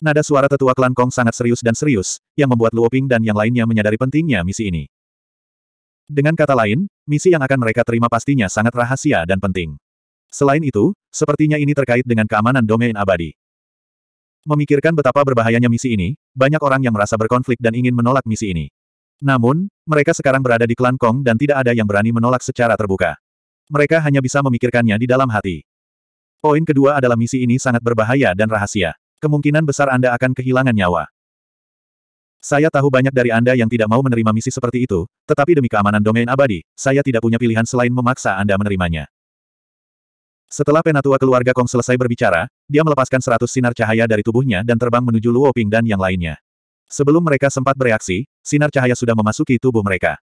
Nada suara tetua klan Kong sangat serius dan serius, yang membuat Luoping dan yang lainnya menyadari pentingnya misi ini. Dengan kata lain, misi yang akan mereka terima pastinya sangat rahasia dan penting. Selain itu, sepertinya ini terkait dengan keamanan domain abadi. Memikirkan betapa berbahayanya misi ini, banyak orang yang merasa berkonflik dan ingin menolak misi ini. Namun, mereka sekarang berada di klan Kong dan tidak ada yang berani menolak secara terbuka. Mereka hanya bisa memikirkannya di dalam hati. Poin kedua adalah misi ini sangat berbahaya dan rahasia. Kemungkinan besar Anda akan kehilangan nyawa. Saya tahu banyak dari Anda yang tidak mau menerima misi seperti itu, tetapi demi keamanan domain abadi, saya tidak punya pilihan selain memaksa Anda menerimanya. Setelah penatua keluarga Kong selesai berbicara, dia melepaskan seratus sinar cahaya dari tubuhnya dan terbang menuju Luo Ping dan yang lainnya. Sebelum mereka sempat bereaksi, sinar cahaya sudah memasuki tubuh mereka.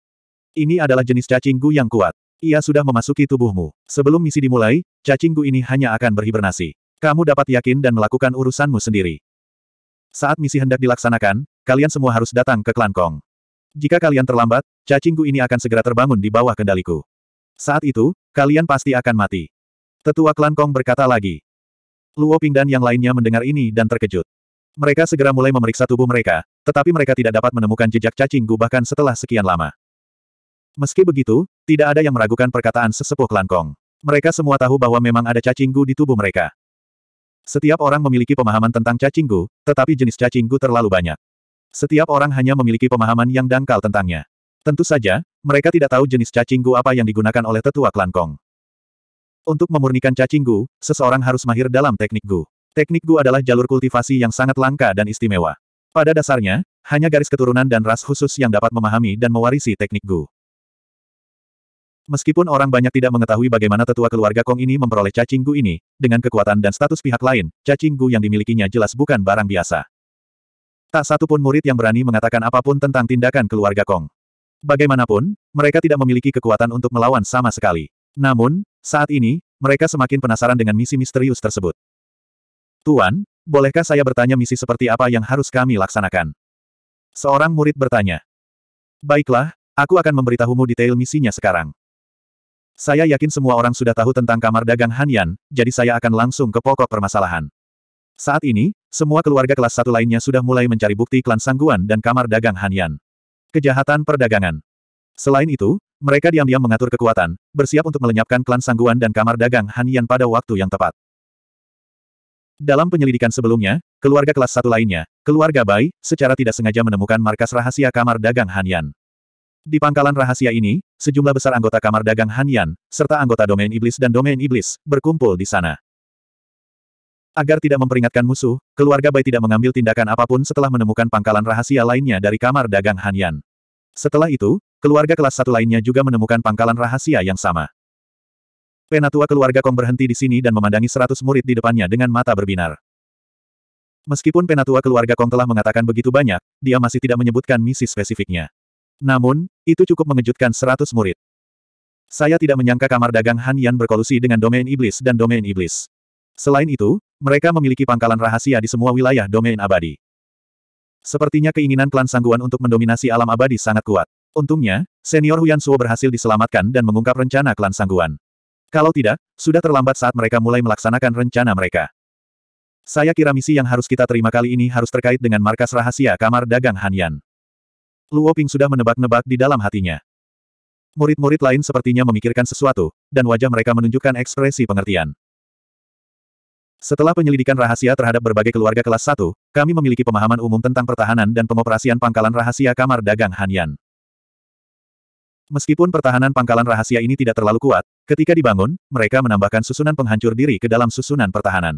Ini adalah jenis cacing gu yang kuat. Ia sudah memasuki tubuhmu. Sebelum misi dimulai, cacing gu ini hanya akan berhibernasi. Kamu dapat yakin dan melakukan urusanmu sendiri. Saat misi hendak dilaksanakan, kalian semua harus datang ke klan Kong. Jika kalian terlambat, cacing gu ini akan segera terbangun di bawah kendaliku. Saat itu, kalian pasti akan mati. Tetua klan Kong berkata lagi. Luo Ping dan yang lainnya mendengar ini dan terkejut. Mereka segera mulai memeriksa tubuh mereka, tetapi mereka tidak dapat menemukan jejak cacing gu bahkan setelah sekian lama. Meski begitu, tidak ada yang meragukan perkataan sesepuh klan Kong. Mereka semua tahu bahwa memang ada cacing gu di tubuh mereka. Setiap orang memiliki pemahaman tentang cacing gu, tetapi jenis cacing gu terlalu banyak. Setiap orang hanya memiliki pemahaman yang dangkal tentangnya. Tentu saja, mereka tidak tahu jenis cacing gu apa yang digunakan oleh tetua klan Kong. Untuk memurnikan cacing gu, seseorang harus mahir dalam teknik gu. Teknik gu adalah jalur kultivasi yang sangat langka dan istimewa. Pada dasarnya, hanya garis keturunan dan ras khusus yang dapat memahami dan mewarisi teknik Gu. Meskipun orang banyak tidak mengetahui bagaimana tetua keluarga Kong ini memperoleh cacing Gu ini, dengan kekuatan dan status pihak lain, cacing Gu yang dimilikinya jelas bukan barang biasa. Tak satu pun murid yang berani mengatakan apapun tentang tindakan keluarga Kong. Bagaimanapun, mereka tidak memiliki kekuatan untuk melawan sama sekali. Namun, saat ini, mereka semakin penasaran dengan misi misterius tersebut. Tuan, Bolehkah saya bertanya misi seperti apa yang harus kami laksanakan? Seorang murid bertanya. Baiklah, aku akan memberitahumu detail misinya sekarang. Saya yakin semua orang sudah tahu tentang kamar dagang Hanyan, jadi saya akan langsung ke pokok permasalahan. Saat ini, semua keluarga kelas satu lainnya sudah mulai mencari bukti klan Sangguan dan kamar dagang Hanyan. Kejahatan perdagangan. Selain itu, mereka diam-diam mengatur kekuatan, bersiap untuk melenyapkan klan Sangguan dan kamar dagang Hanyan pada waktu yang tepat. Dalam penyelidikan sebelumnya, keluarga kelas satu lainnya, keluarga Bai, secara tidak sengaja menemukan markas rahasia kamar dagang Hanyan. Di pangkalan rahasia ini, sejumlah besar anggota kamar dagang Hanyan, serta anggota domain iblis dan domain iblis, berkumpul di sana. Agar tidak memperingatkan musuh, keluarga Bai tidak mengambil tindakan apapun setelah menemukan pangkalan rahasia lainnya dari kamar dagang Hanyan. Setelah itu, keluarga kelas satu lainnya juga menemukan pangkalan rahasia yang sama. Penatua keluarga Kong berhenti di sini dan memandangi seratus murid di depannya dengan mata berbinar. Meskipun penatua keluarga Kong telah mengatakan begitu banyak, dia masih tidak menyebutkan misi spesifiknya. Namun, itu cukup mengejutkan seratus murid. Saya tidak menyangka kamar dagang Han Yan berkolusi dengan domain iblis dan domain iblis. Selain itu, mereka memiliki pangkalan rahasia di semua wilayah domain abadi. Sepertinya keinginan klan Sangguan untuk mendominasi alam abadi sangat kuat. Untungnya, senior Huyan Suo berhasil diselamatkan dan mengungkap rencana klan Sangguan. Kalau tidak, sudah terlambat saat mereka mulai melaksanakan rencana mereka. Saya kira misi yang harus kita terima kali ini harus terkait dengan markas rahasia kamar dagang Hanyan. Luo Ping sudah menebak-nebak di dalam hatinya. Murid-murid lain sepertinya memikirkan sesuatu, dan wajah mereka menunjukkan ekspresi pengertian. Setelah penyelidikan rahasia terhadap berbagai keluarga kelas 1, kami memiliki pemahaman umum tentang pertahanan dan pengoperasian pangkalan rahasia kamar dagang Hanyan. Meskipun pertahanan pangkalan rahasia ini tidak terlalu kuat, ketika dibangun, mereka menambahkan susunan penghancur diri ke dalam susunan pertahanan.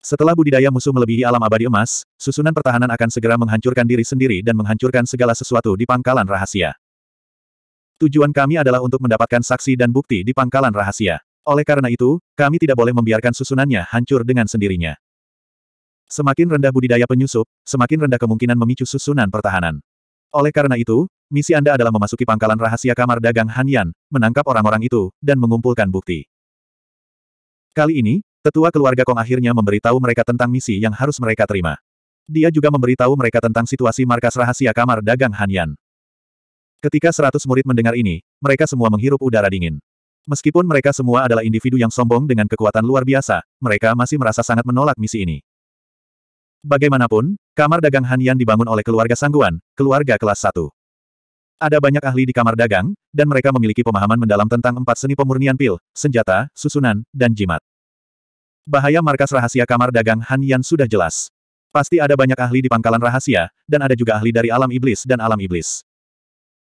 Setelah budidaya musuh melebihi alam abadi emas, susunan pertahanan akan segera menghancurkan diri sendiri dan menghancurkan segala sesuatu di pangkalan rahasia. Tujuan kami adalah untuk mendapatkan saksi dan bukti di pangkalan rahasia. Oleh karena itu, kami tidak boleh membiarkan susunannya hancur dengan sendirinya. Semakin rendah budidaya penyusup, semakin rendah kemungkinan memicu susunan pertahanan. Oleh karena itu, misi Anda adalah memasuki pangkalan rahasia kamar dagang Hanyan, menangkap orang-orang itu, dan mengumpulkan bukti. Kali ini, tetua keluarga Kong akhirnya memberitahu mereka tentang misi yang harus mereka terima. Dia juga memberitahu mereka tentang situasi markas rahasia kamar dagang Hanyan. Ketika seratus murid mendengar ini, mereka semua menghirup udara dingin. Meskipun mereka semua adalah individu yang sombong dengan kekuatan luar biasa, mereka masih merasa sangat menolak misi ini. Bagaimanapun, kamar dagang Hanian dibangun oleh keluarga Sangguan, keluarga kelas 1. Ada banyak ahli di kamar dagang, dan mereka memiliki pemahaman mendalam tentang empat seni pemurnian pil, senjata, susunan, dan jimat. Bahaya markas rahasia kamar dagang Hanian sudah jelas. Pasti ada banyak ahli di pangkalan rahasia, dan ada juga ahli dari alam iblis dan alam iblis.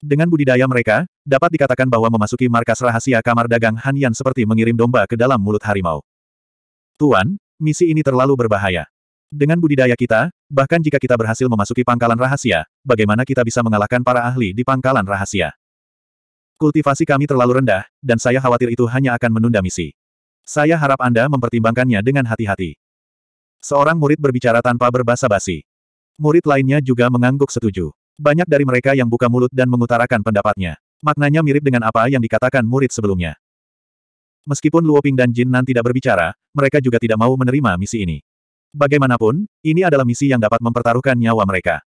Dengan budidaya mereka, dapat dikatakan bahwa memasuki markas rahasia kamar dagang Hanian seperti mengirim domba ke dalam mulut harimau. Tuan, misi ini terlalu berbahaya. Dengan budidaya kita, bahkan jika kita berhasil memasuki pangkalan rahasia, bagaimana kita bisa mengalahkan para ahli di pangkalan rahasia? Kultivasi kami terlalu rendah, dan saya khawatir itu hanya akan menunda misi. Saya harap Anda mempertimbangkannya dengan hati-hati. Seorang murid berbicara tanpa berbasa-basi. Murid lainnya juga mengangguk setuju. Banyak dari mereka yang buka mulut dan mengutarakan pendapatnya. Maknanya mirip dengan apa yang dikatakan murid sebelumnya. Meskipun Luoping dan Jin Nan tidak berbicara, mereka juga tidak mau menerima misi ini. Bagaimanapun, ini adalah misi yang dapat mempertaruhkan nyawa mereka.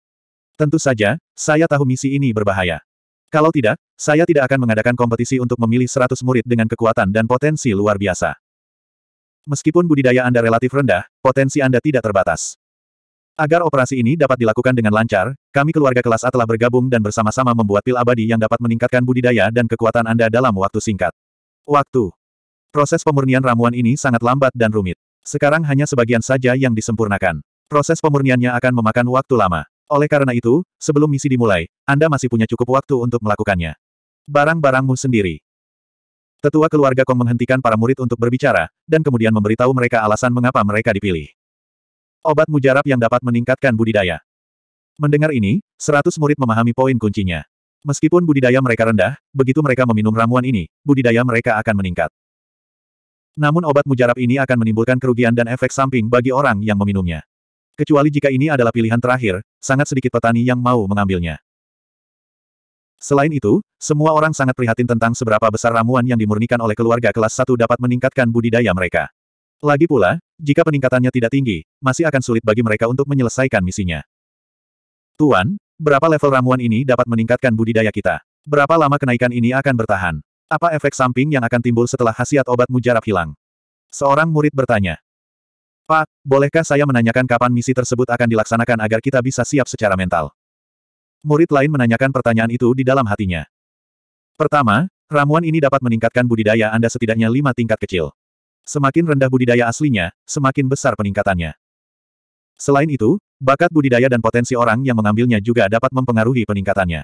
Tentu saja, saya tahu misi ini berbahaya. Kalau tidak, saya tidak akan mengadakan kompetisi untuk memilih 100 murid dengan kekuatan dan potensi luar biasa. Meskipun budidaya Anda relatif rendah, potensi Anda tidak terbatas. Agar operasi ini dapat dilakukan dengan lancar, kami keluarga kelas A telah bergabung dan bersama-sama membuat pil abadi yang dapat meningkatkan budidaya dan kekuatan Anda dalam waktu singkat. Waktu. Proses pemurnian ramuan ini sangat lambat dan rumit. Sekarang hanya sebagian saja yang disempurnakan. Proses pemurniannya akan memakan waktu lama. Oleh karena itu, sebelum misi dimulai, Anda masih punya cukup waktu untuk melakukannya. Barang-barangmu sendiri. Tetua keluarga Kong menghentikan para murid untuk berbicara, dan kemudian memberitahu mereka alasan mengapa mereka dipilih. Obat mujarab yang dapat meningkatkan budidaya. Mendengar ini, seratus murid memahami poin kuncinya. Meskipun budidaya mereka rendah, begitu mereka meminum ramuan ini, budidaya mereka akan meningkat. Namun obat mujarab ini akan menimbulkan kerugian dan efek samping bagi orang yang meminumnya. Kecuali jika ini adalah pilihan terakhir, sangat sedikit petani yang mau mengambilnya. Selain itu, semua orang sangat prihatin tentang seberapa besar ramuan yang dimurnikan oleh keluarga kelas 1 dapat meningkatkan budidaya mereka. Lagi pula, jika peningkatannya tidak tinggi, masih akan sulit bagi mereka untuk menyelesaikan misinya. Tuan, berapa level ramuan ini dapat meningkatkan budidaya kita? Berapa lama kenaikan ini akan bertahan? Apa efek samping yang akan timbul setelah khasiat obat mujarab hilang? Seorang murid bertanya. Pak, bolehkah saya menanyakan kapan misi tersebut akan dilaksanakan agar kita bisa siap secara mental? Murid lain menanyakan pertanyaan itu di dalam hatinya. Pertama, ramuan ini dapat meningkatkan budidaya Anda setidaknya lima tingkat kecil. Semakin rendah budidaya aslinya, semakin besar peningkatannya. Selain itu, bakat budidaya dan potensi orang yang mengambilnya juga dapat mempengaruhi peningkatannya.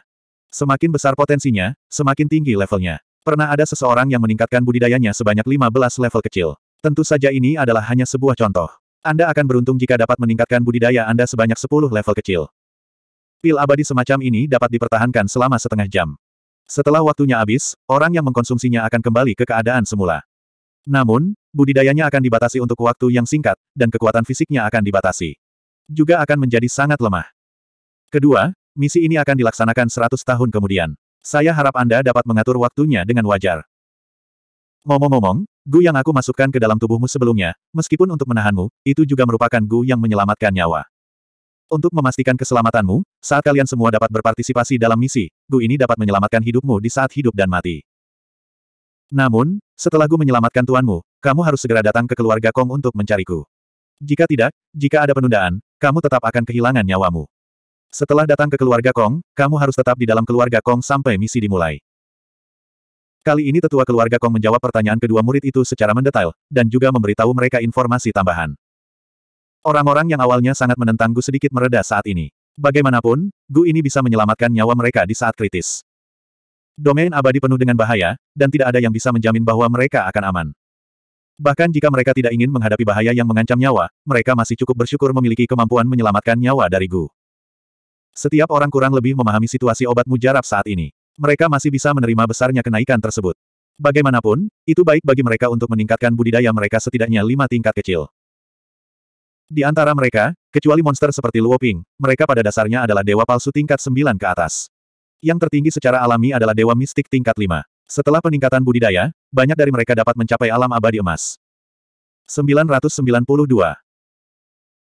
Semakin besar potensinya, semakin tinggi levelnya. Pernah ada seseorang yang meningkatkan budidayanya sebanyak 15 level kecil. Tentu saja ini adalah hanya sebuah contoh. Anda akan beruntung jika dapat meningkatkan budidaya Anda sebanyak 10 level kecil. Pil abadi semacam ini dapat dipertahankan selama setengah jam. Setelah waktunya habis, orang yang mengkonsumsinya akan kembali ke keadaan semula. Namun, budidayanya akan dibatasi untuk waktu yang singkat, dan kekuatan fisiknya akan dibatasi. Juga akan menjadi sangat lemah. Kedua, misi ini akan dilaksanakan 100 tahun kemudian. Saya harap Anda dapat mengatur waktunya dengan wajar. Ngomong-ngomong, Gu yang aku masukkan ke dalam tubuhmu sebelumnya, meskipun untuk menahanmu, itu juga merupakan Gu yang menyelamatkan nyawa. Untuk memastikan keselamatanmu, saat kalian semua dapat berpartisipasi dalam misi, Gu ini dapat menyelamatkan hidupmu di saat hidup dan mati. Namun, setelah Gu menyelamatkan tuanmu, kamu harus segera datang ke keluarga Kong untuk mencariku. Jika tidak, jika ada penundaan, kamu tetap akan kehilangan nyawamu. Setelah datang ke keluarga Kong, kamu harus tetap di dalam keluarga Kong sampai misi dimulai. Kali ini tetua keluarga Kong menjawab pertanyaan kedua murid itu secara mendetail, dan juga memberitahu mereka informasi tambahan. Orang-orang yang awalnya sangat menentang Gu sedikit mereda saat ini. Bagaimanapun, Gu ini bisa menyelamatkan nyawa mereka di saat kritis. Domain abadi penuh dengan bahaya, dan tidak ada yang bisa menjamin bahwa mereka akan aman. Bahkan jika mereka tidak ingin menghadapi bahaya yang mengancam nyawa, mereka masih cukup bersyukur memiliki kemampuan menyelamatkan nyawa dari Gu. Setiap orang kurang lebih memahami situasi obat mujarab saat ini. Mereka masih bisa menerima besarnya kenaikan tersebut. Bagaimanapun, itu baik bagi mereka untuk meningkatkan budidaya mereka setidaknya lima tingkat kecil. Di antara mereka, kecuali monster seperti Luoping, mereka pada dasarnya adalah dewa palsu tingkat 9 ke atas. Yang tertinggi secara alami adalah dewa mistik tingkat 5. Setelah peningkatan budidaya, banyak dari mereka dapat mencapai alam abadi emas. 992.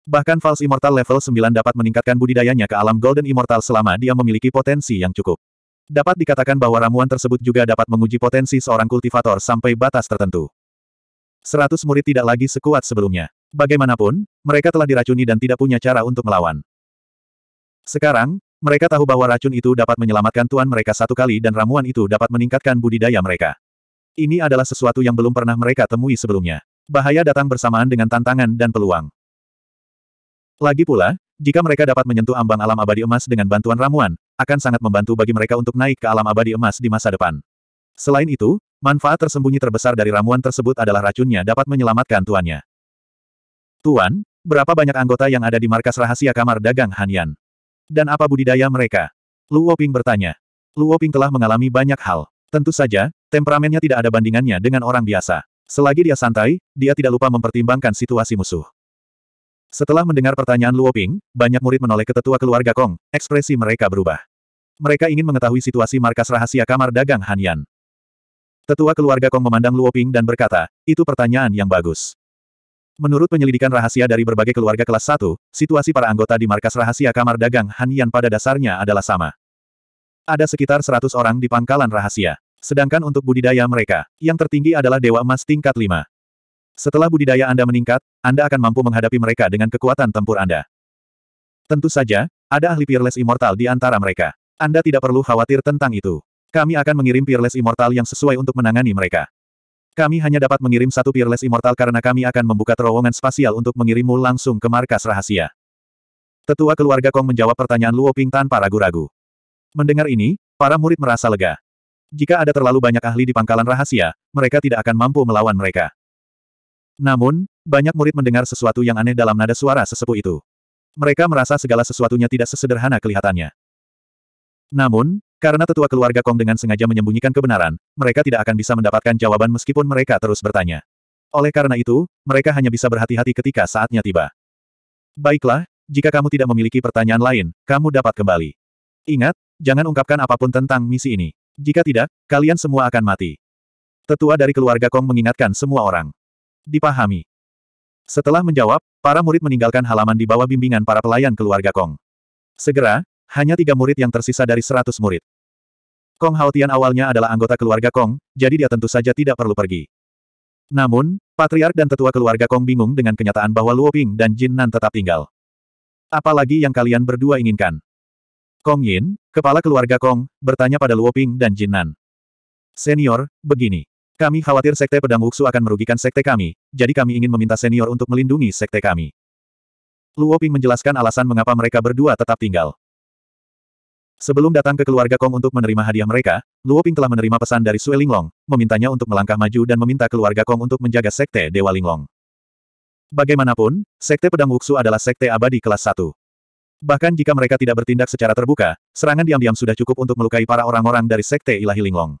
Bahkan False Immortal level 9 dapat meningkatkan budidayanya ke alam Golden Immortal selama dia memiliki potensi yang cukup. Dapat dikatakan bahwa ramuan tersebut juga dapat menguji potensi seorang kultivator sampai batas tertentu. Seratus murid tidak lagi sekuat sebelumnya. Bagaimanapun, mereka telah diracuni dan tidak punya cara untuk melawan. Sekarang, mereka tahu bahwa racun itu dapat menyelamatkan tuan mereka satu kali dan ramuan itu dapat meningkatkan budidaya mereka. Ini adalah sesuatu yang belum pernah mereka temui sebelumnya. Bahaya datang bersamaan dengan tantangan dan peluang. Lagi pula, jika mereka dapat menyentuh ambang alam abadi emas dengan bantuan ramuan, akan sangat membantu bagi mereka untuk naik ke alam abadi emas di masa depan. Selain itu, manfaat tersembunyi terbesar dari ramuan tersebut adalah racunnya dapat menyelamatkan tuannya. Tuan, berapa banyak anggota yang ada di markas rahasia kamar dagang Hanyan? Dan apa budidaya mereka? Luoping Woping bertanya. Luoping Woping telah mengalami banyak hal. Tentu saja, temperamennya tidak ada bandingannya dengan orang biasa. Selagi dia santai, dia tidak lupa mempertimbangkan situasi musuh. Setelah mendengar pertanyaan Luo Ping, banyak murid menoleh ke tetua keluarga Kong, ekspresi mereka berubah. Mereka ingin mengetahui situasi markas rahasia kamar dagang Hanyan. Tetua keluarga Kong memandang Luo Ping dan berkata, itu pertanyaan yang bagus. Menurut penyelidikan rahasia dari berbagai keluarga kelas 1, situasi para anggota di markas rahasia kamar dagang Hanyan pada dasarnya adalah sama. Ada sekitar 100 orang di pangkalan rahasia. Sedangkan untuk budidaya mereka, yang tertinggi adalah Dewa Emas tingkat 5. Setelah budidaya Anda meningkat, Anda akan mampu menghadapi mereka dengan kekuatan tempur Anda. Tentu saja, ada ahli Peerless Immortal di antara mereka. Anda tidak perlu khawatir tentang itu. Kami akan mengirim Peerless Immortal yang sesuai untuk menangani mereka. Kami hanya dapat mengirim satu Peerless Immortal karena kami akan membuka terowongan spasial untuk mengirimmu langsung ke markas rahasia. Tetua keluarga Kong menjawab pertanyaan Luo Ping tanpa ragu-ragu. Mendengar ini, para murid merasa lega. Jika ada terlalu banyak ahli di pangkalan rahasia, mereka tidak akan mampu melawan mereka. Namun, banyak murid mendengar sesuatu yang aneh dalam nada suara sesepuh itu. Mereka merasa segala sesuatunya tidak sesederhana kelihatannya. Namun, karena tetua keluarga Kong dengan sengaja menyembunyikan kebenaran, mereka tidak akan bisa mendapatkan jawaban meskipun mereka terus bertanya. Oleh karena itu, mereka hanya bisa berhati-hati ketika saatnya tiba. Baiklah, jika kamu tidak memiliki pertanyaan lain, kamu dapat kembali. Ingat, jangan ungkapkan apapun tentang misi ini. Jika tidak, kalian semua akan mati. Tetua dari keluarga Kong mengingatkan semua orang. Dipahami. Setelah menjawab, para murid meninggalkan halaman di bawah bimbingan para pelayan keluarga Kong. Segera, hanya tiga murid yang tersisa dari seratus murid. Kong Haotian awalnya adalah anggota keluarga Kong, jadi dia tentu saja tidak perlu pergi. Namun, Patriark dan tetua keluarga Kong bingung dengan kenyataan bahwa Luoping dan Jin Nan tetap tinggal. Apalagi yang kalian berdua inginkan. Kong Yin, kepala keluarga Kong, bertanya pada Luoping dan Jin Nan. Senior, begini. Kami khawatir Sekte Pedang Wuxu akan merugikan Sekte kami, jadi kami ingin meminta senior untuk melindungi Sekte kami. Luo Ping menjelaskan alasan mengapa mereka berdua tetap tinggal. Sebelum datang ke keluarga Kong untuk menerima hadiah mereka, Luo Ping telah menerima pesan dari Sue Linglong, memintanya untuk melangkah maju dan meminta keluarga Kong untuk menjaga Sekte Dewa Linglong. Bagaimanapun, Sekte Pedang Wuxu adalah Sekte Abadi kelas 1. Bahkan jika mereka tidak bertindak secara terbuka, serangan diam-diam sudah cukup untuk melukai para orang-orang dari Sekte Ilahi Linglong.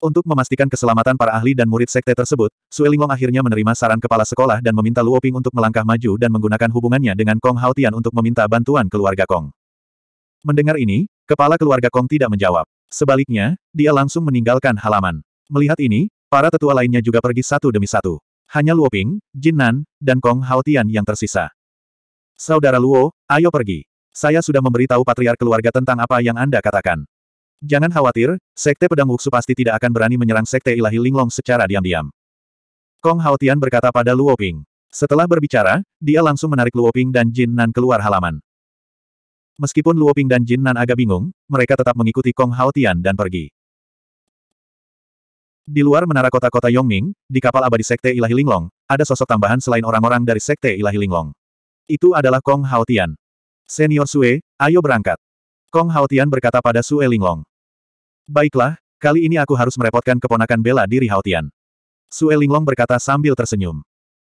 Untuk memastikan keselamatan para ahli dan murid sekte tersebut, Sue Linglong akhirnya menerima saran kepala sekolah dan meminta Luoping untuk melangkah maju dan menggunakan hubungannya dengan Kong Haotian untuk meminta bantuan keluarga Kong. Mendengar ini, kepala keluarga Kong tidak menjawab. Sebaliknya, dia langsung meninggalkan halaman. Melihat ini, para tetua lainnya juga pergi satu demi satu. Hanya Luoping, Nan, dan Kong Haotian yang tersisa. Saudara Luo, ayo pergi. Saya sudah memberitahu patriar keluarga tentang apa yang Anda katakan. Jangan khawatir, Sekte Pedang Wuxu pasti tidak akan berani menyerang Sekte Ilahi Linglong secara diam-diam. Kong Haotian berkata pada Luoping. Setelah berbicara, dia langsung menarik Luoping dan Jin Nan keluar halaman. Meskipun Luoping dan Jin Nan agak bingung, mereka tetap mengikuti Kong Haotian dan pergi. Di luar menara kota-kota Yongming, di kapal abadi Sekte Ilahi Linglong, ada sosok tambahan selain orang-orang dari Sekte Ilahi Linglong. Itu adalah Kong Haotian. Senior Sue, ayo berangkat. Kong Haotian berkata pada Sue Linglong. Baiklah, kali ini aku harus merepotkan keponakan bela diri Haotian. Sue Linglong berkata sambil tersenyum.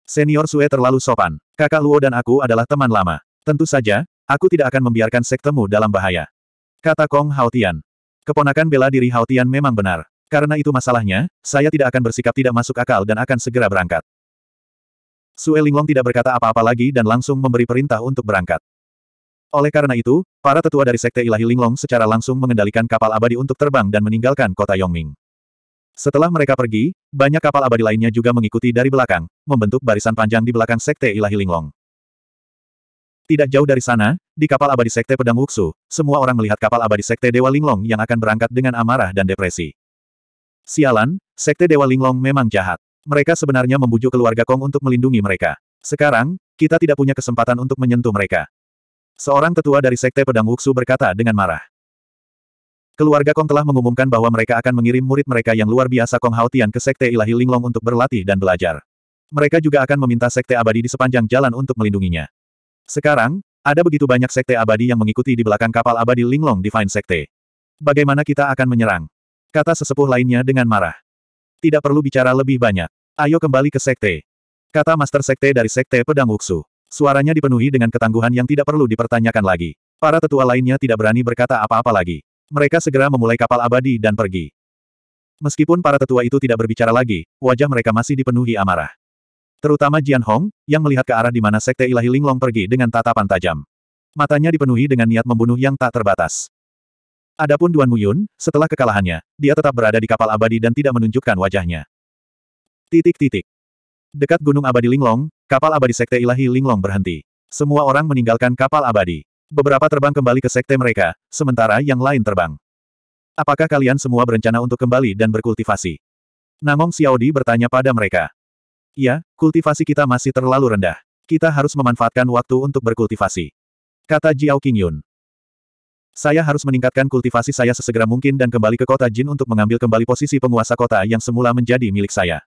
Senior Sue terlalu sopan. Kakak Luo dan aku adalah teman lama. Tentu saja, aku tidak akan membiarkan sektemu dalam bahaya. Kata Kong Haotian. Keponakan bela diri Haotian memang benar. Karena itu masalahnya, saya tidak akan bersikap tidak masuk akal dan akan segera berangkat. Sue Linglong tidak berkata apa-apa lagi dan langsung memberi perintah untuk berangkat. Oleh karena itu, para tetua dari Sekte Ilahi Linglong secara langsung mengendalikan kapal abadi untuk terbang dan meninggalkan kota Yongming. Setelah mereka pergi, banyak kapal abadi lainnya juga mengikuti dari belakang, membentuk barisan panjang di belakang Sekte Ilahi Linglong. Tidak jauh dari sana, di kapal abadi Sekte Pedang Wuxu, semua orang melihat kapal abadi Sekte Dewa Linglong yang akan berangkat dengan amarah dan depresi. Sialan, Sekte Dewa Linglong memang jahat. Mereka sebenarnya membujuk keluarga Kong untuk melindungi mereka. Sekarang, kita tidak punya kesempatan untuk menyentuh mereka. Seorang tetua dari Sekte Pedang Wuxu berkata dengan marah. Keluarga Kong telah mengumumkan bahwa mereka akan mengirim murid mereka yang luar biasa Kong Haotian ke Sekte Ilahi Linglong untuk berlatih dan belajar. Mereka juga akan meminta Sekte Abadi di sepanjang jalan untuk melindunginya. Sekarang, ada begitu banyak Sekte Abadi yang mengikuti di belakang kapal Abadi Linglong Divine Sekte. Bagaimana kita akan menyerang? Kata sesepuh lainnya dengan marah. Tidak perlu bicara lebih banyak. Ayo kembali ke Sekte. Kata Master Sekte dari Sekte Pedang Wuxu. Suaranya dipenuhi dengan ketangguhan yang tidak perlu dipertanyakan lagi. Para tetua lainnya tidak berani berkata apa-apa lagi. Mereka segera memulai kapal abadi dan pergi. Meskipun para tetua itu tidak berbicara lagi, wajah mereka masih dipenuhi amarah. Terutama Jian Hong, yang melihat ke arah di mana Sekte Ilahi Linglong pergi dengan tatapan tajam. Matanya dipenuhi dengan niat membunuh yang tak terbatas. Adapun Duan Muyun, setelah kekalahannya, dia tetap berada di kapal abadi dan tidak menunjukkan wajahnya. Titik-titik. Dekat Gunung Abadi Linglong, Kapal abadi Sekte Ilahi Linglong berhenti. Semua orang meninggalkan kapal abadi. Beberapa terbang kembali ke sekte mereka, sementara yang lain terbang. Apakah kalian semua berencana untuk kembali dan berkultivasi? Namong Xiaodi bertanya pada mereka. Ya, kultivasi kita masih terlalu rendah. Kita harus memanfaatkan waktu untuk berkultivasi. Kata Jiao Qingyun. Saya harus meningkatkan kultivasi saya sesegera mungkin dan kembali ke kota Jin untuk mengambil kembali posisi penguasa kota yang semula menjadi milik saya.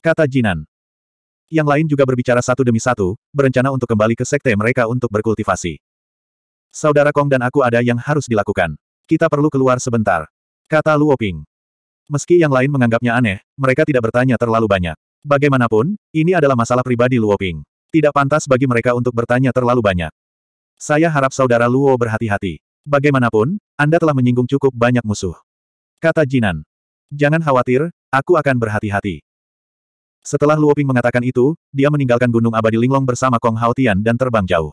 Kata Jinan yang lain juga berbicara satu demi satu, berencana untuk kembali ke sekte mereka untuk berkultivasi. Saudara Kong dan aku ada yang harus dilakukan. Kita perlu keluar sebentar. Kata Luo Ping. Meski yang lain menganggapnya aneh, mereka tidak bertanya terlalu banyak. Bagaimanapun, ini adalah masalah pribadi Luo Ping. Tidak pantas bagi mereka untuk bertanya terlalu banyak. Saya harap saudara Luo berhati-hati. Bagaimanapun, Anda telah menyinggung cukup banyak musuh. Kata Jinan. Jangan khawatir, aku akan berhati-hati. Setelah Luoping mengatakan itu, dia meninggalkan Gunung Abadi Linglong bersama Kong Haotian dan terbang jauh.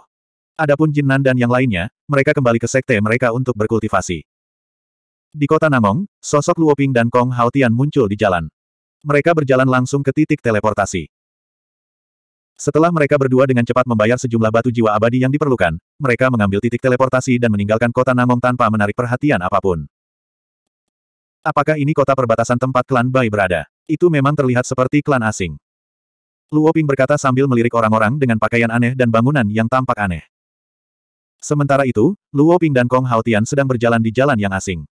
Adapun Jin Nan dan yang lainnya, mereka kembali ke sekte mereka untuk berkultivasi. Di kota Namong, sosok Luoping dan Kong Haotian muncul di jalan. Mereka berjalan langsung ke titik teleportasi. Setelah mereka berdua dengan cepat membayar sejumlah batu jiwa abadi yang diperlukan, mereka mengambil titik teleportasi dan meninggalkan kota Namong tanpa menarik perhatian apapun. Apakah ini kota perbatasan tempat klan Bai berada? Itu memang terlihat seperti klan asing. Luoping berkata sambil melirik orang-orang dengan pakaian aneh dan bangunan yang tampak aneh. Sementara itu, Luoping dan Kong Haotian sedang berjalan di jalan yang asing.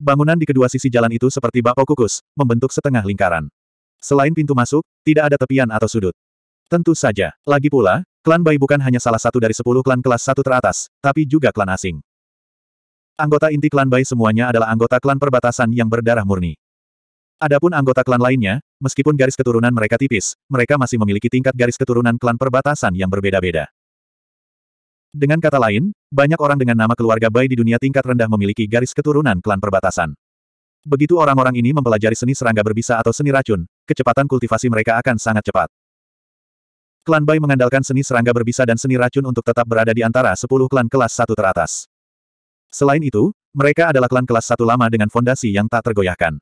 Bangunan di kedua sisi jalan itu seperti bako kukus, membentuk setengah lingkaran. Selain pintu masuk, tidak ada tepian atau sudut. Tentu saja. Lagi pula, klan Bai bukan hanya salah satu dari sepuluh klan kelas satu teratas, tapi juga klan asing. Anggota inti klan Bai semuanya adalah anggota klan perbatasan yang berdarah murni. Adapun anggota klan lainnya, meskipun garis keturunan mereka tipis, mereka masih memiliki tingkat garis keturunan klan perbatasan yang berbeda-beda. Dengan kata lain, banyak orang dengan nama keluarga Bai di dunia tingkat rendah memiliki garis keturunan klan perbatasan. Begitu orang-orang ini mempelajari seni serangga berbisa atau seni racun, kecepatan kultivasi mereka akan sangat cepat. Klan Bai mengandalkan seni serangga berbisa dan seni racun untuk tetap berada di antara 10 klan kelas 1 teratas. Selain itu, mereka adalah klan kelas 1 lama dengan fondasi yang tak tergoyahkan.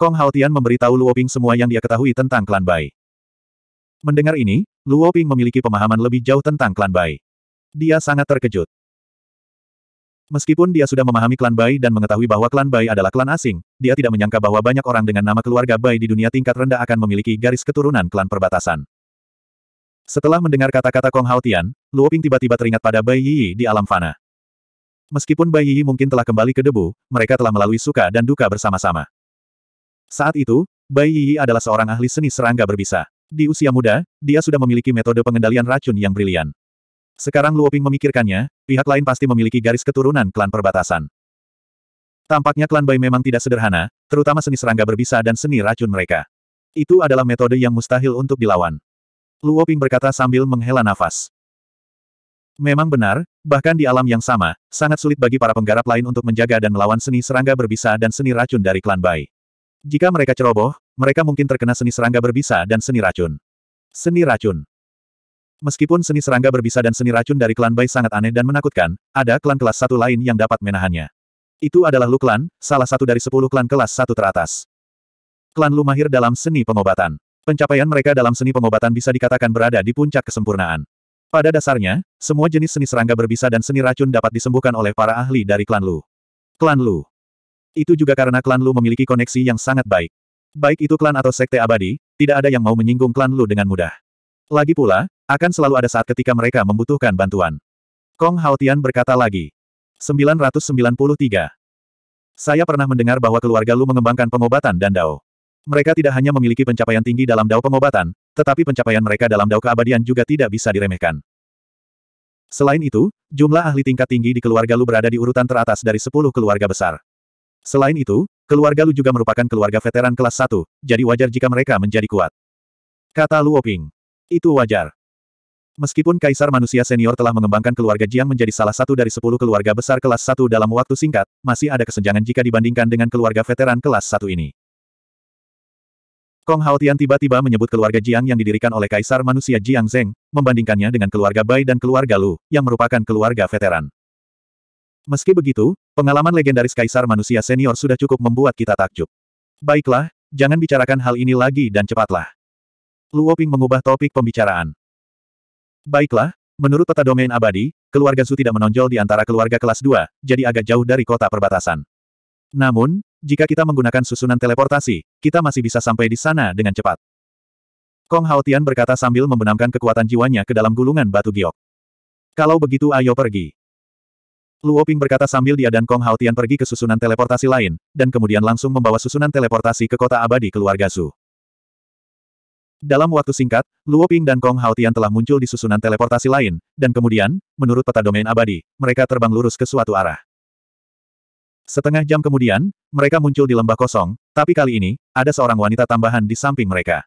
Kong Haotian memberitahu Luo Ping semua yang dia ketahui tentang klan Bai. Mendengar ini, Luo Ping memiliki pemahaman lebih jauh tentang klan Bai. Dia sangat terkejut. Meskipun dia sudah memahami klan Bai dan mengetahui bahwa klan Bai adalah klan asing, dia tidak menyangka bahwa banyak orang dengan nama keluarga Bai di dunia tingkat rendah akan memiliki garis keturunan klan perbatasan. Setelah mendengar kata-kata Kong Haotian, Luo Ping tiba-tiba teringat pada Bai Yi di alam fana. Meskipun Bai Yi mungkin telah kembali ke debu, mereka telah melalui suka dan duka bersama-sama. Saat itu, Bai Yi adalah seorang ahli seni serangga berbisa. Di usia muda, dia sudah memiliki metode pengendalian racun yang brilian. Sekarang Luoping memikirkannya, pihak lain pasti memiliki garis keturunan klan perbatasan. Tampaknya klan Bai memang tidak sederhana, terutama seni serangga berbisa dan seni racun mereka. Itu adalah metode yang mustahil untuk dilawan. Luoping berkata sambil menghela nafas. Memang benar, bahkan di alam yang sama, sangat sulit bagi para penggarap lain untuk menjaga dan melawan seni serangga berbisa dan seni racun dari klan Bai. Jika mereka ceroboh, mereka mungkin terkena seni serangga berbisa dan seni racun. Seni racun. Meskipun seni serangga berbisa dan seni racun dari klan Bai sangat aneh dan menakutkan, ada klan kelas satu lain yang dapat menahannya. Itu adalah Lu Klan, salah satu dari sepuluh klan kelas satu teratas. Klan Lu mahir dalam seni pengobatan. Pencapaian mereka dalam seni pengobatan bisa dikatakan berada di puncak kesempurnaan. Pada dasarnya, semua jenis seni serangga berbisa dan seni racun dapat disembuhkan oleh para ahli dari klan Lu. Klan Lu itu juga karena klan Lu memiliki koneksi yang sangat baik. Baik itu klan atau sekte abadi, tidak ada yang mau menyinggung klan Lu dengan mudah. Lagi pula, akan selalu ada saat ketika mereka membutuhkan bantuan. Kong Haotian berkata lagi. 993. Saya pernah mendengar bahwa keluarga Lu mengembangkan pengobatan dan dao. Mereka tidak hanya memiliki pencapaian tinggi dalam dao pengobatan, tetapi pencapaian mereka dalam dao keabadian juga tidak bisa diremehkan. Selain itu, jumlah ahli tingkat tinggi di keluarga Lu berada di urutan teratas dari 10 keluarga besar. Selain itu, keluarga Lu juga merupakan keluarga veteran kelas 1, jadi wajar jika mereka menjadi kuat. Kata Luoping. Itu wajar. Meskipun Kaisar Manusia Senior telah mengembangkan keluarga Jiang menjadi salah satu dari sepuluh keluarga besar kelas satu dalam waktu singkat, masih ada kesenjangan jika dibandingkan dengan keluarga veteran kelas satu ini. Kong Haotian tiba-tiba menyebut keluarga Jiang yang didirikan oleh Kaisar Manusia Jiang Zeng, membandingkannya dengan keluarga Bai dan keluarga Lu, yang merupakan keluarga veteran. Meski begitu, pengalaman legendaris kaisar manusia senior sudah cukup membuat kita takjub. Baiklah, jangan bicarakan hal ini lagi dan cepatlah. Luoping mengubah topik pembicaraan. Baiklah, menurut peta domain abadi, keluarga Su tidak menonjol di antara keluarga kelas 2, jadi agak jauh dari kota perbatasan. Namun, jika kita menggunakan susunan teleportasi, kita masih bisa sampai di sana dengan cepat. Kong Haotian berkata sambil membenamkan kekuatan jiwanya ke dalam gulungan batu giok. Kalau begitu ayo pergi. Luo Ping berkata sambil dia dan Kong Haotian pergi ke susunan teleportasi lain, dan kemudian langsung membawa susunan teleportasi ke kota abadi keluarga Su. Dalam waktu singkat, Luo Ping dan Kong Haotian telah muncul di susunan teleportasi lain, dan kemudian, menurut peta domain abadi, mereka terbang lurus ke suatu arah. Setengah jam kemudian, mereka muncul di lembah kosong, tapi kali ini, ada seorang wanita tambahan di samping mereka.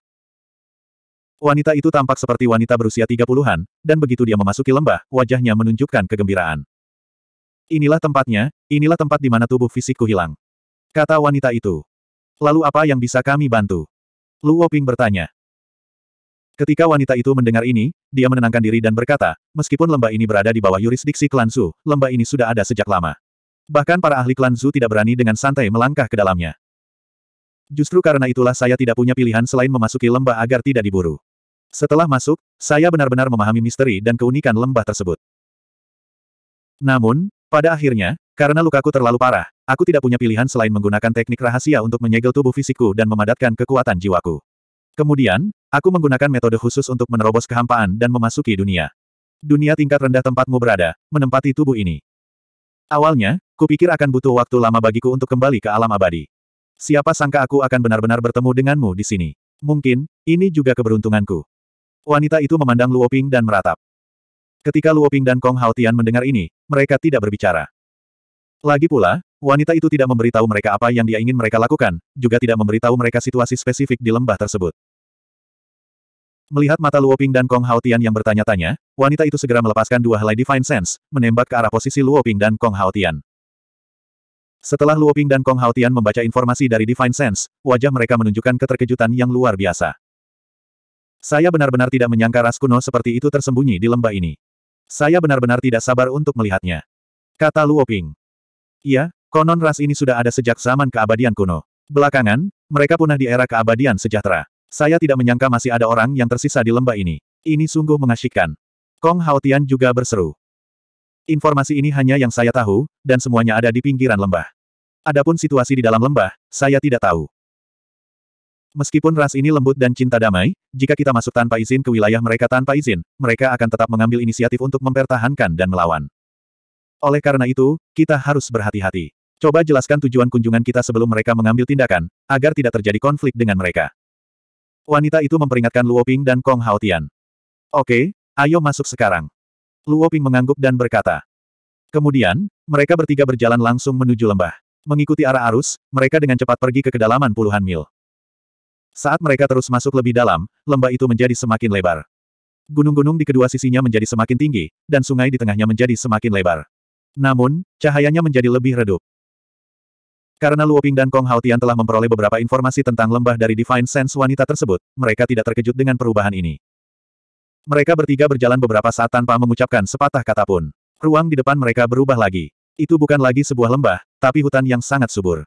Wanita itu tampak seperti wanita berusia 30-an, dan begitu dia memasuki lembah, wajahnya menunjukkan kegembiraan. Inilah tempatnya, inilah tempat di mana tubuh fisikku hilang. Kata wanita itu. Lalu apa yang bisa kami bantu? Luo Ping bertanya. Ketika wanita itu mendengar ini, dia menenangkan diri dan berkata, meskipun lembah ini berada di bawah yurisdiksi klan Zhu, lembah ini sudah ada sejak lama. Bahkan para ahli klan Zhu tidak berani dengan santai melangkah ke dalamnya. Justru karena itulah saya tidak punya pilihan selain memasuki lembah agar tidak diburu. Setelah masuk, saya benar-benar memahami misteri dan keunikan lembah tersebut. Namun, pada akhirnya, karena lukaku terlalu parah, aku tidak punya pilihan selain menggunakan teknik rahasia untuk menyegel tubuh fisikku dan memadatkan kekuatan jiwaku. Kemudian, aku menggunakan metode khusus untuk menerobos kehampaan dan memasuki dunia. Dunia tingkat rendah tempatmu berada, menempati tubuh ini. Awalnya, kupikir akan butuh waktu lama bagiku untuk kembali ke alam abadi. Siapa sangka aku akan benar-benar bertemu denganmu di sini. Mungkin, ini juga keberuntunganku. Wanita itu memandang Luoping dan meratap. Ketika Luoping dan Kong Haotian mendengar ini, mereka tidak berbicara. Lagi pula, wanita itu tidak memberitahu mereka apa yang dia ingin mereka lakukan, juga tidak memberitahu mereka situasi spesifik di lembah tersebut. Melihat mata Luoping dan Kong Haotian yang bertanya-tanya, wanita itu segera melepaskan dua helai Divine Sense, menembak ke arah posisi Luoping dan Kong Haotian. Setelah Luoping dan Kong Haotian membaca informasi dari Divine Sense, wajah mereka menunjukkan keterkejutan yang luar biasa. Saya benar-benar tidak menyangka ras kuno seperti itu tersembunyi di lembah ini. Saya benar-benar tidak sabar untuk melihatnya. Kata Luo Ping. Iya, konon ras ini sudah ada sejak zaman keabadian kuno. Belakangan, mereka punah di era keabadian sejahtera. Saya tidak menyangka masih ada orang yang tersisa di lembah ini. Ini sungguh mengasyikkan. Kong Haotian juga berseru. Informasi ini hanya yang saya tahu, dan semuanya ada di pinggiran lembah. Adapun situasi di dalam lembah, saya tidak tahu. Meskipun ras ini lembut dan cinta damai, jika kita masuk tanpa izin ke wilayah mereka tanpa izin, mereka akan tetap mengambil inisiatif untuk mempertahankan dan melawan. Oleh karena itu, kita harus berhati-hati. Coba jelaskan tujuan kunjungan kita sebelum mereka mengambil tindakan, agar tidak terjadi konflik dengan mereka. Wanita itu memperingatkan Luoping dan Kong Haotian. Oke, ayo masuk sekarang. Luoping mengangguk dan berkata. Kemudian, mereka bertiga berjalan langsung menuju lembah. Mengikuti arah arus, mereka dengan cepat pergi ke kedalaman puluhan mil. Saat mereka terus masuk lebih dalam, lembah itu menjadi semakin lebar. Gunung-gunung di kedua sisinya menjadi semakin tinggi, dan sungai di tengahnya menjadi semakin lebar. Namun, cahayanya menjadi lebih redup. Karena Luoping dan Kong Haotian telah memperoleh beberapa informasi tentang lembah dari Divine Sense wanita tersebut, mereka tidak terkejut dengan perubahan ini. Mereka bertiga berjalan beberapa saat tanpa mengucapkan sepatah kata pun. Ruang di depan mereka berubah lagi. Itu bukan lagi sebuah lembah, tapi hutan yang sangat subur.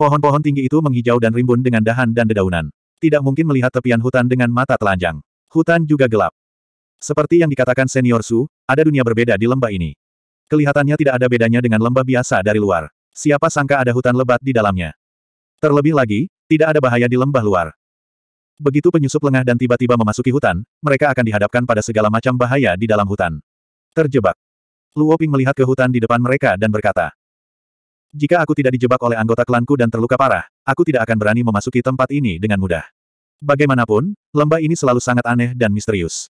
Pohon-pohon tinggi itu menghijau dan rimbun dengan dahan dan dedaunan. Tidak mungkin melihat tepian hutan dengan mata telanjang. Hutan juga gelap. Seperti yang dikatakan senior Su, ada dunia berbeda di lembah ini. Kelihatannya tidak ada bedanya dengan lembah biasa dari luar. Siapa sangka ada hutan lebat di dalamnya. Terlebih lagi, tidak ada bahaya di lembah luar. Begitu penyusup lengah dan tiba-tiba memasuki hutan, mereka akan dihadapkan pada segala macam bahaya di dalam hutan. Terjebak. Luoping melihat ke hutan di depan mereka dan berkata, jika aku tidak dijebak oleh anggota klanku dan terluka parah, aku tidak akan berani memasuki tempat ini dengan mudah. Bagaimanapun, lembah ini selalu sangat aneh dan misterius.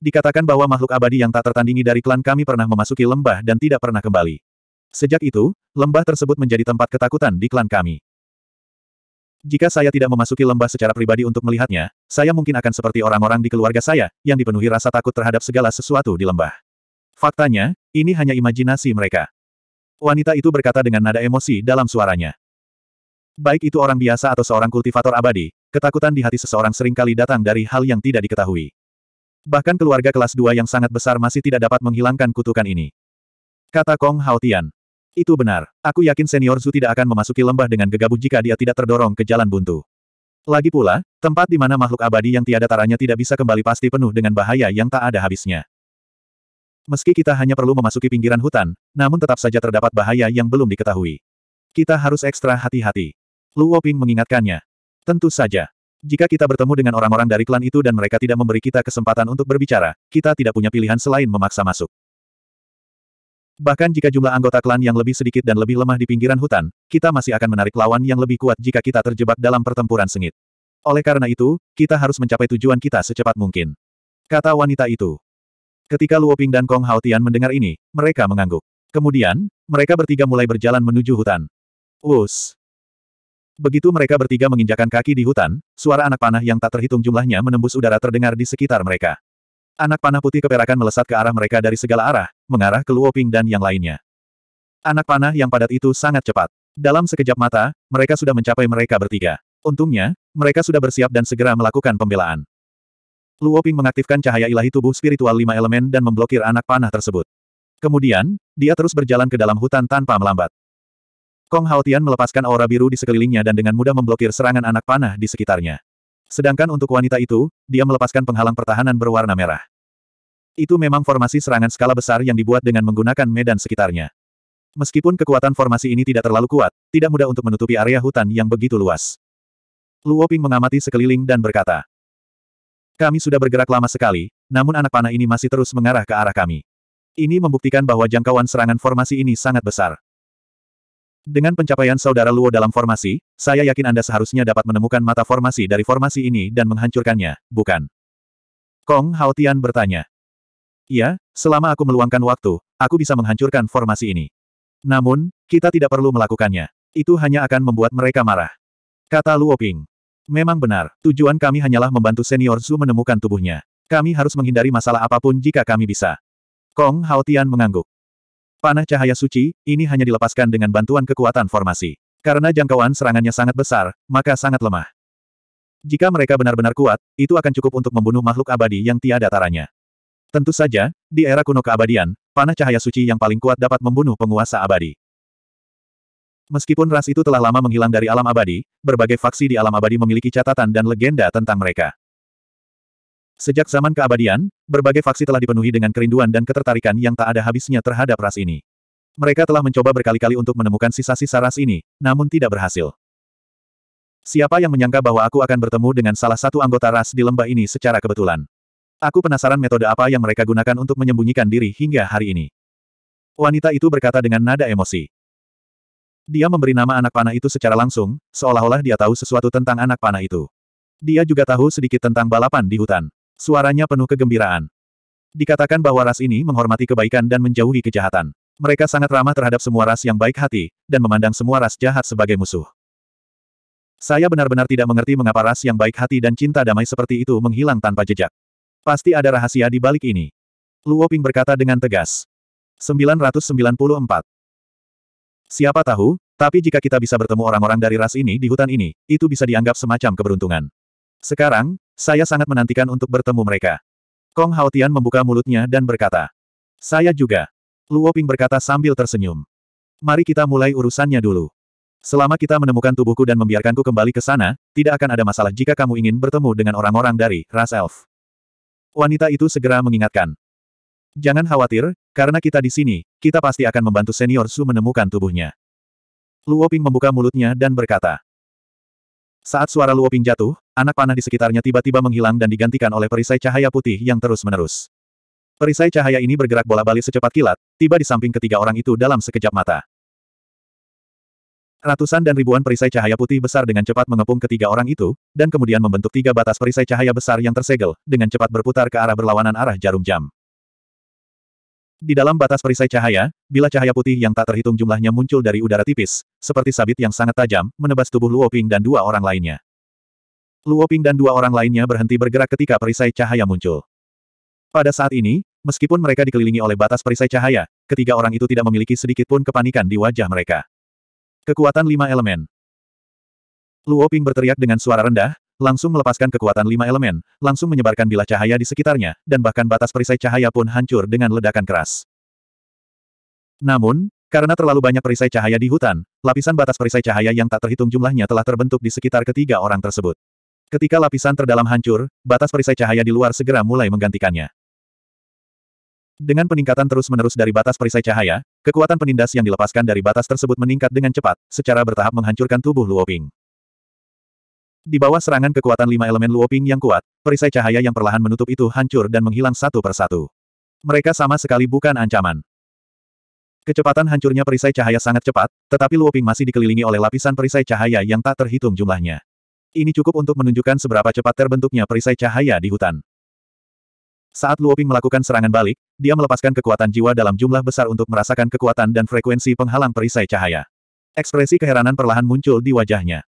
Dikatakan bahwa makhluk abadi yang tak tertandingi dari klan kami pernah memasuki lembah dan tidak pernah kembali. Sejak itu, lembah tersebut menjadi tempat ketakutan di klan kami. Jika saya tidak memasuki lembah secara pribadi untuk melihatnya, saya mungkin akan seperti orang-orang di keluarga saya, yang dipenuhi rasa takut terhadap segala sesuatu di lembah. Faktanya, ini hanya imajinasi mereka. Wanita itu berkata dengan nada emosi dalam suaranya. Baik itu orang biasa atau seorang kultivator abadi, ketakutan di hati seseorang seringkali datang dari hal yang tidak diketahui. Bahkan keluarga kelas 2 yang sangat besar masih tidak dapat menghilangkan kutukan ini. Kata Kong Haotian. Itu benar. Aku yakin senior Zhu tidak akan memasuki lembah dengan gegabah jika dia tidak terdorong ke jalan buntu. Lagi pula, tempat di mana makhluk abadi yang tiada taranya tidak bisa kembali pasti penuh dengan bahaya yang tak ada habisnya. Meski kita hanya perlu memasuki pinggiran hutan, namun tetap saja terdapat bahaya yang belum diketahui. Kita harus ekstra hati-hati. Luo Ping mengingatkannya. Tentu saja. Jika kita bertemu dengan orang-orang dari klan itu dan mereka tidak memberi kita kesempatan untuk berbicara, kita tidak punya pilihan selain memaksa masuk. Bahkan jika jumlah anggota klan yang lebih sedikit dan lebih lemah di pinggiran hutan, kita masih akan menarik lawan yang lebih kuat jika kita terjebak dalam pertempuran sengit. Oleh karena itu, kita harus mencapai tujuan kita secepat mungkin. Kata wanita itu. Ketika Luo Ping dan Kong Haotian mendengar ini, mereka mengangguk. Kemudian, mereka bertiga mulai berjalan menuju hutan. Us. Begitu mereka bertiga menginjakan kaki di hutan, suara anak panah yang tak terhitung jumlahnya menembus udara terdengar di sekitar mereka. Anak panah putih keperakan melesat ke arah mereka dari segala arah, mengarah ke Luo Ping dan yang lainnya. Anak panah yang padat itu sangat cepat. Dalam sekejap mata, mereka sudah mencapai mereka bertiga. Untungnya, mereka sudah bersiap dan segera melakukan pembelaan. Luoping mengaktifkan cahaya ilahi tubuh spiritual lima elemen dan memblokir anak panah tersebut. Kemudian, dia terus berjalan ke dalam hutan tanpa melambat. Kong Haotian melepaskan aura biru di sekelilingnya dan dengan mudah memblokir serangan anak panah di sekitarnya. Sedangkan untuk wanita itu, dia melepaskan penghalang pertahanan berwarna merah. Itu memang formasi serangan skala besar yang dibuat dengan menggunakan medan sekitarnya. Meskipun kekuatan formasi ini tidak terlalu kuat, tidak mudah untuk menutupi area hutan yang begitu luas. Luoping mengamati sekeliling dan berkata, kami sudah bergerak lama sekali, namun anak panah ini masih terus mengarah ke arah kami. Ini membuktikan bahwa jangkauan serangan formasi ini sangat besar. Dengan pencapaian saudara Luo dalam formasi, saya yakin Anda seharusnya dapat menemukan mata formasi dari formasi ini dan menghancurkannya, bukan? Kong Haotian bertanya. Ya, selama aku meluangkan waktu, aku bisa menghancurkan formasi ini. Namun, kita tidak perlu melakukannya. Itu hanya akan membuat mereka marah. Kata Luo Ping. Memang benar, tujuan kami hanyalah membantu senior Zhu menemukan tubuhnya. Kami harus menghindari masalah apapun jika kami bisa. Kong Haotian mengangguk. Panah cahaya suci, ini hanya dilepaskan dengan bantuan kekuatan formasi. Karena jangkauan serangannya sangat besar, maka sangat lemah. Jika mereka benar-benar kuat, itu akan cukup untuk membunuh makhluk abadi yang tiada taranya. Tentu saja, di era kuno keabadian, panah cahaya suci yang paling kuat dapat membunuh penguasa abadi. Meskipun ras itu telah lama menghilang dari alam abadi, berbagai faksi di alam abadi memiliki catatan dan legenda tentang mereka. Sejak zaman keabadian, berbagai faksi telah dipenuhi dengan kerinduan dan ketertarikan yang tak ada habisnya terhadap ras ini. Mereka telah mencoba berkali-kali untuk menemukan sisa-sisa ras ini, namun tidak berhasil. Siapa yang menyangka bahwa aku akan bertemu dengan salah satu anggota ras di lembah ini secara kebetulan? Aku penasaran metode apa yang mereka gunakan untuk menyembunyikan diri hingga hari ini. Wanita itu berkata dengan nada emosi. Dia memberi nama anak panah itu secara langsung, seolah-olah dia tahu sesuatu tentang anak panah itu. Dia juga tahu sedikit tentang balapan di hutan. Suaranya penuh kegembiraan. Dikatakan bahwa ras ini menghormati kebaikan dan menjauhi kejahatan. Mereka sangat ramah terhadap semua ras yang baik hati, dan memandang semua ras jahat sebagai musuh. Saya benar-benar tidak mengerti mengapa ras yang baik hati dan cinta damai seperti itu menghilang tanpa jejak. Pasti ada rahasia di balik ini. Luoping berkata dengan tegas. 994. Siapa tahu, tapi jika kita bisa bertemu orang-orang dari ras ini di hutan ini, itu bisa dianggap semacam keberuntungan. Sekarang, saya sangat menantikan untuk bertemu mereka. Kong Haotian membuka mulutnya dan berkata. Saya juga. Luo Ping berkata sambil tersenyum. Mari kita mulai urusannya dulu. Selama kita menemukan tubuhku dan membiarkanku kembali ke sana, tidak akan ada masalah jika kamu ingin bertemu dengan orang-orang dari ras elf. Wanita itu segera mengingatkan. Jangan khawatir, karena kita di sini, kita pasti akan membantu senior Su menemukan tubuhnya. Luoping membuka mulutnya dan berkata. Saat suara Luoping jatuh, anak panah di sekitarnya tiba-tiba menghilang dan digantikan oleh perisai cahaya putih yang terus-menerus. Perisai cahaya ini bergerak bola balik secepat kilat, tiba di samping ketiga orang itu dalam sekejap mata. Ratusan dan ribuan perisai cahaya putih besar dengan cepat mengepung ketiga orang itu, dan kemudian membentuk tiga batas perisai cahaya besar yang tersegel, dengan cepat berputar ke arah berlawanan arah jarum jam. Di dalam batas perisai cahaya, bila cahaya putih yang tak terhitung jumlahnya muncul dari udara tipis, seperti sabit yang sangat tajam, menebas tubuh Luoping dan dua orang lainnya. Luoping dan dua orang lainnya berhenti bergerak ketika perisai cahaya muncul. Pada saat ini, meskipun mereka dikelilingi oleh batas perisai cahaya, ketiga orang itu tidak memiliki sedikit pun kepanikan di wajah mereka. Kekuatan lima elemen. Luoping berteriak dengan suara rendah, langsung melepaskan kekuatan lima elemen, langsung menyebarkan bilah cahaya di sekitarnya, dan bahkan batas perisai cahaya pun hancur dengan ledakan keras. Namun, karena terlalu banyak perisai cahaya di hutan, lapisan batas perisai cahaya yang tak terhitung jumlahnya telah terbentuk di sekitar ketiga orang tersebut. Ketika lapisan terdalam hancur, batas perisai cahaya di luar segera mulai menggantikannya. Dengan peningkatan terus-menerus dari batas perisai cahaya, kekuatan penindas yang dilepaskan dari batas tersebut meningkat dengan cepat, secara bertahap menghancurkan tubuh Luo Ping. Di bawah serangan kekuatan lima elemen Luoping yang kuat, perisai cahaya yang perlahan menutup itu hancur dan menghilang satu persatu. Mereka sama sekali bukan ancaman. Kecepatan hancurnya perisai cahaya sangat cepat, tetapi Luoping masih dikelilingi oleh lapisan perisai cahaya yang tak terhitung jumlahnya. Ini cukup untuk menunjukkan seberapa cepat terbentuknya perisai cahaya di hutan. Saat Luoping melakukan serangan balik, dia melepaskan kekuatan jiwa dalam jumlah besar untuk merasakan kekuatan dan frekuensi penghalang perisai cahaya. Ekspresi keheranan perlahan muncul di wajahnya.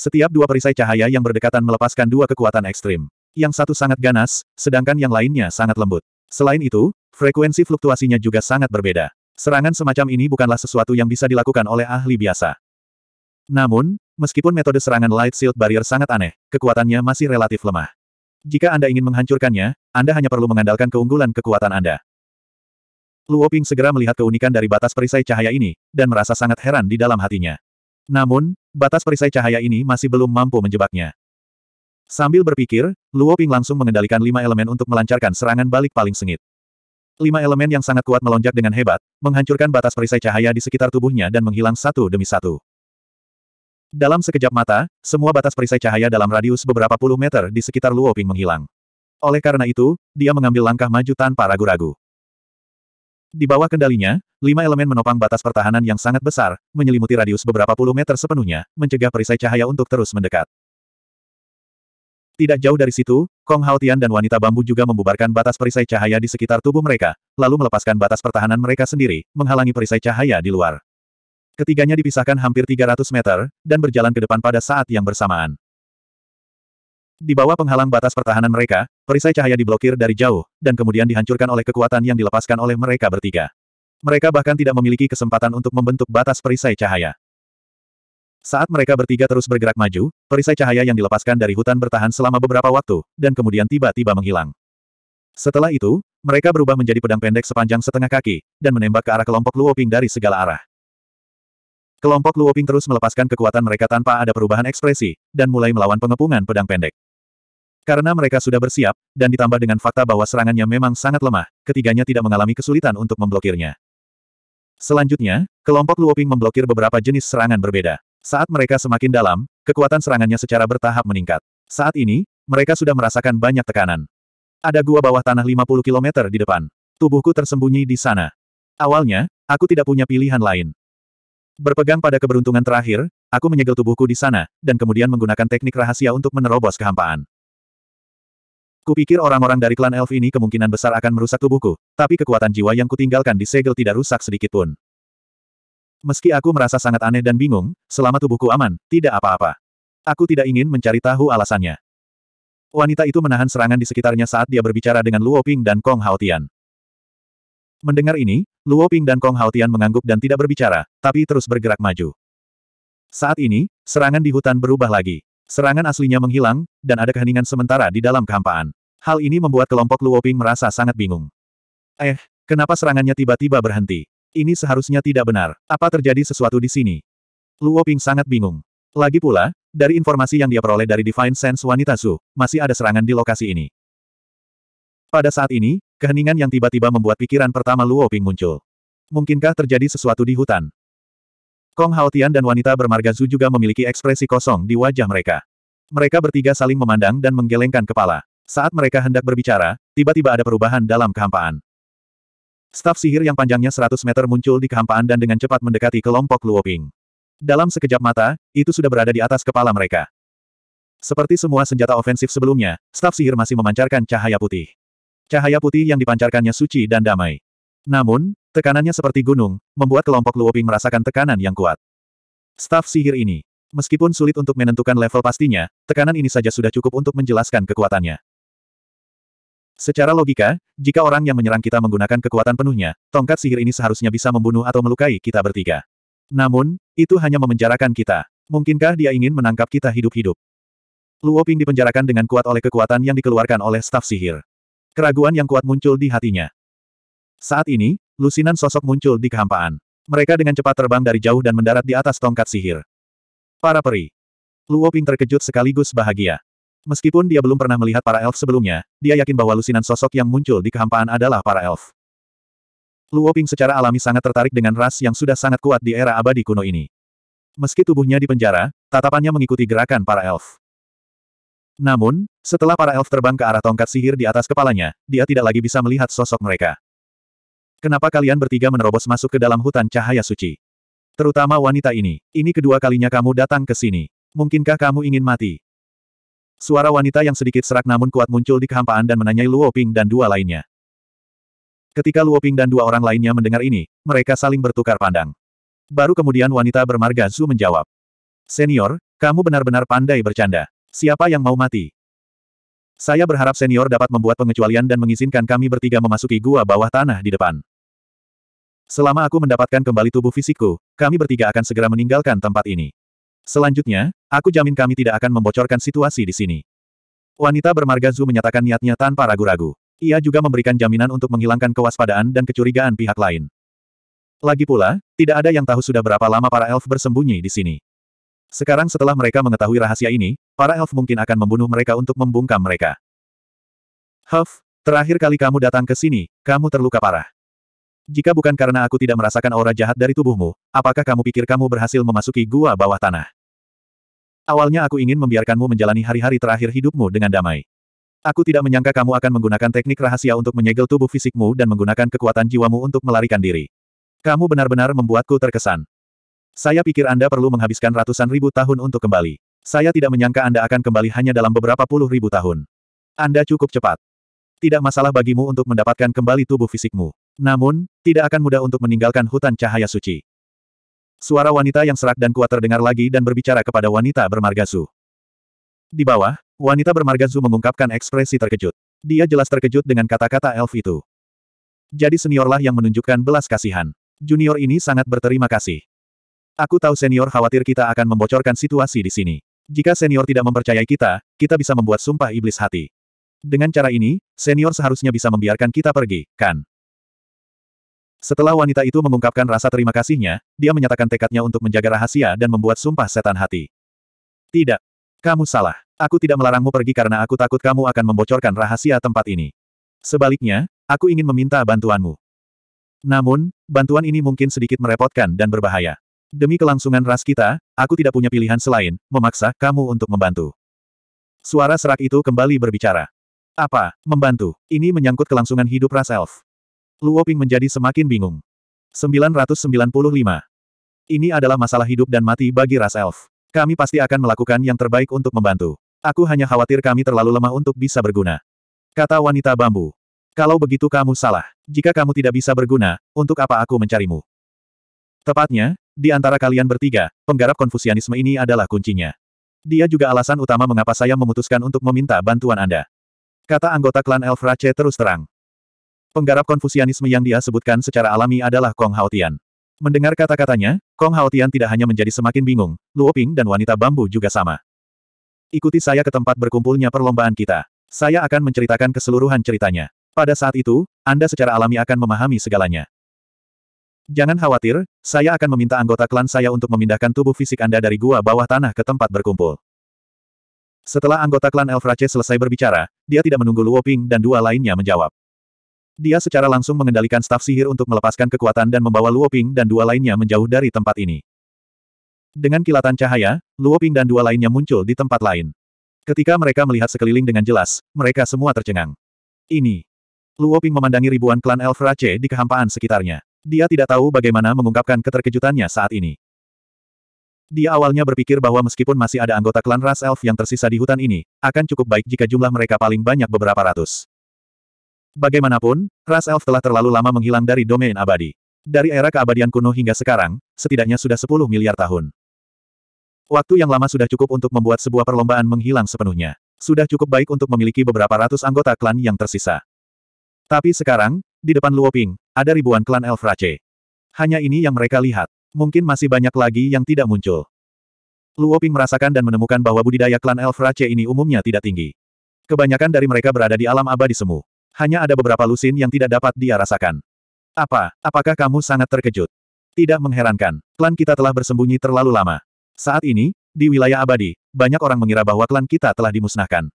Setiap dua perisai cahaya yang berdekatan melepaskan dua kekuatan ekstrim. Yang satu sangat ganas, sedangkan yang lainnya sangat lembut. Selain itu, frekuensi fluktuasinya juga sangat berbeda. Serangan semacam ini bukanlah sesuatu yang bisa dilakukan oleh ahli biasa. Namun, meskipun metode serangan Light Shield Barrier sangat aneh, kekuatannya masih relatif lemah. Jika Anda ingin menghancurkannya, Anda hanya perlu mengandalkan keunggulan kekuatan Anda. Luo Ping segera melihat keunikan dari batas perisai cahaya ini, dan merasa sangat heran di dalam hatinya. Namun, Batas perisai cahaya ini masih belum mampu menjebaknya. Sambil berpikir, Luo Ping langsung mengendalikan lima elemen untuk melancarkan serangan balik paling sengit. Lima elemen yang sangat kuat melonjak dengan hebat, menghancurkan batas perisai cahaya di sekitar tubuhnya dan menghilang satu demi satu. Dalam sekejap mata, semua batas perisai cahaya dalam radius beberapa puluh meter di sekitar Luo Ping menghilang. Oleh karena itu, dia mengambil langkah maju tanpa ragu-ragu. Di bawah kendalinya, Lima elemen menopang batas pertahanan yang sangat besar, menyelimuti radius beberapa puluh meter sepenuhnya, mencegah perisai cahaya untuk terus mendekat. Tidak jauh dari situ, Kong Haotian dan wanita bambu juga membubarkan batas perisai cahaya di sekitar tubuh mereka, lalu melepaskan batas pertahanan mereka sendiri, menghalangi perisai cahaya di luar. Ketiganya dipisahkan hampir 300 meter, dan berjalan ke depan pada saat yang bersamaan. Di bawah penghalang batas pertahanan mereka, perisai cahaya diblokir dari jauh, dan kemudian dihancurkan oleh kekuatan yang dilepaskan oleh mereka bertiga. Mereka bahkan tidak memiliki kesempatan untuk membentuk batas perisai cahaya. Saat mereka bertiga terus bergerak maju, perisai cahaya yang dilepaskan dari hutan bertahan selama beberapa waktu, dan kemudian tiba-tiba menghilang. Setelah itu, mereka berubah menjadi pedang pendek sepanjang setengah kaki, dan menembak ke arah kelompok Luoping dari segala arah. Kelompok Luoping terus melepaskan kekuatan mereka tanpa ada perubahan ekspresi, dan mulai melawan pengepungan pedang pendek. Karena mereka sudah bersiap, dan ditambah dengan fakta bahwa serangannya memang sangat lemah, ketiganya tidak mengalami kesulitan untuk memblokirnya. Selanjutnya, kelompok Luoping memblokir beberapa jenis serangan berbeda. Saat mereka semakin dalam, kekuatan serangannya secara bertahap meningkat. Saat ini, mereka sudah merasakan banyak tekanan. Ada gua bawah tanah 50 km di depan. Tubuhku tersembunyi di sana. Awalnya, aku tidak punya pilihan lain. Berpegang pada keberuntungan terakhir, aku menyegel tubuhku di sana, dan kemudian menggunakan teknik rahasia untuk menerobos kehampaan. Kupikir orang-orang dari klan elf ini kemungkinan besar akan merusak tubuhku, tapi kekuatan jiwa yang kutinggalkan di segel tidak rusak sedikit pun. Meski aku merasa sangat aneh dan bingung, selama tubuhku aman, tidak apa-apa. Aku tidak ingin mencari tahu alasannya. Wanita itu menahan serangan di sekitarnya saat dia berbicara dengan Luo Ping dan Kong Haotian. Mendengar ini, Luo Ping dan Kong Haotian mengangguk dan tidak berbicara, tapi terus bergerak maju. Saat ini, serangan di hutan berubah lagi. Serangan aslinya menghilang, dan ada keheningan sementara di dalam kehampaan. Hal ini membuat kelompok Luoping merasa sangat bingung. Eh, kenapa serangannya tiba-tiba berhenti? Ini seharusnya tidak benar. Apa terjadi sesuatu di sini? Luoping sangat bingung. Lagi pula, dari informasi yang dia peroleh dari Divine Sense Wanita Su, masih ada serangan di lokasi ini. Pada saat ini, keheningan yang tiba-tiba membuat pikiran pertama Luoping muncul. Mungkinkah terjadi sesuatu di hutan? Kong Haotian dan wanita bermarga Zhu juga memiliki ekspresi kosong di wajah mereka. Mereka bertiga saling memandang dan menggelengkan kepala. Saat mereka hendak berbicara, tiba-tiba ada perubahan dalam kehampaan. Staf sihir yang panjangnya 100 meter muncul di kehampaan dan dengan cepat mendekati kelompok Luoping. Dalam sekejap mata, itu sudah berada di atas kepala mereka. Seperti semua senjata ofensif sebelumnya, staf sihir masih memancarkan cahaya putih. Cahaya putih yang dipancarkannya suci dan damai. Namun, tekanannya seperti gunung, membuat kelompok Luoping merasakan tekanan yang kuat. Staf sihir ini, meskipun sulit untuk menentukan level pastinya, tekanan ini saja sudah cukup untuk menjelaskan kekuatannya. Secara logika, jika orang yang menyerang kita menggunakan kekuatan penuhnya, tongkat sihir ini seharusnya bisa membunuh atau melukai kita bertiga. Namun, itu hanya memenjarakan kita. Mungkinkah dia ingin menangkap kita hidup-hidup? Luoping dipenjarakan dengan kuat oleh kekuatan yang dikeluarkan oleh staf sihir. Keraguan yang kuat muncul di hatinya. Saat ini, lusinan sosok muncul di kehampaan. Mereka dengan cepat terbang dari jauh dan mendarat di atas tongkat sihir. Para peri. Luo Ping terkejut sekaligus bahagia. Meskipun dia belum pernah melihat para elf sebelumnya, dia yakin bahwa lusinan sosok yang muncul di kehampaan adalah para elf. Luo Ping secara alami sangat tertarik dengan ras yang sudah sangat kuat di era abadi kuno ini. Meski tubuhnya dipenjara, tatapannya mengikuti gerakan para elf. Namun, setelah para elf terbang ke arah tongkat sihir di atas kepalanya, dia tidak lagi bisa melihat sosok mereka. Kenapa kalian bertiga menerobos masuk ke dalam hutan cahaya suci? Terutama wanita ini. Ini kedua kalinya kamu datang ke sini. Mungkinkah kamu ingin mati? Suara wanita yang sedikit serak namun kuat muncul di kehampaan dan menanyai Luo Ping dan dua lainnya. Ketika Luo Ping dan dua orang lainnya mendengar ini, mereka saling bertukar pandang. Baru kemudian wanita bermarga Zhu menjawab. Senior, kamu benar-benar pandai bercanda. Siapa yang mau mati? Saya berharap senior dapat membuat pengecualian dan mengizinkan kami bertiga memasuki gua bawah tanah di depan. Selama aku mendapatkan kembali tubuh fisikku, kami bertiga akan segera meninggalkan tempat ini. Selanjutnya, aku jamin kami tidak akan membocorkan situasi di sini. Wanita bermarga Zu menyatakan niatnya tanpa ragu-ragu. Ia juga memberikan jaminan untuk menghilangkan kewaspadaan dan kecurigaan pihak lain. Lagi pula, tidak ada yang tahu sudah berapa lama para elf bersembunyi di sini. Sekarang setelah mereka mengetahui rahasia ini, para elf mungkin akan membunuh mereka untuk membungkam mereka. Huff, terakhir kali kamu datang ke sini, kamu terluka parah. Jika bukan karena aku tidak merasakan aura jahat dari tubuhmu, apakah kamu pikir kamu berhasil memasuki gua bawah tanah? Awalnya aku ingin membiarkanmu menjalani hari-hari terakhir hidupmu dengan damai. Aku tidak menyangka kamu akan menggunakan teknik rahasia untuk menyegel tubuh fisikmu dan menggunakan kekuatan jiwamu untuk melarikan diri. Kamu benar-benar membuatku terkesan. Saya pikir Anda perlu menghabiskan ratusan ribu tahun untuk kembali. Saya tidak menyangka Anda akan kembali hanya dalam beberapa puluh ribu tahun. Anda cukup cepat. Tidak masalah bagimu untuk mendapatkan kembali tubuh fisikmu. Namun, tidak akan mudah untuk meninggalkan hutan cahaya suci. Suara wanita yang serak dan kuat terdengar lagi dan berbicara kepada wanita bermarga Di bawah, wanita bermarga mengungkapkan ekspresi terkejut. Dia jelas terkejut dengan kata-kata elf itu. Jadi seniorlah yang menunjukkan belas kasihan. Junior ini sangat berterima kasih. Aku tahu senior khawatir kita akan membocorkan situasi di sini. Jika senior tidak mempercayai kita, kita bisa membuat sumpah iblis hati. Dengan cara ini, senior seharusnya bisa membiarkan kita pergi, kan? Setelah wanita itu mengungkapkan rasa terima kasihnya, dia menyatakan tekadnya untuk menjaga rahasia dan membuat sumpah setan hati. Tidak. Kamu salah. Aku tidak melarangmu pergi karena aku takut kamu akan membocorkan rahasia tempat ini. Sebaliknya, aku ingin meminta bantuanmu. Namun, bantuan ini mungkin sedikit merepotkan dan berbahaya. Demi kelangsungan ras kita, aku tidak punya pilihan selain memaksa kamu untuk membantu. Suara serak itu kembali berbicara. Apa, membantu, ini menyangkut kelangsungan hidup ras elf. Luo Ping menjadi semakin bingung. 995. Ini adalah masalah hidup dan mati bagi ras elf. Kami pasti akan melakukan yang terbaik untuk membantu. Aku hanya khawatir kami terlalu lemah untuk bisa berguna. Kata wanita bambu. Kalau begitu kamu salah. Jika kamu tidak bisa berguna, untuk apa aku mencarimu? Tepatnya, di antara kalian bertiga, penggarap konfusianisme ini adalah kuncinya. Dia juga alasan utama mengapa saya memutuskan untuk meminta bantuan Anda. Kata anggota klan Elf Rache terus terang. Penggarap konfusianisme yang dia sebutkan secara alami adalah Kong Haotian. Mendengar kata-katanya, Kong Haotian tidak hanya menjadi semakin bingung, Luo Ping dan wanita bambu juga sama. Ikuti saya ke tempat berkumpulnya perlombaan kita. Saya akan menceritakan keseluruhan ceritanya. Pada saat itu, Anda secara alami akan memahami segalanya. Jangan khawatir, saya akan meminta anggota klan saya untuk memindahkan tubuh fisik Anda dari gua bawah tanah ke tempat berkumpul. Setelah anggota klan Elfrace selesai berbicara, dia tidak menunggu Luo Ping dan dua lainnya menjawab. Dia secara langsung mengendalikan staf sihir untuk melepaskan kekuatan dan membawa Luo Ping dan dua lainnya menjauh dari tempat ini. Dengan kilatan cahaya, Luo Ping dan dua lainnya muncul di tempat lain. Ketika mereka melihat sekeliling dengan jelas, mereka semua tercengang. Ini. Luo Ping memandangi ribuan klan Elfrace di kehampaan sekitarnya. Dia tidak tahu bagaimana mengungkapkan keterkejutannya saat ini. Dia awalnya berpikir bahwa meskipun masih ada anggota klan ras elf yang tersisa di hutan ini, akan cukup baik jika jumlah mereka paling banyak beberapa ratus. Bagaimanapun, ras elf telah terlalu lama menghilang dari domain abadi. Dari era keabadian kuno hingga sekarang, setidaknya sudah 10 miliar tahun. Waktu yang lama sudah cukup untuk membuat sebuah perlombaan menghilang sepenuhnya. Sudah cukup baik untuk memiliki beberapa ratus anggota klan yang tersisa. Tapi sekarang, di depan Luoping, ada ribuan klan elf race. Hanya ini yang mereka lihat. Mungkin masih banyak lagi yang tidak muncul. Luo Ping merasakan dan menemukan bahwa budidaya klan Elf Rache ini umumnya tidak tinggi. Kebanyakan dari mereka berada di alam abadi semu. Hanya ada beberapa lusin yang tidak dapat dia rasakan. Apa, apakah kamu sangat terkejut? Tidak mengherankan, klan kita telah bersembunyi terlalu lama. Saat ini, di wilayah abadi, banyak orang mengira bahwa klan kita telah dimusnahkan.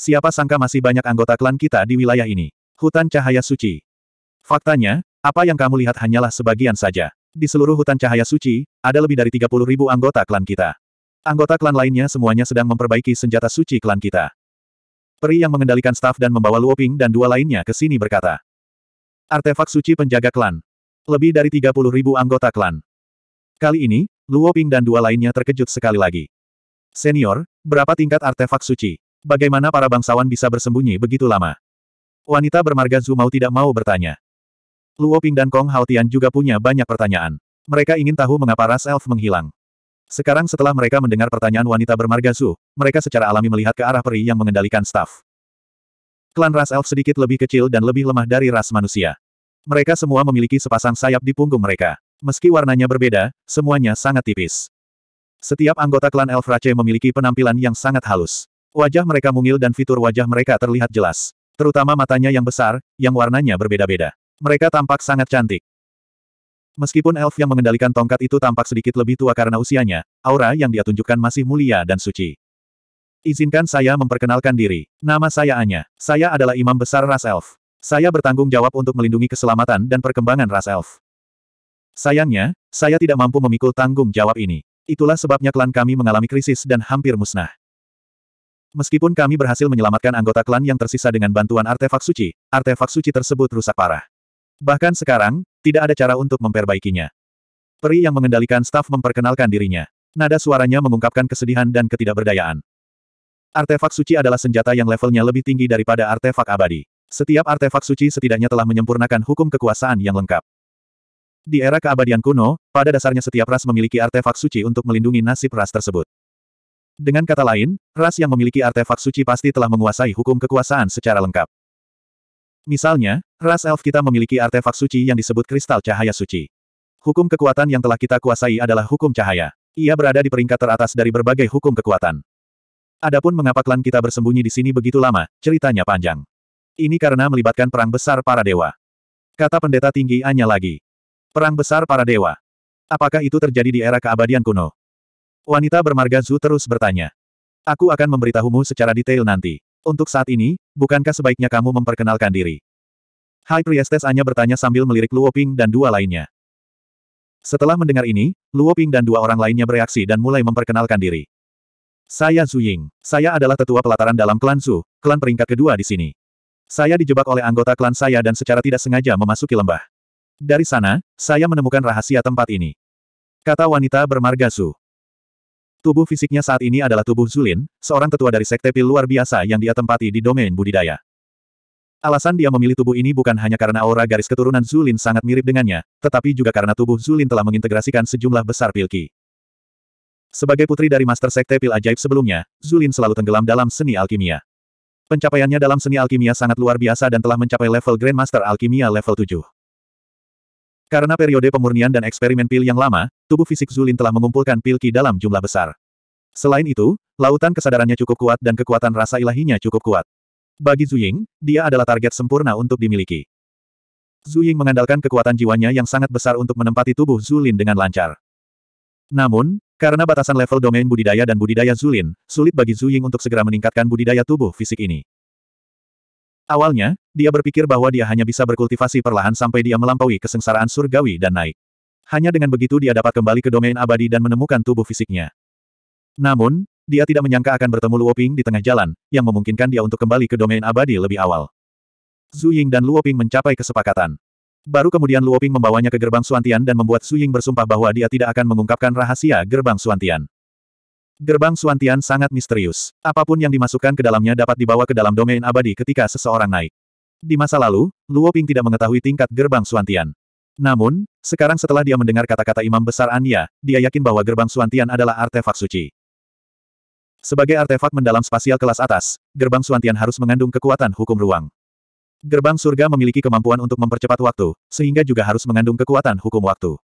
Siapa sangka masih banyak anggota klan kita di wilayah ini. Hutan Cahaya Suci. Faktanya, apa yang kamu lihat hanyalah sebagian saja. Di seluruh hutan cahaya suci, ada lebih dari 30 ribu anggota klan kita. Anggota klan lainnya semuanya sedang memperbaiki senjata suci klan kita. Peri yang mengendalikan staf dan membawa Luoping dan dua lainnya ke sini berkata. Artefak suci penjaga klan. Lebih dari 30 ribu anggota klan. Kali ini, Luoping dan dua lainnya terkejut sekali lagi. Senior, berapa tingkat artefak suci? Bagaimana para bangsawan bisa bersembunyi begitu lama? Wanita bermarga Zhu mau tidak mau bertanya. Luo Ping dan Kong Tian juga punya banyak pertanyaan. Mereka ingin tahu mengapa ras elf menghilang. Sekarang setelah mereka mendengar pertanyaan wanita bermarga Zu, mereka secara alami melihat ke arah peri yang mengendalikan staf. Klan ras elf sedikit lebih kecil dan lebih lemah dari ras manusia. Mereka semua memiliki sepasang sayap di punggung mereka. Meski warnanya berbeda, semuanya sangat tipis. Setiap anggota klan elf Rache memiliki penampilan yang sangat halus. Wajah mereka mungil dan fitur wajah mereka terlihat jelas. Terutama matanya yang besar, yang warnanya berbeda-beda. Mereka tampak sangat cantik. Meskipun elf yang mengendalikan tongkat itu tampak sedikit lebih tua karena usianya, aura yang dia tunjukkan masih mulia dan suci. Izinkan saya memperkenalkan diri. Nama saya Anya. Saya adalah imam besar ras elf. Saya bertanggung jawab untuk melindungi keselamatan dan perkembangan ras elf. Sayangnya, saya tidak mampu memikul tanggung jawab ini. Itulah sebabnya klan kami mengalami krisis dan hampir musnah. Meskipun kami berhasil menyelamatkan anggota klan yang tersisa dengan bantuan artefak suci, artefak suci tersebut rusak parah. Bahkan sekarang, tidak ada cara untuk memperbaikinya. Peri yang mengendalikan staf memperkenalkan dirinya. Nada suaranya mengungkapkan kesedihan dan ketidakberdayaan. Artefak suci adalah senjata yang levelnya lebih tinggi daripada artefak abadi. Setiap artefak suci setidaknya telah menyempurnakan hukum kekuasaan yang lengkap. Di era keabadian kuno, pada dasarnya setiap ras memiliki artefak suci untuk melindungi nasib ras tersebut. Dengan kata lain, ras yang memiliki artefak suci pasti telah menguasai hukum kekuasaan secara lengkap. Misalnya, ras elf kita memiliki artefak suci yang disebut kristal cahaya suci. Hukum kekuatan yang telah kita kuasai adalah hukum cahaya. Ia berada di peringkat teratas dari berbagai hukum kekuatan. Adapun mengapa klan kita bersembunyi di sini begitu lama, ceritanya panjang. Ini karena melibatkan perang besar para dewa. Kata pendeta tinggi Anya lagi. Perang besar para dewa. Apakah itu terjadi di era keabadian kuno? Wanita bermarga Zu terus bertanya. Aku akan memberitahumu secara detail nanti. Untuk saat ini, bukankah sebaiknya kamu memperkenalkan diri? Hai Priestes hanya bertanya sambil melirik Luo Ping dan dua lainnya. Setelah mendengar ini, Luo Ping dan dua orang lainnya bereaksi dan mulai memperkenalkan diri. Saya Zhu Ying. Saya adalah tetua pelataran dalam klan Su, klan peringkat kedua di sini. Saya dijebak oleh anggota klan saya dan secara tidak sengaja memasuki lembah. Dari sana, saya menemukan rahasia tempat ini. Kata wanita bermarga Su. Tubuh fisiknya saat ini adalah tubuh Zulin, seorang tetua dari sekte pil luar biasa yang dia tempati di domain budidaya. Alasan dia memilih tubuh ini bukan hanya karena aura garis keturunan Zulin sangat mirip dengannya, tetapi juga karena tubuh Zulin telah mengintegrasikan sejumlah besar pilki. Sebagai putri dari master sekte pil ajaib sebelumnya, Zulin selalu tenggelam dalam seni alkimia. Pencapaiannya dalam seni alkimia sangat luar biasa dan telah mencapai level Grandmaster Alkimia level 7. Karena periode pemurnian dan eksperimen pil yang lama, tubuh fisik Zulin telah mengumpulkan pilki dalam jumlah besar. Selain itu, lautan kesadarannya cukup kuat dan kekuatan rasa ilahinya cukup kuat. Bagi Zuying, dia adalah target sempurna untuk dimiliki. Zuying mengandalkan kekuatan jiwanya yang sangat besar untuk menempati tubuh Zulin dengan lancar. Namun, karena batasan level domain budidaya dan budidaya Zulin, sulit bagi Zuying untuk segera meningkatkan budidaya tubuh fisik ini. Awalnya, dia berpikir bahwa dia hanya bisa berkultivasi perlahan sampai dia melampaui kesengsaraan surgawi dan naik. Hanya dengan begitu dia dapat kembali ke domain abadi dan menemukan tubuh fisiknya. Namun, dia tidak menyangka akan bertemu Luo Ping di tengah jalan, yang memungkinkan dia untuk kembali ke domain abadi lebih awal. Zhu Ying dan Luo Ping mencapai kesepakatan. Baru kemudian Luo Ping membawanya ke gerbang Suantian dan membuat Zhu Ying bersumpah bahwa dia tidak akan mengungkapkan rahasia gerbang Suantian. Gerbang Suantian sangat misterius. Apapun yang dimasukkan ke dalamnya dapat dibawa ke dalam domain abadi ketika seseorang naik. Di masa lalu, Luo Ping tidak mengetahui tingkat gerbang Suantian. Namun, sekarang setelah dia mendengar kata-kata Imam Besar Anya, dia yakin bahwa gerbang Suantian adalah artefak suci. Sebagai artefak mendalam spasial kelas atas, gerbang Suantian harus mengandung kekuatan hukum ruang. Gerbang surga memiliki kemampuan untuk mempercepat waktu, sehingga juga harus mengandung kekuatan hukum waktu.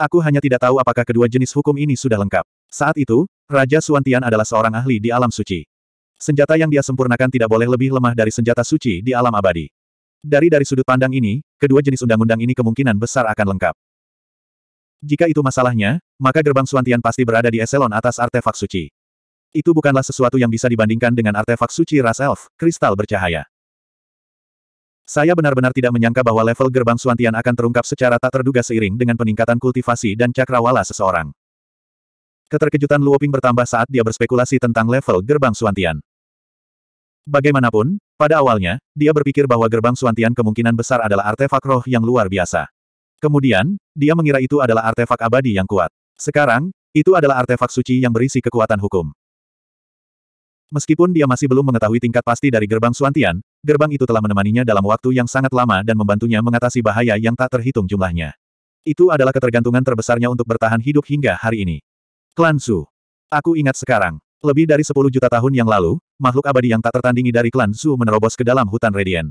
Aku hanya tidak tahu apakah kedua jenis hukum ini sudah lengkap. Saat itu, Raja Suantian adalah seorang ahli di alam suci. Senjata yang dia sempurnakan tidak boleh lebih lemah dari senjata suci di alam abadi. Dari dari sudut pandang ini, kedua jenis undang-undang ini kemungkinan besar akan lengkap. Jika itu masalahnya, maka gerbang Suantian pasti berada di eselon atas artefak suci. Itu bukanlah sesuatu yang bisa dibandingkan dengan artefak suci ras elf, kristal bercahaya. Saya benar-benar tidak menyangka bahwa level gerbang Suantian akan terungkap secara tak terduga seiring dengan peningkatan kultivasi dan cakrawala seseorang. Keterkejutan Luoping bertambah saat dia berspekulasi tentang level gerbang Suantian. Bagaimanapun, pada awalnya, dia berpikir bahwa gerbang Suantian kemungkinan besar adalah artefak roh yang luar biasa. Kemudian, dia mengira itu adalah artefak abadi yang kuat. Sekarang, itu adalah artefak suci yang berisi kekuatan hukum. Meskipun dia masih belum mengetahui tingkat pasti dari gerbang Suantian, gerbang itu telah menemaninya dalam waktu yang sangat lama dan membantunya mengatasi bahaya yang tak terhitung jumlahnya. Itu adalah ketergantungan terbesarnya untuk bertahan hidup hingga hari ini. Klan Su. Aku ingat sekarang. Lebih dari 10 juta tahun yang lalu, makhluk abadi yang tak tertandingi dari klan Zhu menerobos ke dalam hutan Radiant.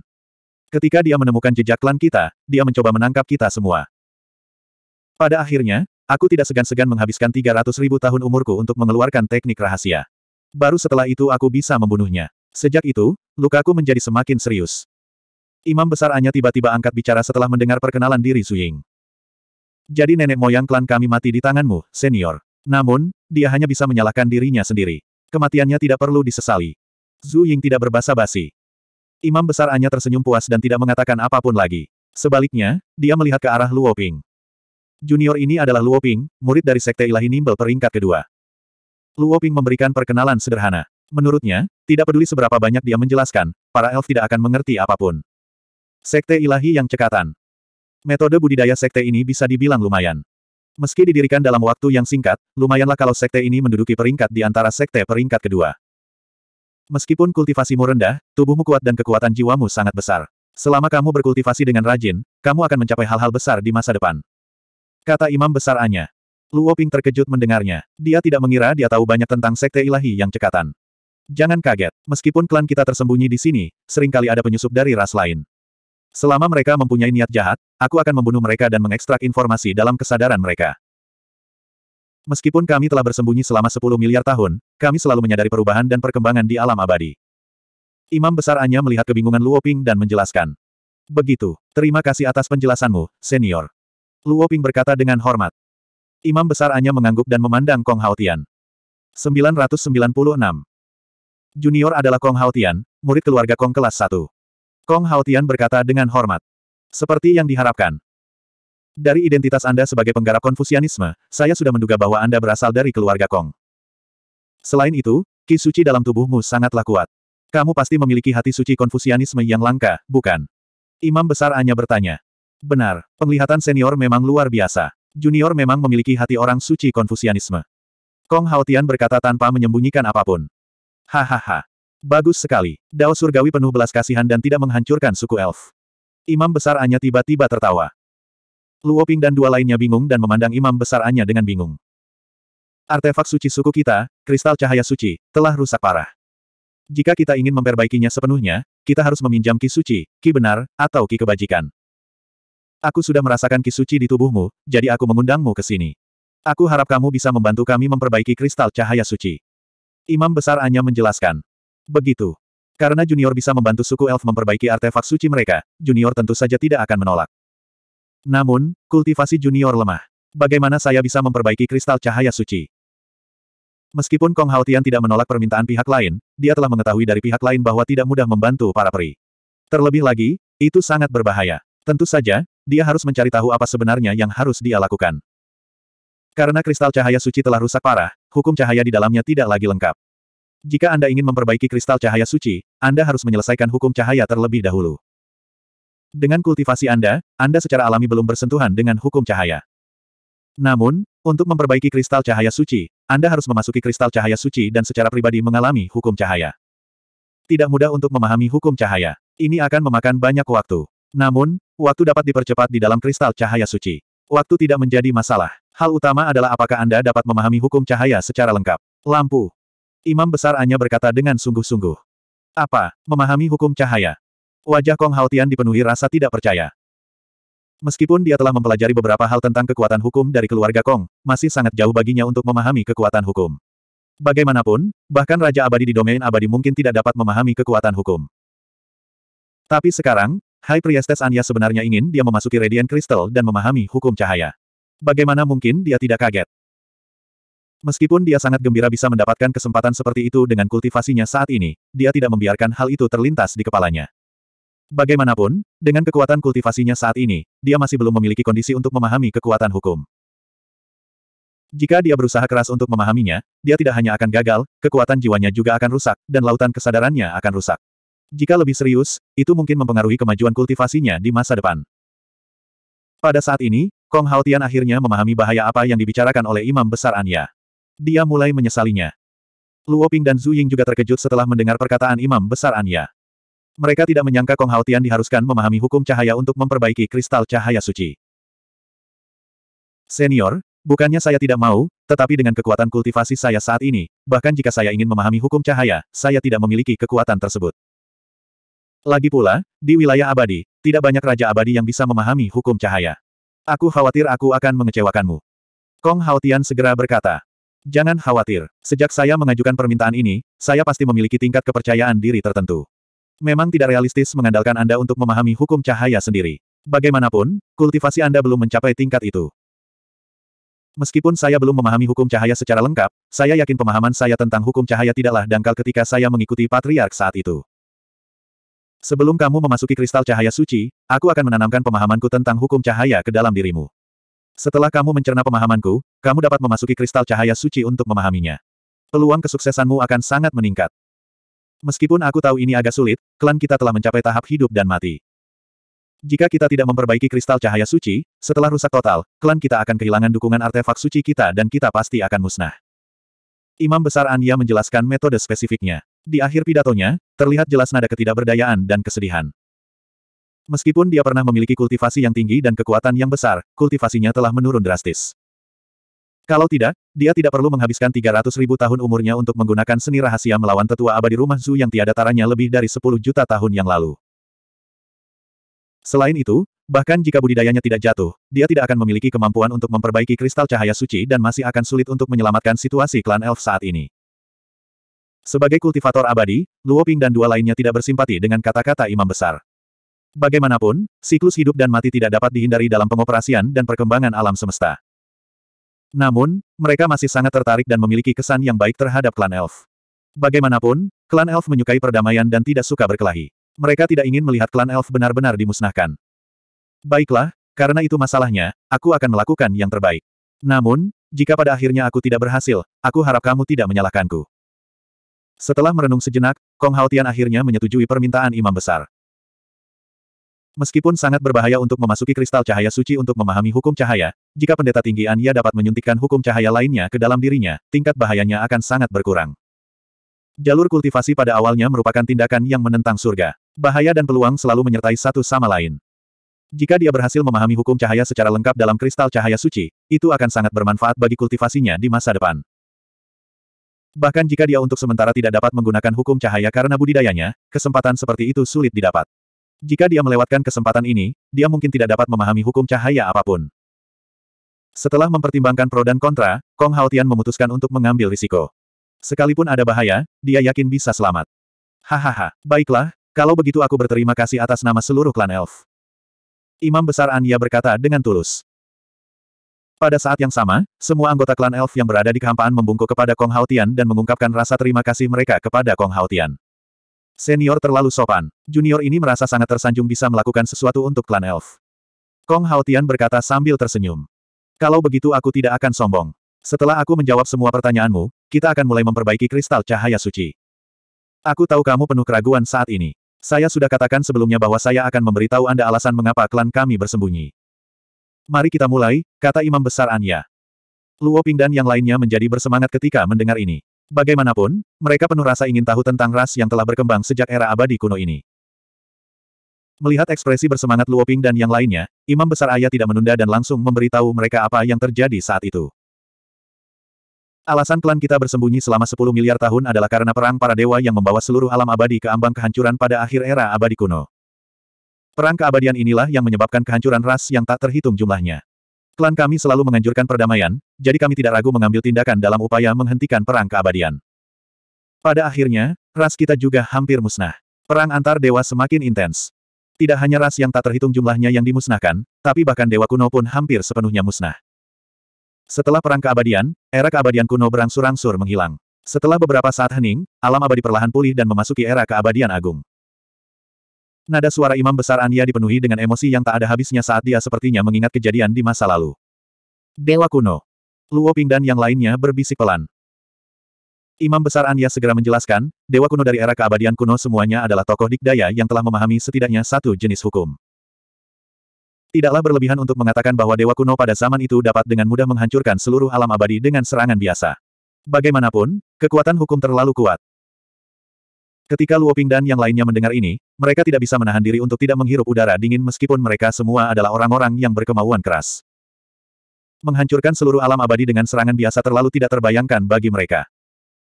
Ketika dia menemukan jejak klan kita, dia mencoba menangkap kita semua. Pada akhirnya, aku tidak segan-segan menghabiskan 300 ribu tahun umurku untuk mengeluarkan teknik rahasia. Baru setelah itu aku bisa membunuhnya. Sejak itu, lukaku menjadi semakin serius. Imam besar Anya tiba-tiba angkat bicara setelah mendengar perkenalan diri Suying. Jadi nenek moyang klan kami mati di tanganmu, senior. Namun, dia hanya bisa menyalahkan dirinya sendiri. Kematiannya tidak perlu disesali. Zhu Ying tidak berbasa-basi. Imam besar hanya tersenyum puas dan tidak mengatakan apapun lagi. Sebaliknya, dia melihat ke arah Luo Ping. Junior ini adalah Luo Ping, murid dari Sekte Ilahi Nimble peringkat kedua. Luo Ping memberikan perkenalan sederhana. Menurutnya, tidak peduli seberapa banyak dia menjelaskan, para elf tidak akan mengerti apapun. Sekte ilahi yang cekatan. Metode budidaya sekte ini bisa dibilang lumayan. Meski didirikan dalam waktu yang singkat, lumayanlah kalau sekte ini menduduki peringkat di antara sekte peringkat kedua. Meskipun kultivasimu rendah, tubuhmu kuat dan kekuatan jiwamu sangat besar. Selama kamu berkultivasi dengan rajin, kamu akan mencapai hal-hal besar di masa depan. Kata imam besar Anya. Luo Ping terkejut mendengarnya. Dia tidak mengira dia tahu banyak tentang sekte ilahi yang cekatan. Jangan kaget, meskipun klan kita tersembunyi di sini, seringkali ada penyusup dari ras lain. Selama mereka mempunyai niat jahat, aku akan membunuh mereka dan mengekstrak informasi dalam kesadaran mereka. Meskipun kami telah bersembunyi selama 10 miliar tahun, kami selalu menyadari perubahan dan perkembangan di alam abadi. Imam Besar Anya melihat kebingungan Luo Ping dan menjelaskan. Begitu, terima kasih atas penjelasanmu, senior. Luo Ping berkata dengan hormat. Imam Besar Anya mengangguk dan memandang Kong Haotian. 996. Junior adalah Kong Haotian, murid keluarga Kong kelas 1. Kong Haotian berkata dengan hormat. Seperti yang diharapkan. Dari identitas Anda sebagai penggarap konfusianisme, saya sudah menduga bahwa Anda berasal dari keluarga Kong. Selain itu, ki suci dalam tubuhmu sangatlah kuat. Kamu pasti memiliki hati suci konfusianisme yang langka, bukan? Imam Besar hanya bertanya. Benar, penglihatan senior memang luar biasa. Junior memang memiliki hati orang suci konfusianisme. Kong Haotian berkata tanpa menyembunyikan apapun. Hahaha. Bagus sekali. Dao surgawi penuh belas kasihan dan tidak menghancurkan suku elf. Imam besar Anya tiba-tiba tertawa. Luoping dan dua lainnya bingung dan memandang imam besar Anya dengan bingung. Artefak suci suku kita, kristal cahaya suci, telah rusak parah. Jika kita ingin memperbaikinya sepenuhnya, kita harus meminjam ki suci, ki benar, atau ki kebajikan. Aku sudah merasakan ki suci di tubuhmu, jadi aku mengundangmu ke sini. Aku harap kamu bisa membantu kami memperbaiki kristal cahaya suci. Imam Besar Anya menjelaskan. Begitu. Karena Junior bisa membantu suku elf memperbaiki artefak suci mereka, Junior tentu saja tidak akan menolak. Namun, kultivasi Junior lemah. Bagaimana saya bisa memperbaiki kristal cahaya suci? Meskipun Kong Haotian tidak menolak permintaan pihak lain, dia telah mengetahui dari pihak lain bahwa tidak mudah membantu para peri. Terlebih lagi, itu sangat berbahaya. Tentu saja, dia harus mencari tahu apa sebenarnya yang harus dia lakukan. Karena kristal cahaya suci telah rusak parah, hukum cahaya di dalamnya tidak lagi lengkap. Jika Anda ingin memperbaiki kristal cahaya suci, Anda harus menyelesaikan hukum cahaya terlebih dahulu. Dengan kultivasi Anda, Anda secara alami belum bersentuhan dengan hukum cahaya. Namun, untuk memperbaiki kristal cahaya suci, Anda harus memasuki kristal cahaya suci dan secara pribadi mengalami hukum cahaya. Tidak mudah untuk memahami hukum cahaya. Ini akan memakan banyak waktu. Namun, waktu dapat dipercepat di dalam kristal cahaya suci. Waktu tidak menjadi masalah. Hal utama adalah apakah Anda dapat memahami hukum cahaya secara lengkap. Lampu. Imam besar Anya berkata dengan sungguh-sungguh. Apa, memahami hukum cahaya? Wajah Kong Haotian dipenuhi rasa tidak percaya. Meskipun dia telah mempelajari beberapa hal tentang kekuatan hukum dari keluarga Kong, masih sangat jauh baginya untuk memahami kekuatan hukum. Bagaimanapun, bahkan Raja Abadi di domain abadi mungkin tidak dapat memahami kekuatan hukum. Tapi sekarang, High Priestess Anya sebenarnya ingin dia memasuki Radiant Crystal dan memahami hukum cahaya. Bagaimana mungkin dia tidak kaget? Meskipun dia sangat gembira bisa mendapatkan kesempatan seperti itu dengan kultivasinya saat ini, dia tidak membiarkan hal itu terlintas di kepalanya. Bagaimanapun, dengan kekuatan kultivasinya saat ini, dia masih belum memiliki kondisi untuk memahami kekuatan hukum. Jika dia berusaha keras untuk memahaminya, dia tidak hanya akan gagal, kekuatan jiwanya juga akan rusak, dan lautan kesadarannya akan rusak. Jika lebih serius, itu mungkin mempengaruhi kemajuan kultivasinya di masa depan. Pada saat ini, Kong Tian akhirnya memahami bahaya apa yang dibicarakan oleh Imam Besar Anya dia mulai menyesalinya. Luo Ping dan Zhu Ying juga terkejut setelah mendengar perkataan Imam Besar Anya. Mereka tidak menyangka Kong Haotian diharuskan memahami hukum cahaya untuk memperbaiki kristal cahaya suci. Senior, bukannya saya tidak mau, tetapi dengan kekuatan kultivasi saya saat ini, bahkan jika saya ingin memahami hukum cahaya, saya tidak memiliki kekuatan tersebut. Lagi pula, di wilayah abadi, tidak banyak raja abadi yang bisa memahami hukum cahaya. Aku khawatir aku akan mengecewakanmu. Kong Haotian segera berkata. Jangan khawatir, sejak saya mengajukan permintaan ini, saya pasti memiliki tingkat kepercayaan diri tertentu. Memang tidak realistis mengandalkan Anda untuk memahami hukum cahaya sendiri. Bagaimanapun, kultivasi Anda belum mencapai tingkat itu. Meskipun saya belum memahami hukum cahaya secara lengkap, saya yakin pemahaman saya tentang hukum cahaya tidaklah dangkal ketika saya mengikuti patriark saat itu. Sebelum kamu memasuki kristal cahaya suci, aku akan menanamkan pemahamanku tentang hukum cahaya ke dalam dirimu. Setelah kamu mencerna pemahamanku, kamu dapat memasuki kristal cahaya suci untuk memahaminya. Peluang kesuksesanmu akan sangat meningkat. Meskipun aku tahu ini agak sulit, klan kita telah mencapai tahap hidup dan mati. Jika kita tidak memperbaiki kristal cahaya suci, setelah rusak total, klan kita akan kehilangan dukungan artefak suci kita dan kita pasti akan musnah. Imam Besar Anya menjelaskan metode spesifiknya. Di akhir pidatonya, terlihat jelas nada ketidakberdayaan dan kesedihan. Meskipun dia pernah memiliki kultivasi yang tinggi dan kekuatan yang besar, kultivasinya telah menurun drastis. Kalau tidak, dia tidak perlu menghabiskan 300 ribu tahun umurnya untuk menggunakan seni rahasia melawan tetua abadi rumah Zhu yang tiada taranya lebih dari 10 juta tahun yang lalu. Selain itu, bahkan jika budidayanya tidak jatuh, dia tidak akan memiliki kemampuan untuk memperbaiki kristal cahaya suci dan masih akan sulit untuk menyelamatkan situasi klan elf saat ini. Sebagai kultivator abadi, Luo Ping dan dua lainnya tidak bersimpati dengan kata-kata imam besar. Bagaimanapun, siklus hidup dan mati tidak dapat dihindari dalam pengoperasian dan perkembangan alam semesta. Namun, mereka masih sangat tertarik dan memiliki kesan yang baik terhadap klan elf. Bagaimanapun, klan elf menyukai perdamaian dan tidak suka berkelahi. Mereka tidak ingin melihat klan elf benar-benar dimusnahkan. Baiklah, karena itu masalahnya, aku akan melakukan yang terbaik. Namun, jika pada akhirnya aku tidak berhasil, aku harap kamu tidak menyalahkanku. Setelah merenung sejenak, Kong Haotian akhirnya menyetujui permintaan imam besar. Meskipun sangat berbahaya untuk memasuki kristal cahaya suci untuk memahami hukum cahaya, jika pendeta tinggi Anya dapat menyuntikkan hukum cahaya lainnya ke dalam dirinya, tingkat bahayanya akan sangat berkurang. Jalur kultivasi pada awalnya merupakan tindakan yang menentang surga. Bahaya dan peluang selalu menyertai satu sama lain. Jika dia berhasil memahami hukum cahaya secara lengkap dalam kristal cahaya suci, itu akan sangat bermanfaat bagi kultivasinya di masa depan. Bahkan jika dia untuk sementara tidak dapat menggunakan hukum cahaya karena budidayanya, kesempatan seperti itu sulit didapat. Jika dia melewatkan kesempatan ini, dia mungkin tidak dapat memahami hukum cahaya apapun. Setelah mempertimbangkan pro dan kontra, Kong Haotian memutuskan untuk mengambil risiko. Sekalipun ada bahaya, dia yakin bisa selamat. Hahaha, baiklah, kalau begitu aku berterima kasih atas nama seluruh klan elf. Imam Besar Anya berkata dengan tulus. Pada saat yang sama, semua anggota klan elf yang berada di kehampaan membungkuk kepada Kong Haotian dan mengungkapkan rasa terima kasih mereka kepada Kong Haotian. Senior terlalu sopan. Junior ini merasa sangat tersanjung bisa melakukan sesuatu untuk klan elf. Kong Haotian berkata sambil tersenyum. Kalau begitu aku tidak akan sombong. Setelah aku menjawab semua pertanyaanmu, kita akan mulai memperbaiki kristal cahaya suci. Aku tahu kamu penuh keraguan saat ini. Saya sudah katakan sebelumnya bahwa saya akan memberitahu Anda alasan mengapa klan kami bersembunyi. Mari kita mulai, kata Imam Besar Anya. Luo Ping dan yang lainnya menjadi bersemangat ketika mendengar ini. Bagaimanapun, mereka penuh rasa ingin tahu tentang ras yang telah berkembang sejak era abadi kuno ini. Melihat ekspresi bersemangat Luoping dan yang lainnya, Imam Besar Ayah tidak menunda dan langsung memberitahu mereka apa yang terjadi saat itu. Alasan klan kita bersembunyi selama 10 miliar tahun adalah karena perang para dewa yang membawa seluruh alam abadi ke ambang kehancuran pada akhir era abadi kuno. Perang keabadian inilah yang menyebabkan kehancuran ras yang tak terhitung jumlahnya. Klan kami selalu menganjurkan perdamaian, jadi kami tidak ragu mengambil tindakan dalam upaya menghentikan perang keabadian. Pada akhirnya, ras kita juga hampir musnah. Perang antar dewa semakin intens. Tidak hanya ras yang tak terhitung jumlahnya yang dimusnahkan, tapi bahkan dewa kuno pun hampir sepenuhnya musnah. Setelah perang keabadian, era keabadian kuno berangsur-angsur menghilang. Setelah beberapa saat hening, alam abadi perlahan pulih dan memasuki era keabadian agung. Nada suara imam besar Anya dipenuhi dengan emosi yang tak ada habisnya saat dia sepertinya mengingat kejadian di masa lalu. Dewa kuno. Luo Ping dan yang lainnya berbisik pelan. Imam besar Anya segera menjelaskan, Dewa kuno dari era keabadian kuno semuanya adalah tokoh dikdaya yang telah memahami setidaknya satu jenis hukum. Tidaklah berlebihan untuk mengatakan bahwa Dewa kuno pada zaman itu dapat dengan mudah menghancurkan seluruh alam abadi dengan serangan biasa. Bagaimanapun, kekuatan hukum terlalu kuat. Ketika Luoping dan yang lainnya mendengar ini, mereka tidak bisa menahan diri untuk tidak menghirup udara dingin meskipun mereka semua adalah orang-orang yang berkemauan keras. Menghancurkan seluruh alam abadi dengan serangan biasa terlalu tidak terbayangkan bagi mereka.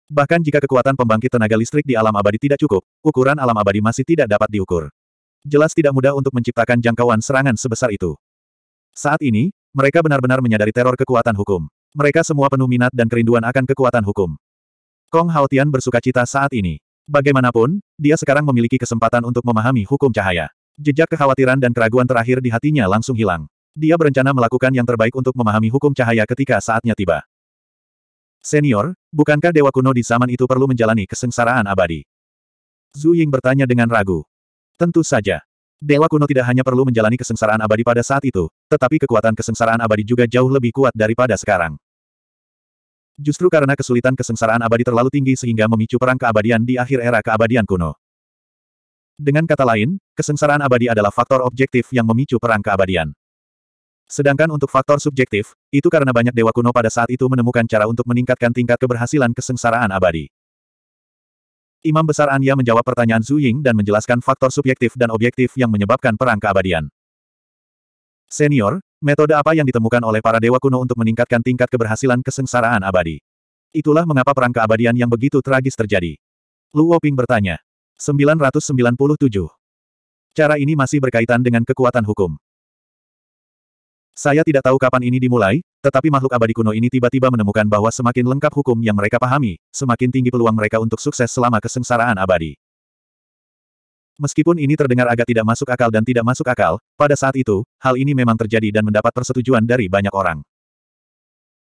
Bahkan jika kekuatan pembangkit tenaga listrik di alam abadi tidak cukup, ukuran alam abadi masih tidak dapat diukur. Jelas tidak mudah untuk menciptakan jangkauan serangan sebesar itu. Saat ini, mereka benar-benar menyadari teror kekuatan hukum. Mereka semua penuh minat dan kerinduan akan kekuatan hukum. Kong Haotian bersuka cita saat ini. Bagaimanapun, dia sekarang memiliki kesempatan untuk memahami hukum cahaya. Jejak kekhawatiran dan keraguan terakhir di hatinya langsung hilang. Dia berencana melakukan yang terbaik untuk memahami hukum cahaya ketika saatnya tiba. Senior, bukankah dewa kuno di zaman itu perlu menjalani kesengsaraan abadi? Zhu Ying bertanya dengan ragu. Tentu saja. Dewa kuno tidak hanya perlu menjalani kesengsaraan abadi pada saat itu, tetapi kekuatan kesengsaraan abadi juga jauh lebih kuat daripada sekarang. Justru karena kesulitan kesengsaraan abadi terlalu tinggi sehingga memicu perang keabadian di akhir era keabadian kuno. Dengan kata lain, kesengsaraan abadi adalah faktor objektif yang memicu perang keabadian. Sedangkan untuk faktor subjektif, itu karena banyak dewa kuno pada saat itu menemukan cara untuk meningkatkan tingkat keberhasilan kesengsaraan abadi. Imam Besar Anya menjawab pertanyaan Zhu Ying dan menjelaskan faktor subjektif dan objektif yang menyebabkan perang keabadian. Senior, Metode apa yang ditemukan oleh para dewa kuno untuk meningkatkan tingkat keberhasilan kesengsaraan abadi? Itulah mengapa perang keabadian yang begitu tragis terjadi. Luo Ping bertanya. 997. Cara ini masih berkaitan dengan kekuatan hukum. Saya tidak tahu kapan ini dimulai, tetapi makhluk abadi kuno ini tiba-tiba menemukan bahwa semakin lengkap hukum yang mereka pahami, semakin tinggi peluang mereka untuk sukses selama kesengsaraan abadi. Meskipun ini terdengar agak tidak masuk akal dan tidak masuk akal, pada saat itu, hal ini memang terjadi dan mendapat persetujuan dari banyak orang.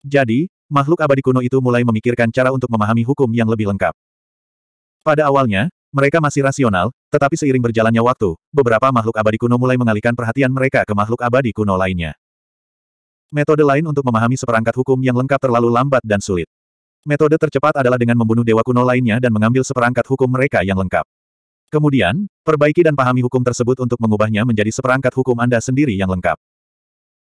Jadi, makhluk abadi kuno itu mulai memikirkan cara untuk memahami hukum yang lebih lengkap. Pada awalnya, mereka masih rasional, tetapi seiring berjalannya waktu, beberapa makhluk abadi kuno mulai mengalihkan perhatian mereka ke makhluk abadi kuno lainnya. Metode lain untuk memahami seperangkat hukum yang lengkap terlalu lambat dan sulit. Metode tercepat adalah dengan membunuh dewa kuno lainnya dan mengambil seperangkat hukum mereka yang lengkap. Kemudian, perbaiki dan pahami hukum tersebut untuk mengubahnya menjadi seperangkat hukum Anda sendiri yang lengkap.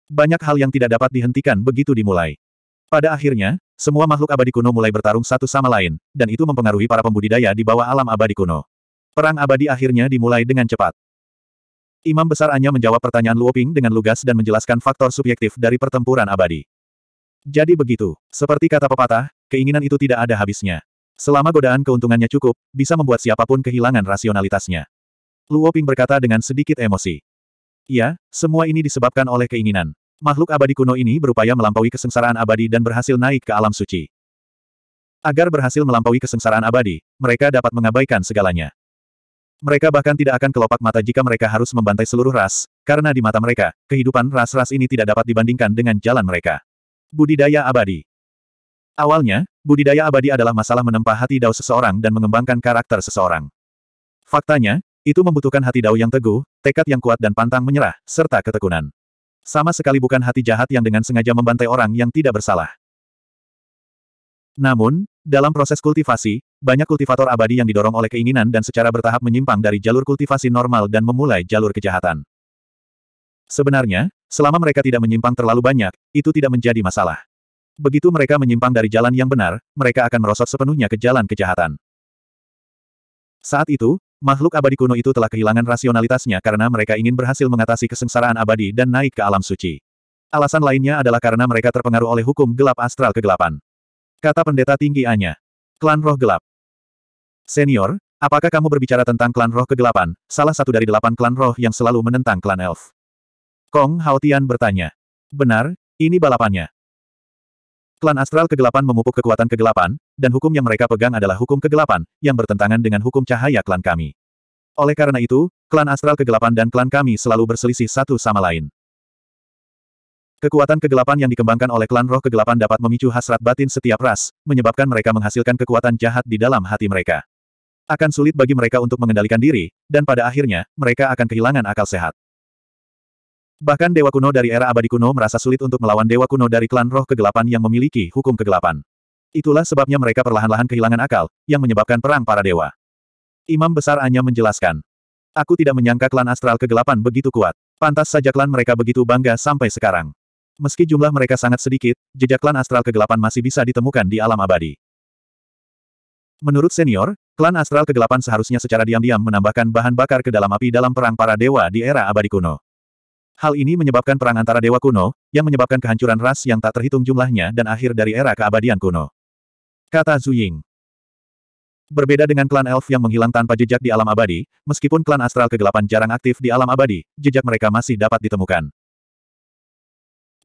Banyak hal yang tidak dapat dihentikan begitu dimulai. Pada akhirnya, semua makhluk abadi kuno mulai bertarung satu sama lain, dan itu mempengaruhi para pembudidaya di bawah alam abadi kuno. Perang abadi akhirnya dimulai dengan cepat. Imam Besar Anya menjawab pertanyaan Luoping dengan lugas dan menjelaskan faktor subjektif dari pertempuran abadi. Jadi begitu, seperti kata pepatah, keinginan itu tidak ada habisnya. Selama godaan keuntungannya cukup, bisa membuat siapapun kehilangan rasionalitasnya. Luo Ping berkata dengan sedikit emosi. Ya, semua ini disebabkan oleh keinginan. Makhluk abadi kuno ini berupaya melampaui kesengsaraan abadi dan berhasil naik ke alam suci. Agar berhasil melampaui kesengsaraan abadi, mereka dapat mengabaikan segalanya. Mereka bahkan tidak akan kelopak mata jika mereka harus membantai seluruh ras, karena di mata mereka, kehidupan ras-ras ini tidak dapat dibandingkan dengan jalan mereka. Budidaya abadi Awalnya, budidaya abadi adalah masalah menempa hati dao seseorang dan mengembangkan karakter seseorang. Faktanya, itu membutuhkan hati dao yang teguh, tekad yang kuat dan pantang menyerah, serta ketekunan. Sama sekali bukan hati jahat yang dengan sengaja membantai orang yang tidak bersalah. Namun, dalam proses kultivasi, banyak kultivator abadi yang didorong oleh keinginan dan secara bertahap menyimpang dari jalur kultivasi normal dan memulai jalur kejahatan. Sebenarnya, selama mereka tidak menyimpang terlalu banyak, itu tidak menjadi masalah. Begitu mereka menyimpang dari jalan yang benar, mereka akan merosot sepenuhnya ke jalan kejahatan. Saat itu, makhluk abadi kuno itu telah kehilangan rasionalitasnya karena mereka ingin berhasil mengatasi kesengsaraan abadi dan naik ke alam suci. Alasan lainnya adalah karena mereka terpengaruh oleh hukum gelap astral kegelapan. Kata pendeta tinggi Anya. Klan roh gelap. Senior, apakah kamu berbicara tentang klan roh kegelapan, salah satu dari delapan klan roh yang selalu menentang klan elf? Kong Tian bertanya. Benar, ini balapannya. Klan Astral Kegelapan memupuk kekuatan kegelapan, dan hukum yang mereka pegang adalah hukum kegelapan, yang bertentangan dengan hukum cahaya klan kami. Oleh karena itu, klan Astral Kegelapan dan klan kami selalu berselisih satu sama lain. Kekuatan kegelapan yang dikembangkan oleh klan roh kegelapan dapat memicu hasrat batin setiap ras, menyebabkan mereka menghasilkan kekuatan jahat di dalam hati mereka. Akan sulit bagi mereka untuk mengendalikan diri, dan pada akhirnya, mereka akan kehilangan akal sehat. Bahkan Dewa Kuno dari era abadi kuno merasa sulit untuk melawan Dewa Kuno dari klan roh kegelapan yang memiliki hukum kegelapan. Itulah sebabnya mereka perlahan-lahan kehilangan akal, yang menyebabkan perang para dewa. Imam Besar hanya menjelaskan. Aku tidak menyangka klan astral kegelapan begitu kuat. Pantas saja klan mereka begitu bangga sampai sekarang. Meski jumlah mereka sangat sedikit, jejak klan astral kegelapan masih bisa ditemukan di alam abadi. Menurut senior, klan astral kegelapan seharusnya secara diam-diam menambahkan bahan bakar ke dalam api dalam perang para dewa di era abadi kuno. Hal ini menyebabkan perang antara dewa kuno, yang menyebabkan kehancuran ras yang tak terhitung jumlahnya dan akhir dari era keabadian kuno. Kata Zuying. Berbeda dengan klan elf yang menghilang tanpa jejak di alam abadi, meskipun klan astral kegelapan jarang aktif di alam abadi, jejak mereka masih dapat ditemukan.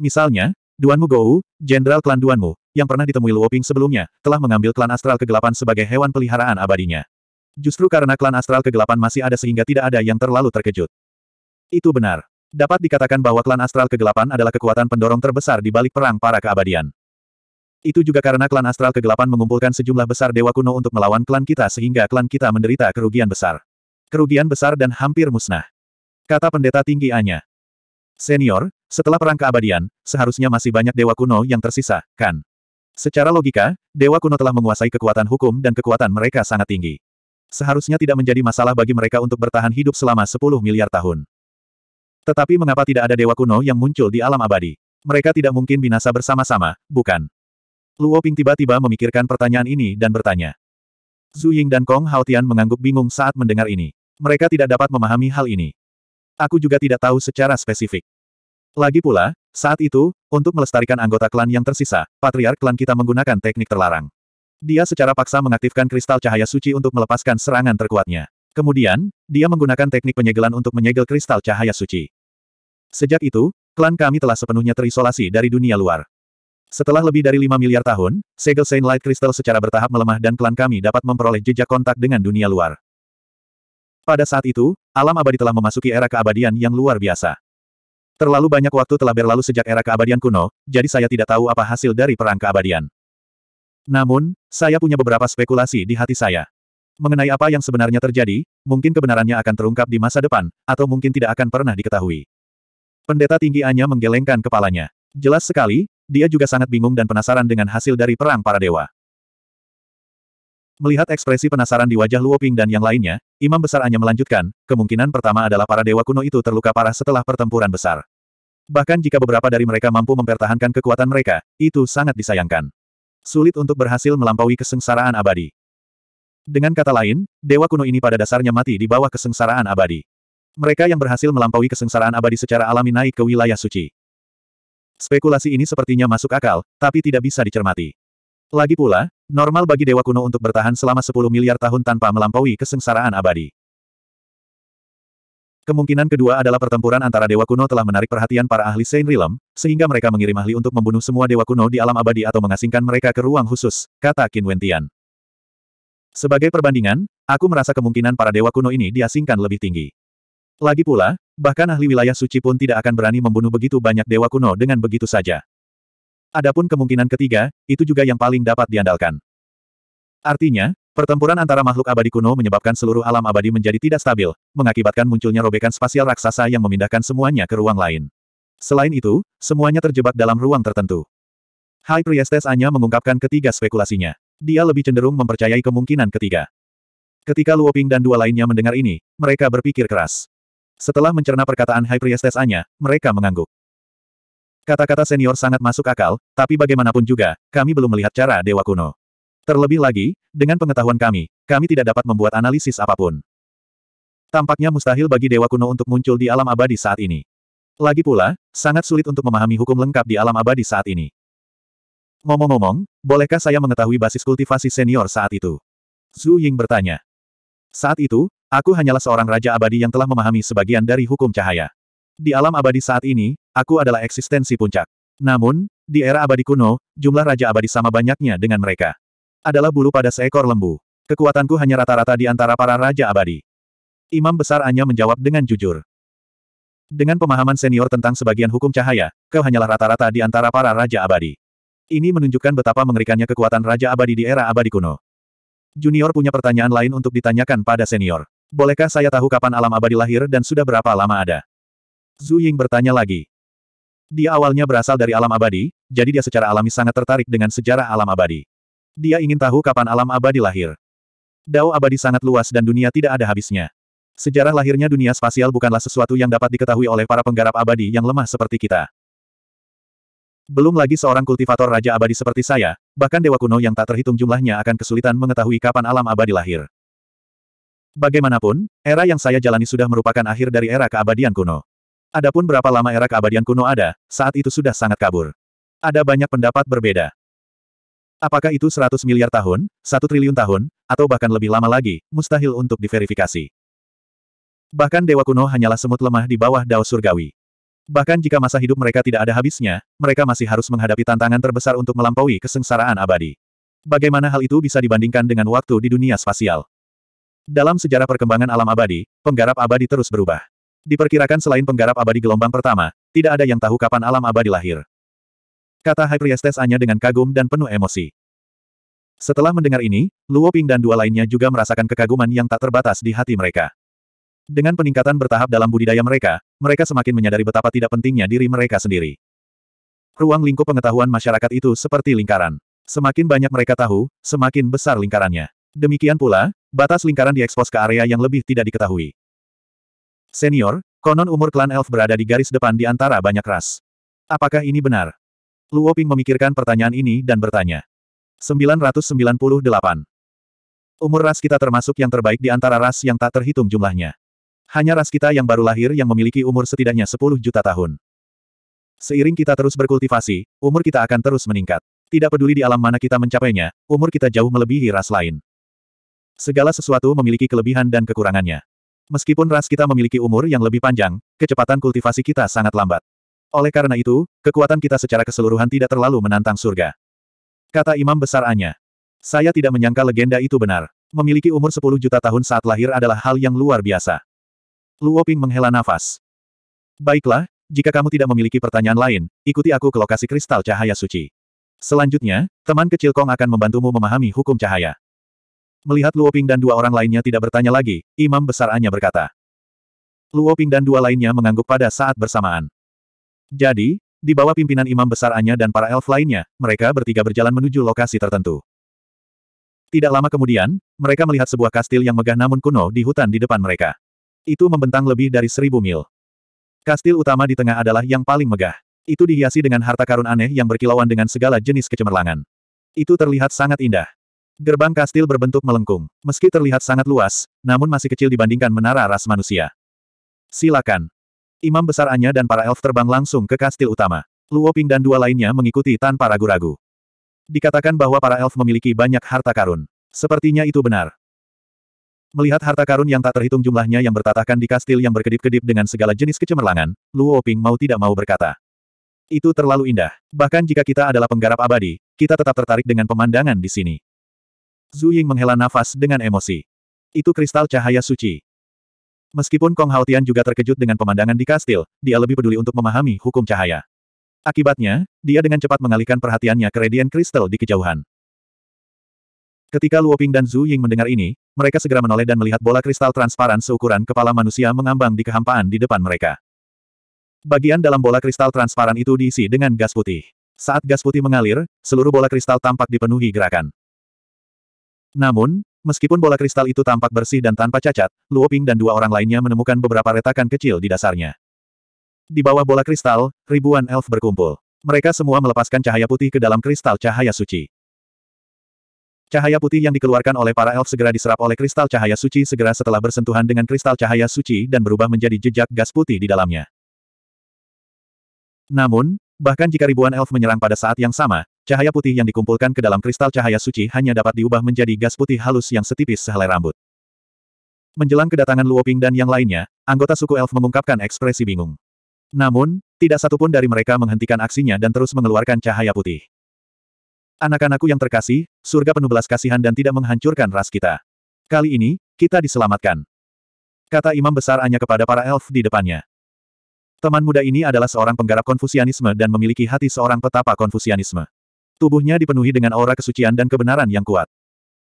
Misalnya, Duanmu Gou, jenderal klan Duanmu, yang pernah ditemui Luoping sebelumnya, telah mengambil klan astral kegelapan sebagai hewan peliharaan abadinya. Justru karena klan astral kegelapan masih ada sehingga tidak ada yang terlalu terkejut. Itu benar. Dapat dikatakan bahwa klan Astral Kegelapan adalah kekuatan pendorong terbesar di balik perang para keabadian. Itu juga karena klan Astral Kegelapan mengumpulkan sejumlah besar dewa kuno untuk melawan klan kita sehingga klan kita menderita kerugian besar. Kerugian besar dan hampir musnah. Kata pendeta tinggi Anya. Senior, setelah perang keabadian, seharusnya masih banyak dewa kuno yang tersisa, kan? Secara logika, dewa kuno telah menguasai kekuatan hukum dan kekuatan mereka sangat tinggi. Seharusnya tidak menjadi masalah bagi mereka untuk bertahan hidup selama 10 miliar tahun. Tetapi mengapa tidak ada dewa kuno yang muncul di alam abadi? Mereka tidak mungkin binasa bersama-sama, bukan? Luo Ping tiba-tiba memikirkan pertanyaan ini dan bertanya. Zhu Ying dan Kong Haotian mengangguk bingung saat mendengar ini. Mereka tidak dapat memahami hal ini. Aku juga tidak tahu secara spesifik. Lagi pula, saat itu, untuk melestarikan anggota klan yang tersisa, patriark klan kita menggunakan teknik terlarang. Dia secara paksa mengaktifkan kristal cahaya suci untuk melepaskan serangan terkuatnya. Kemudian, dia menggunakan teknik penyegelan untuk menyegel kristal cahaya suci. Sejak itu, klan kami telah sepenuhnya terisolasi dari dunia luar. Setelah lebih dari 5 miliar tahun, segel Saint Light Crystal secara bertahap melemah dan klan kami dapat memperoleh jejak kontak dengan dunia luar. Pada saat itu, alam abadi telah memasuki era keabadian yang luar biasa. Terlalu banyak waktu telah berlalu sejak era keabadian kuno, jadi saya tidak tahu apa hasil dari perang keabadian. Namun, saya punya beberapa spekulasi di hati saya. Mengenai apa yang sebenarnya terjadi, mungkin kebenarannya akan terungkap di masa depan, atau mungkin tidak akan pernah diketahui. Pendeta tinggi Anya menggelengkan kepalanya. Jelas sekali, dia juga sangat bingung dan penasaran dengan hasil dari perang para dewa. Melihat ekspresi penasaran di wajah Luoping dan yang lainnya, Imam Besar Anya melanjutkan, kemungkinan pertama adalah para dewa kuno itu terluka parah setelah pertempuran besar. Bahkan jika beberapa dari mereka mampu mempertahankan kekuatan mereka, itu sangat disayangkan. Sulit untuk berhasil melampaui kesengsaraan abadi. Dengan kata lain, dewa kuno ini pada dasarnya mati di bawah kesengsaraan abadi. Mereka yang berhasil melampaui kesengsaraan abadi secara alami naik ke wilayah suci. Spekulasi ini sepertinya masuk akal, tapi tidak bisa dicermati. Lagi pula, normal bagi dewa kuno untuk bertahan selama 10 miliar tahun tanpa melampaui kesengsaraan abadi. Kemungkinan kedua adalah pertempuran antara Dewa Kuno telah menarik perhatian para ahli Saint Realm, sehingga mereka mengirim ahli untuk membunuh semua Dewa Kuno di alam abadi atau mengasingkan mereka ke ruang khusus, kata Qin Wentian. Sebagai perbandingan, aku merasa kemungkinan para dewa kuno ini diasingkan lebih tinggi. Lagi pula, bahkan ahli wilayah suci pun tidak akan berani membunuh begitu banyak dewa kuno dengan begitu saja. Adapun kemungkinan ketiga, itu juga yang paling dapat diandalkan. Artinya, pertempuran antara makhluk abadi kuno menyebabkan seluruh alam abadi menjadi tidak stabil, mengakibatkan munculnya robekan spasial raksasa yang memindahkan semuanya ke ruang lain. Selain itu, semuanya terjebak dalam ruang tertentu. High Priestess Anya mengungkapkan ketiga spekulasinya. Dia lebih cenderung mempercayai kemungkinan ketiga. Ketika Luo Ping dan dua lainnya mendengar ini, mereka berpikir keras. Setelah mencerna perkataan High Priestess Anya, mereka mengangguk. Kata-kata senior sangat masuk akal, tapi bagaimanapun juga, kami belum melihat cara Dewa Kuno. Terlebih lagi, dengan pengetahuan kami, kami tidak dapat membuat analisis apapun. Tampaknya mustahil bagi Dewa Kuno untuk muncul di alam abadi saat ini. Lagi pula, sangat sulit untuk memahami hukum lengkap di alam abadi saat ini. Ngomong-ngomong, bolehkah saya mengetahui basis kultivasi senior saat itu? Zhu Ying bertanya. Saat itu, aku hanyalah seorang raja abadi yang telah memahami sebagian dari hukum cahaya. Di alam abadi saat ini, aku adalah eksistensi puncak. Namun, di era abadi kuno, jumlah raja abadi sama banyaknya dengan mereka. Adalah bulu pada seekor lembu. Kekuatanku hanya rata-rata di antara para raja abadi. Imam Besar Anya menjawab dengan jujur. Dengan pemahaman senior tentang sebagian hukum cahaya, kau hanyalah rata-rata di antara para raja abadi. Ini menunjukkan betapa mengerikannya kekuatan Raja Abadi di era abadi kuno. Junior punya pertanyaan lain untuk ditanyakan pada senior. Bolehkah saya tahu kapan alam abadi lahir dan sudah berapa lama ada? Zhu Ying bertanya lagi. Dia awalnya berasal dari alam abadi, jadi dia secara alami sangat tertarik dengan sejarah alam abadi. Dia ingin tahu kapan alam abadi lahir. Dao abadi sangat luas dan dunia tidak ada habisnya. Sejarah lahirnya dunia spasial bukanlah sesuatu yang dapat diketahui oleh para penggarap abadi yang lemah seperti kita. Belum lagi seorang kultivator Raja Abadi seperti saya, bahkan Dewa Kuno yang tak terhitung jumlahnya akan kesulitan mengetahui kapan alam abadi lahir. Bagaimanapun, era yang saya jalani sudah merupakan akhir dari era keabadian kuno. Adapun berapa lama era keabadian kuno ada, saat itu sudah sangat kabur. Ada banyak pendapat berbeda. Apakah itu 100 miliar tahun, 1 triliun tahun, atau bahkan lebih lama lagi, mustahil untuk diverifikasi. Bahkan Dewa Kuno hanyalah semut lemah di bawah Dao Surgawi. Bahkan jika masa hidup mereka tidak ada habisnya, mereka masih harus menghadapi tantangan terbesar untuk melampaui kesengsaraan abadi. Bagaimana hal itu bisa dibandingkan dengan waktu di dunia spasial? Dalam sejarah perkembangan alam abadi, penggarap abadi terus berubah. Diperkirakan selain penggarap abadi gelombang pertama, tidak ada yang tahu kapan alam abadi lahir. Kata High Priestess hanya dengan kagum dan penuh emosi. Setelah mendengar ini, Luo Ping dan dua lainnya juga merasakan kekaguman yang tak terbatas di hati mereka. Dengan peningkatan bertahap dalam budidaya mereka, mereka semakin menyadari betapa tidak pentingnya diri mereka sendiri. Ruang lingkup pengetahuan masyarakat itu seperti lingkaran. Semakin banyak mereka tahu, semakin besar lingkarannya. Demikian pula, batas lingkaran diekspos ke area yang lebih tidak diketahui. Senior, konon umur klan elf berada di garis depan di antara banyak ras. Apakah ini benar? Luo Ping memikirkan pertanyaan ini dan bertanya. 998. Umur ras kita termasuk yang terbaik di antara ras yang tak terhitung jumlahnya. Hanya ras kita yang baru lahir yang memiliki umur setidaknya 10 juta tahun. Seiring kita terus berkultivasi, umur kita akan terus meningkat. Tidak peduli di alam mana kita mencapainya, umur kita jauh melebihi ras lain. Segala sesuatu memiliki kelebihan dan kekurangannya. Meskipun ras kita memiliki umur yang lebih panjang, kecepatan kultivasi kita sangat lambat. Oleh karena itu, kekuatan kita secara keseluruhan tidak terlalu menantang surga. Kata imam besar Anya. Saya tidak menyangka legenda itu benar. Memiliki umur 10 juta tahun saat lahir adalah hal yang luar biasa. Luo Ping menghela nafas. Baiklah, jika kamu tidak memiliki pertanyaan lain, ikuti aku ke lokasi kristal cahaya suci. Selanjutnya, teman kecil Kong akan membantumu memahami hukum cahaya. Melihat Luo Ping dan dua orang lainnya tidak bertanya lagi, Imam Besar Anya berkata. Luo Ping dan dua lainnya mengangguk pada saat bersamaan. Jadi, di bawah pimpinan Imam Besar Anya dan para elf lainnya, mereka bertiga berjalan menuju lokasi tertentu. Tidak lama kemudian, mereka melihat sebuah kastil yang megah namun kuno di hutan di depan mereka. Itu membentang lebih dari seribu mil. Kastil utama di tengah adalah yang paling megah. Itu dihiasi dengan harta karun aneh yang berkilauan dengan segala jenis kecemerlangan. Itu terlihat sangat indah. Gerbang kastil berbentuk melengkung. Meski terlihat sangat luas, namun masih kecil dibandingkan menara ras manusia. Silakan. Imam besar Anya dan para elf terbang langsung ke kastil utama. Luoping dan dua lainnya mengikuti tanpa ragu-ragu. Dikatakan bahwa para elf memiliki banyak harta karun. Sepertinya itu benar. Melihat harta karun yang tak terhitung jumlahnya yang bertatahkan di kastil yang berkedip-kedip dengan segala jenis kecemerlangan, Luo Ping mau tidak mau berkata. Itu terlalu indah. Bahkan jika kita adalah penggarap abadi, kita tetap tertarik dengan pemandangan di sini. Zhu Ying menghela nafas dengan emosi. Itu kristal cahaya suci. Meskipun Kong Haotian juga terkejut dengan pemandangan di kastil, dia lebih peduli untuk memahami hukum cahaya. Akibatnya, dia dengan cepat mengalihkan perhatiannya ke radian kristal di kejauhan. Ketika Luo Ping dan Zhu Ying mendengar ini, mereka segera menoleh dan melihat bola kristal transparan seukuran kepala manusia mengambang di kehampaan di depan mereka. Bagian dalam bola kristal transparan itu diisi dengan gas putih. Saat gas putih mengalir, seluruh bola kristal tampak dipenuhi gerakan. Namun, meskipun bola kristal itu tampak bersih dan tanpa cacat, Luo Ping dan dua orang lainnya menemukan beberapa retakan kecil di dasarnya. Di bawah bola kristal, ribuan elf berkumpul. Mereka semua melepaskan cahaya putih ke dalam kristal cahaya suci. Cahaya putih yang dikeluarkan oleh para elf segera diserap oleh kristal cahaya suci segera setelah bersentuhan dengan kristal cahaya suci dan berubah menjadi jejak gas putih di dalamnya. Namun, bahkan jika ribuan elf menyerang pada saat yang sama, cahaya putih yang dikumpulkan ke dalam kristal cahaya suci hanya dapat diubah menjadi gas putih halus yang setipis sehelai rambut. Menjelang kedatangan Luoping dan yang lainnya, anggota suku elf mengungkapkan ekspresi bingung. Namun, tidak satupun dari mereka menghentikan aksinya dan terus mengeluarkan cahaya putih. Anak-anakku yang terkasih, surga penuh belas kasihan dan tidak menghancurkan ras kita. Kali ini, kita diselamatkan. Kata imam besar Anya kepada para elf di depannya. Teman muda ini adalah seorang penggarap konfusianisme dan memiliki hati seorang petapa konfusianisme. Tubuhnya dipenuhi dengan aura kesucian dan kebenaran yang kuat.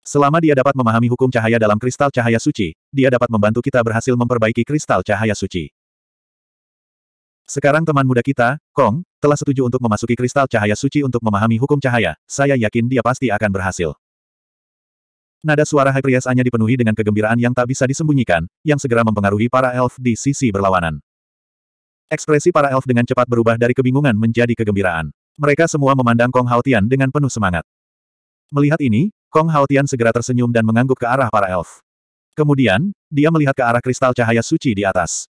Selama dia dapat memahami hukum cahaya dalam kristal cahaya suci, dia dapat membantu kita berhasil memperbaiki kristal cahaya suci. Sekarang teman muda kita, Kong, telah setuju untuk memasuki kristal cahaya suci untuk memahami hukum cahaya, saya yakin dia pasti akan berhasil. Nada suara Hyperias hanya dipenuhi dengan kegembiraan yang tak bisa disembunyikan, yang segera mempengaruhi para elf di sisi berlawanan. Ekspresi para elf dengan cepat berubah dari kebingungan menjadi kegembiraan. Mereka semua memandang Kong Haotian dengan penuh semangat. Melihat ini, Kong Haotian segera tersenyum dan mengangguk ke arah para elf. Kemudian, dia melihat ke arah kristal cahaya suci di atas.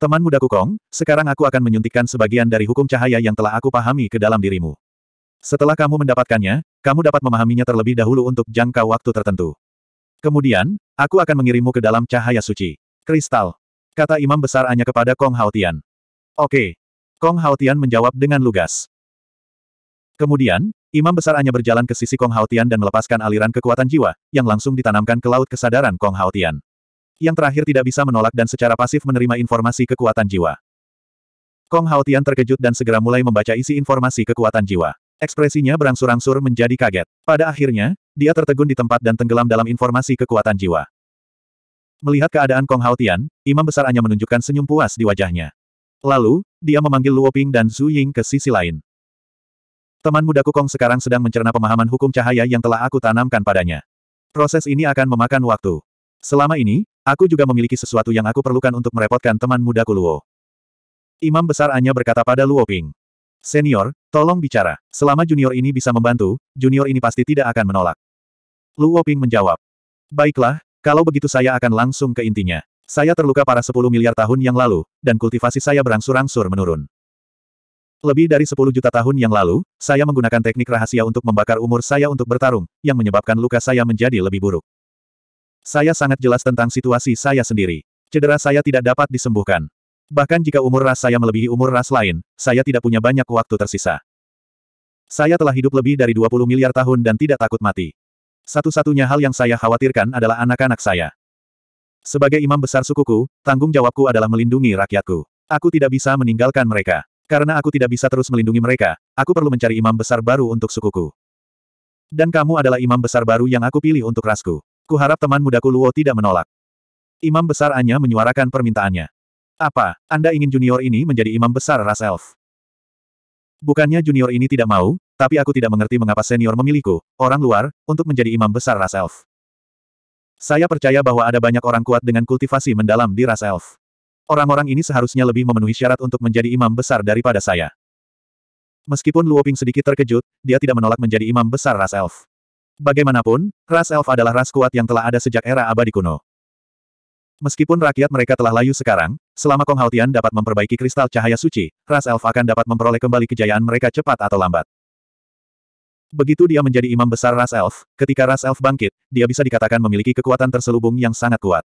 Teman mudaku Kong, sekarang aku akan menyuntikkan sebagian dari hukum cahaya yang telah aku pahami ke dalam dirimu. Setelah kamu mendapatkannya, kamu dapat memahaminya terlebih dahulu untuk jangka waktu tertentu. Kemudian, aku akan mengirimmu ke dalam cahaya suci. Kristal. Kata imam besar hanya kepada Kong Haotian. Oke. Kong Haotian menjawab dengan lugas. Kemudian, imam besar hanya berjalan ke sisi Kong Haotian dan melepaskan aliran kekuatan jiwa, yang langsung ditanamkan ke laut kesadaran Kong Haotian yang terakhir tidak bisa menolak dan secara pasif menerima informasi kekuatan jiwa. Kong Haotian terkejut dan segera mulai membaca isi informasi kekuatan jiwa. Ekspresinya berangsur-angsur menjadi kaget. Pada akhirnya, dia tertegun di tempat dan tenggelam dalam informasi kekuatan jiwa. Melihat keadaan Kong Haotian, Imam Besar hanya menunjukkan senyum puas di wajahnya. Lalu, dia memanggil Luo Ping dan Zhu Ying ke sisi lain. Teman mudaku Kong sekarang sedang mencerna pemahaman hukum cahaya yang telah aku tanamkan padanya. Proses ini akan memakan waktu. Selama ini, Aku juga memiliki sesuatu yang aku perlukan untuk merepotkan teman mudaku Luo. Imam besar Anya berkata pada Luo Ping. Senior, tolong bicara. Selama junior ini bisa membantu, junior ini pasti tidak akan menolak. Luo Ping menjawab. Baiklah, kalau begitu saya akan langsung ke intinya. Saya terluka para 10 miliar tahun yang lalu, dan kultivasi saya berangsur-angsur menurun. Lebih dari 10 juta tahun yang lalu, saya menggunakan teknik rahasia untuk membakar umur saya untuk bertarung, yang menyebabkan luka saya menjadi lebih buruk. Saya sangat jelas tentang situasi saya sendiri. Cedera saya tidak dapat disembuhkan. Bahkan jika umur ras saya melebihi umur ras lain, saya tidak punya banyak waktu tersisa. Saya telah hidup lebih dari 20 miliar tahun dan tidak takut mati. Satu-satunya hal yang saya khawatirkan adalah anak-anak saya. Sebagai imam besar sukuku, tanggung jawabku adalah melindungi rakyatku. Aku tidak bisa meninggalkan mereka. Karena aku tidak bisa terus melindungi mereka, aku perlu mencari imam besar baru untuk sukuku. Dan kamu adalah imam besar baru yang aku pilih untuk rasku. Kuharap teman mudaku Luo tidak menolak. Imam Besar Anya menyuarakan permintaannya. Apa, Anda ingin junior ini menjadi imam besar ras elf? Bukannya junior ini tidak mau, tapi aku tidak mengerti mengapa senior memilihku, orang luar, untuk menjadi imam besar ras elf. Saya percaya bahwa ada banyak orang kuat dengan kultivasi mendalam di ras elf. Orang-orang ini seharusnya lebih memenuhi syarat untuk menjadi imam besar daripada saya. Meskipun Luo sedikit terkejut, dia tidak menolak menjadi imam besar ras elf. Bagaimanapun, ras elf adalah ras kuat yang telah ada sejak era abadi kuno. Meskipun rakyat mereka telah layu sekarang, selama Kong Haotian dapat memperbaiki kristal cahaya suci, ras elf akan dapat memperoleh kembali kejayaan mereka cepat atau lambat. Begitu dia menjadi imam besar ras elf, ketika ras elf bangkit, dia bisa dikatakan memiliki kekuatan terselubung yang sangat kuat.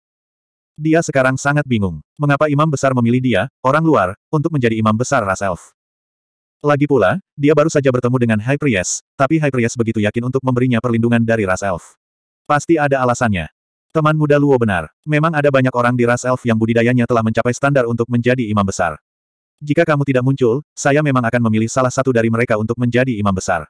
Dia sekarang sangat bingung. Mengapa imam besar memilih dia, orang luar, untuk menjadi imam besar ras elf? Lagi pula, dia baru saja bertemu dengan High Priest, tapi High Priest begitu yakin untuk memberinya perlindungan dari ras elf. Pasti ada alasannya. Teman muda Luo benar, memang ada banyak orang di ras elf yang budidayanya telah mencapai standar untuk menjadi imam besar. Jika kamu tidak muncul, saya memang akan memilih salah satu dari mereka untuk menjadi imam besar.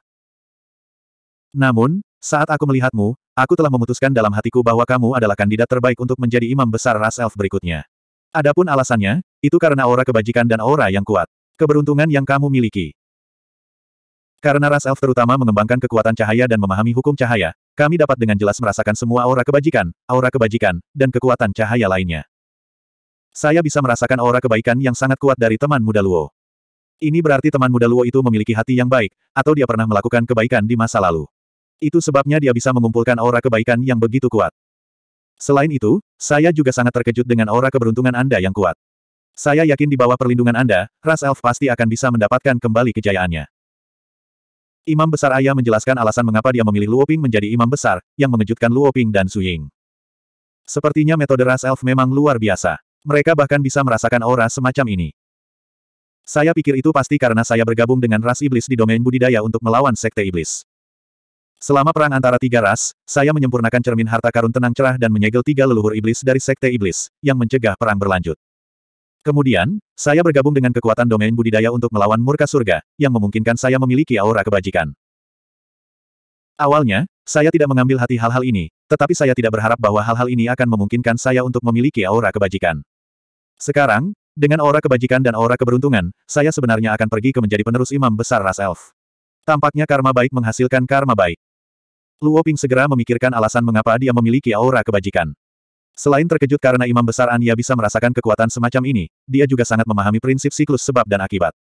Namun, saat aku melihatmu, aku telah memutuskan dalam hatiku bahwa kamu adalah kandidat terbaik untuk menjadi imam besar ras elf berikutnya. Adapun alasannya, itu karena aura kebajikan dan aura yang kuat. Keberuntungan yang kamu miliki. Karena ras elf terutama mengembangkan kekuatan cahaya dan memahami hukum cahaya, kami dapat dengan jelas merasakan semua aura kebajikan, aura kebajikan, dan kekuatan cahaya lainnya. Saya bisa merasakan aura kebaikan yang sangat kuat dari teman muda Luo. Ini berarti teman muda Luo itu memiliki hati yang baik, atau dia pernah melakukan kebaikan di masa lalu. Itu sebabnya dia bisa mengumpulkan aura kebaikan yang begitu kuat. Selain itu, saya juga sangat terkejut dengan aura keberuntungan Anda yang kuat. Saya yakin di bawah perlindungan Anda, ras elf pasti akan bisa mendapatkan kembali kejayaannya. Imam Besar Ayah menjelaskan alasan mengapa dia memilih Luoping menjadi imam besar, yang mengejutkan Luoping dan Suying. Sepertinya metode ras elf memang luar biasa. Mereka bahkan bisa merasakan aura semacam ini. Saya pikir itu pasti karena saya bergabung dengan ras iblis di domain budidaya untuk melawan sekte iblis. Selama perang antara tiga ras, saya menyempurnakan cermin harta karun tenang cerah dan menyegel tiga leluhur iblis dari sekte iblis, yang mencegah perang berlanjut. Kemudian, saya bergabung dengan kekuatan domain budidaya untuk melawan murka surga, yang memungkinkan saya memiliki aura kebajikan. Awalnya, saya tidak mengambil hati hal-hal ini, tetapi saya tidak berharap bahwa hal-hal ini akan memungkinkan saya untuk memiliki aura kebajikan. Sekarang, dengan aura kebajikan dan aura keberuntungan, saya sebenarnya akan pergi ke menjadi penerus imam besar ras elf. Tampaknya karma baik menghasilkan karma baik. Luo Ping segera memikirkan alasan mengapa dia memiliki aura kebajikan. Selain terkejut karena Imam Besar Anya bisa merasakan kekuatan semacam ini, dia juga sangat memahami prinsip siklus sebab dan akibat.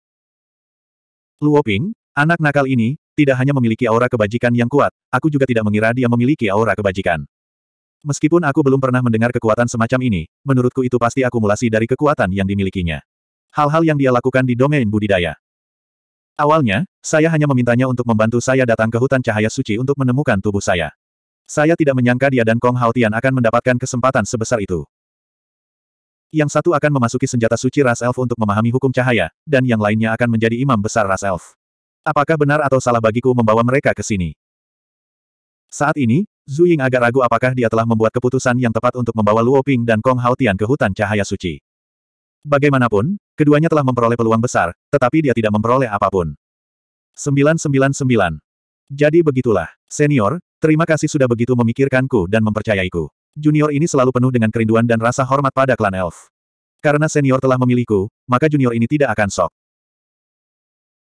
Luo Ping, anak nakal ini, tidak hanya memiliki aura kebajikan yang kuat, aku juga tidak mengira dia memiliki aura kebajikan. Meskipun aku belum pernah mendengar kekuatan semacam ini, menurutku itu pasti akumulasi dari kekuatan yang dimilikinya. Hal-hal yang dia lakukan di domain budidaya. Awalnya, saya hanya memintanya untuk membantu saya datang ke hutan cahaya suci untuk menemukan tubuh saya. Saya tidak menyangka dia dan Kong Haotian akan mendapatkan kesempatan sebesar itu. Yang satu akan memasuki senjata suci ras elf untuk memahami hukum cahaya, dan yang lainnya akan menjadi imam besar ras elf. Apakah benar atau salah bagiku membawa mereka ke sini? Saat ini, Zhu Ying agak ragu apakah dia telah membuat keputusan yang tepat untuk membawa Luo Ping dan Kong Haotian ke hutan cahaya suci. Bagaimanapun, keduanya telah memperoleh peluang besar, tetapi dia tidak memperoleh apapun. 999. Jadi begitulah, senior, Terima kasih sudah begitu memikirkanku dan mempercayaiku. Junior ini selalu penuh dengan kerinduan dan rasa hormat pada klan elf. Karena senior telah memilihku, maka junior ini tidak akan sok.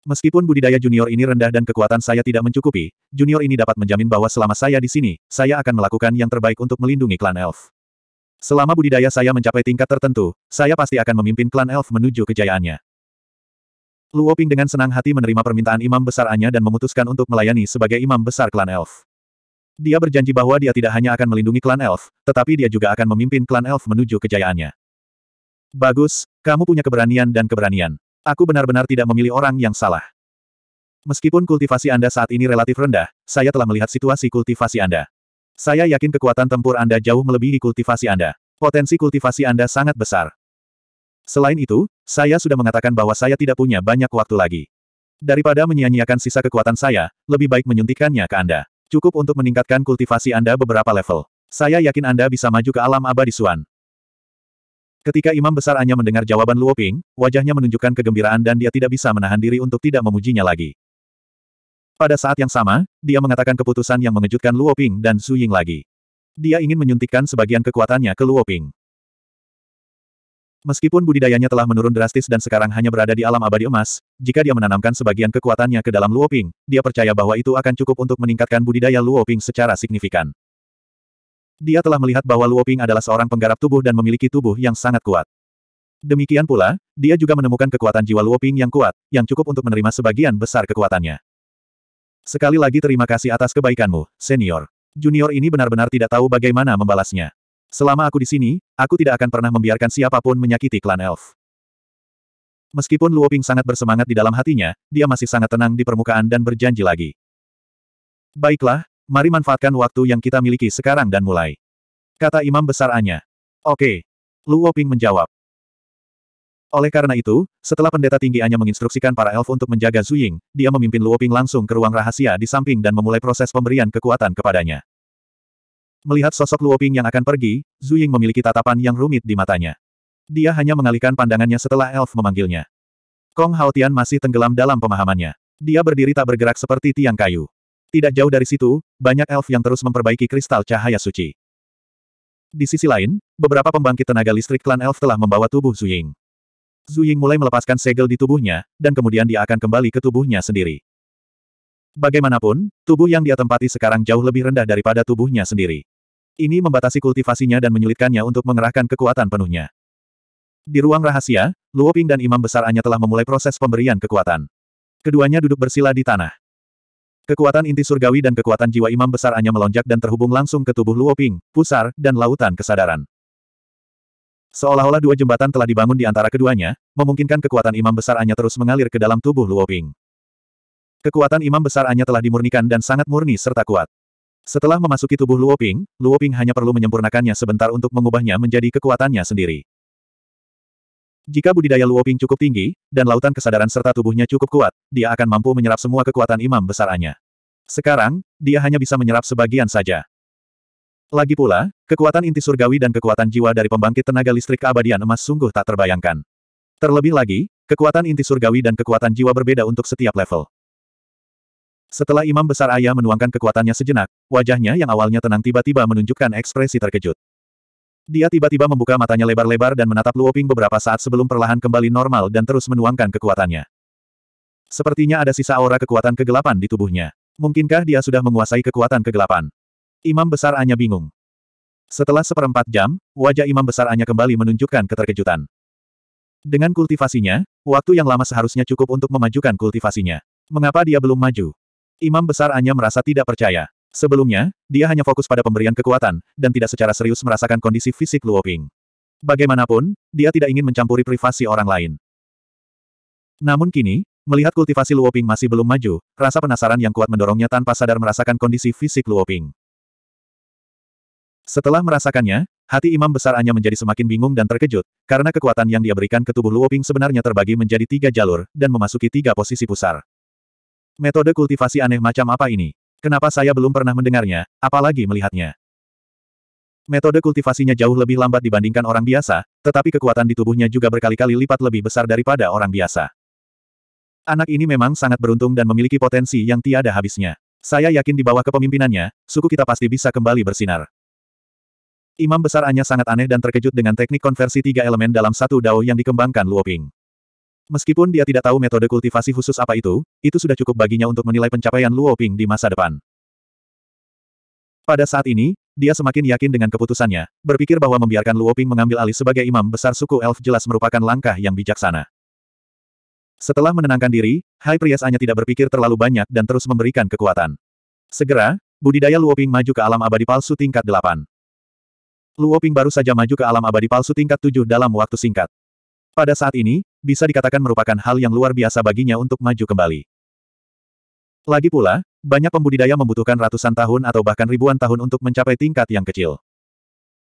Meskipun budidaya junior ini rendah dan kekuatan saya tidak mencukupi, junior ini dapat menjamin bahwa selama saya di sini, saya akan melakukan yang terbaik untuk melindungi klan elf. Selama budidaya saya mencapai tingkat tertentu, saya pasti akan memimpin klan elf menuju kejayaannya. Luoping dengan senang hati menerima permintaan imam besar Anya dan memutuskan untuk melayani sebagai imam besar klan elf. Dia berjanji bahwa dia tidak hanya akan melindungi klan elf, tetapi dia juga akan memimpin klan elf menuju kejayaannya. Bagus, kamu punya keberanian dan keberanian. Aku benar-benar tidak memilih orang yang salah. Meskipun kultivasi Anda saat ini relatif rendah, saya telah melihat situasi kultivasi Anda. Saya yakin kekuatan tempur Anda jauh melebihi kultivasi Anda. Potensi kultivasi Anda sangat besar. Selain itu, saya sudah mengatakan bahwa saya tidak punya banyak waktu lagi. Daripada menyia-nyiakan sisa kekuatan saya, lebih baik menyuntikkannya ke Anda. Cukup untuk meningkatkan kultivasi Anda beberapa level. Saya yakin Anda bisa maju ke alam abadi Suan. Ketika Imam Besar hanya mendengar jawaban Luoping, wajahnya menunjukkan kegembiraan dan dia tidak bisa menahan diri untuk tidak memujinya lagi. Pada saat yang sama, dia mengatakan keputusan yang mengejutkan Luoping dan Su Ying lagi. Dia ingin menyuntikkan sebagian kekuatannya ke Luoping. Meskipun budidayanya telah menurun drastis dan sekarang hanya berada di alam abadi emas, jika dia menanamkan sebagian kekuatannya ke dalam Luoping, dia percaya bahwa itu akan cukup untuk meningkatkan budidaya Luoping secara signifikan. Dia telah melihat bahwa Luoping adalah seorang penggarap tubuh dan memiliki tubuh yang sangat kuat. Demikian pula, dia juga menemukan kekuatan jiwa Luoping yang kuat, yang cukup untuk menerima sebagian besar kekuatannya. Sekali lagi terima kasih atas kebaikanmu, senior. Junior ini benar-benar tidak tahu bagaimana membalasnya. Selama aku di sini, aku tidak akan pernah membiarkan siapapun menyakiti klan elf. Meskipun Luoping sangat bersemangat di dalam hatinya, dia masih sangat tenang di permukaan dan berjanji lagi. Baiklah, mari manfaatkan waktu yang kita miliki sekarang dan mulai. Kata imam besar Anya. Oke. Luoping menjawab. Oleh karena itu, setelah pendeta tinggi Anya menginstruksikan para elf untuk menjaga Zuying, dia memimpin Luoping langsung ke ruang rahasia di samping dan memulai proses pemberian kekuatan kepadanya. Melihat sosok Luoping yang akan pergi, Ying memiliki tatapan yang rumit di matanya. Dia hanya mengalihkan pandangannya setelah elf memanggilnya. Kong Haotian masih tenggelam dalam pemahamannya. Dia berdiri tak bergerak seperti tiang kayu. Tidak jauh dari situ, banyak elf yang terus memperbaiki kristal cahaya suci. Di sisi lain, beberapa pembangkit tenaga listrik klan elf telah membawa tubuh Ying. Zuying. Ying mulai melepaskan segel di tubuhnya, dan kemudian dia akan kembali ke tubuhnya sendiri. Bagaimanapun, tubuh yang dia tempati sekarang jauh lebih rendah daripada tubuhnya sendiri. Ini membatasi kultivasinya dan menyulitkannya untuk mengerahkan kekuatan penuhnya. Di ruang rahasia, Luoping dan Imam Besar Anya telah memulai proses pemberian kekuatan. Keduanya duduk bersila di tanah. Kekuatan inti surgawi dan kekuatan jiwa Imam Besar Anya melonjak dan terhubung langsung ke tubuh Luoping, pusar, dan lautan kesadaran. Seolah-olah dua jembatan telah dibangun di antara keduanya, memungkinkan kekuatan Imam Besar Anya terus mengalir ke dalam tubuh Luoping. Kekuatan Imam Besar Anya telah dimurnikan dan sangat murni serta kuat. Setelah memasuki tubuh Luoping, Luoping hanya perlu menyempurnakannya sebentar untuk mengubahnya menjadi kekuatannya sendiri. Jika budidaya Luoping cukup tinggi, dan lautan kesadaran serta tubuhnya cukup kuat, dia akan mampu menyerap semua kekuatan imam besarannya. Sekarang, dia hanya bisa menyerap sebagian saja. Lagi pula, kekuatan inti surgawi dan kekuatan jiwa dari pembangkit tenaga listrik keabadian emas sungguh tak terbayangkan. Terlebih lagi, kekuatan inti surgawi dan kekuatan jiwa berbeda untuk setiap level. Setelah Imam Besar Ayah menuangkan kekuatannya sejenak, wajahnya yang awalnya tenang tiba-tiba menunjukkan ekspresi terkejut. Dia tiba-tiba membuka matanya lebar-lebar dan menatap Luoping beberapa saat sebelum perlahan kembali normal dan terus menuangkan kekuatannya. Sepertinya ada sisa aura kekuatan kegelapan di tubuhnya. Mungkinkah dia sudah menguasai kekuatan kegelapan? Imam Besar Anya bingung. Setelah seperempat jam, wajah Imam Besar Anya kembali menunjukkan keterkejutan. Dengan kultivasinya, waktu yang lama seharusnya cukup untuk memajukan kultivasinya. Mengapa dia belum maju? Imam Besar Anya merasa tidak percaya. Sebelumnya, dia hanya fokus pada pemberian kekuatan, dan tidak secara serius merasakan kondisi fisik Luoping. Bagaimanapun, dia tidak ingin mencampuri privasi orang lain. Namun kini, melihat kultivasi Luoping masih belum maju, rasa penasaran yang kuat mendorongnya tanpa sadar merasakan kondisi fisik Luoping. Setelah merasakannya, hati imam besar Anya menjadi semakin bingung dan terkejut, karena kekuatan yang dia berikan ke tubuh Luoping sebenarnya terbagi menjadi tiga jalur, dan memasuki tiga posisi pusar. Metode kultivasi aneh macam apa ini? Kenapa saya belum pernah mendengarnya, apalagi melihatnya? Metode kultivasinya jauh lebih lambat dibandingkan orang biasa, tetapi kekuatan di tubuhnya juga berkali-kali lipat lebih besar daripada orang biasa. Anak ini memang sangat beruntung dan memiliki potensi yang tiada habisnya. Saya yakin di bawah kepemimpinannya, suku kita pasti bisa kembali bersinar. Imam besar Anya sangat aneh dan terkejut dengan teknik konversi tiga elemen dalam satu dao yang dikembangkan Luoping. Meskipun dia tidak tahu metode kultivasi khusus apa itu, itu sudah cukup baginya untuk menilai pencapaian Luo Ping di masa depan. Pada saat ini, dia semakin yakin dengan keputusannya, berpikir bahwa membiarkan Luo Ping mengambil alih sebagai imam besar suku elf jelas merupakan langkah yang bijaksana. Setelah menenangkan diri, Hai Prias hanya tidak berpikir terlalu banyak dan terus memberikan kekuatan. Segera, budidaya Luo Ping maju ke alam abadi palsu tingkat 8. Ping baru saja maju ke alam abadi palsu tingkat 7 dalam waktu singkat. Pada saat ini, bisa dikatakan merupakan hal yang luar biasa baginya untuk maju kembali. Lagi pula, banyak pembudidaya membutuhkan ratusan tahun atau bahkan ribuan tahun untuk mencapai tingkat yang kecil.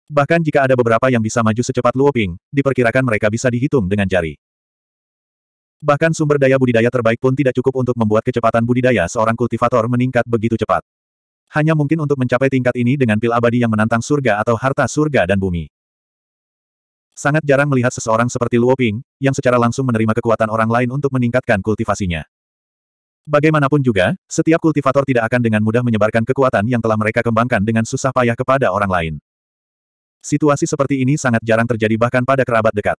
Bahkan jika ada beberapa yang bisa maju secepat Luoping, diperkirakan mereka bisa dihitung dengan jari. Bahkan sumber daya budidaya terbaik pun tidak cukup untuk membuat kecepatan budidaya seorang kultivator meningkat begitu cepat. Hanya mungkin untuk mencapai tingkat ini dengan pil abadi yang menantang surga atau harta surga dan bumi. Sangat jarang melihat seseorang seperti Luo Ping, yang secara langsung menerima kekuatan orang lain untuk meningkatkan kultivasinya. Bagaimanapun juga, setiap kultivator tidak akan dengan mudah menyebarkan kekuatan yang telah mereka kembangkan dengan susah payah kepada orang lain. Situasi seperti ini sangat jarang terjadi bahkan pada kerabat dekat.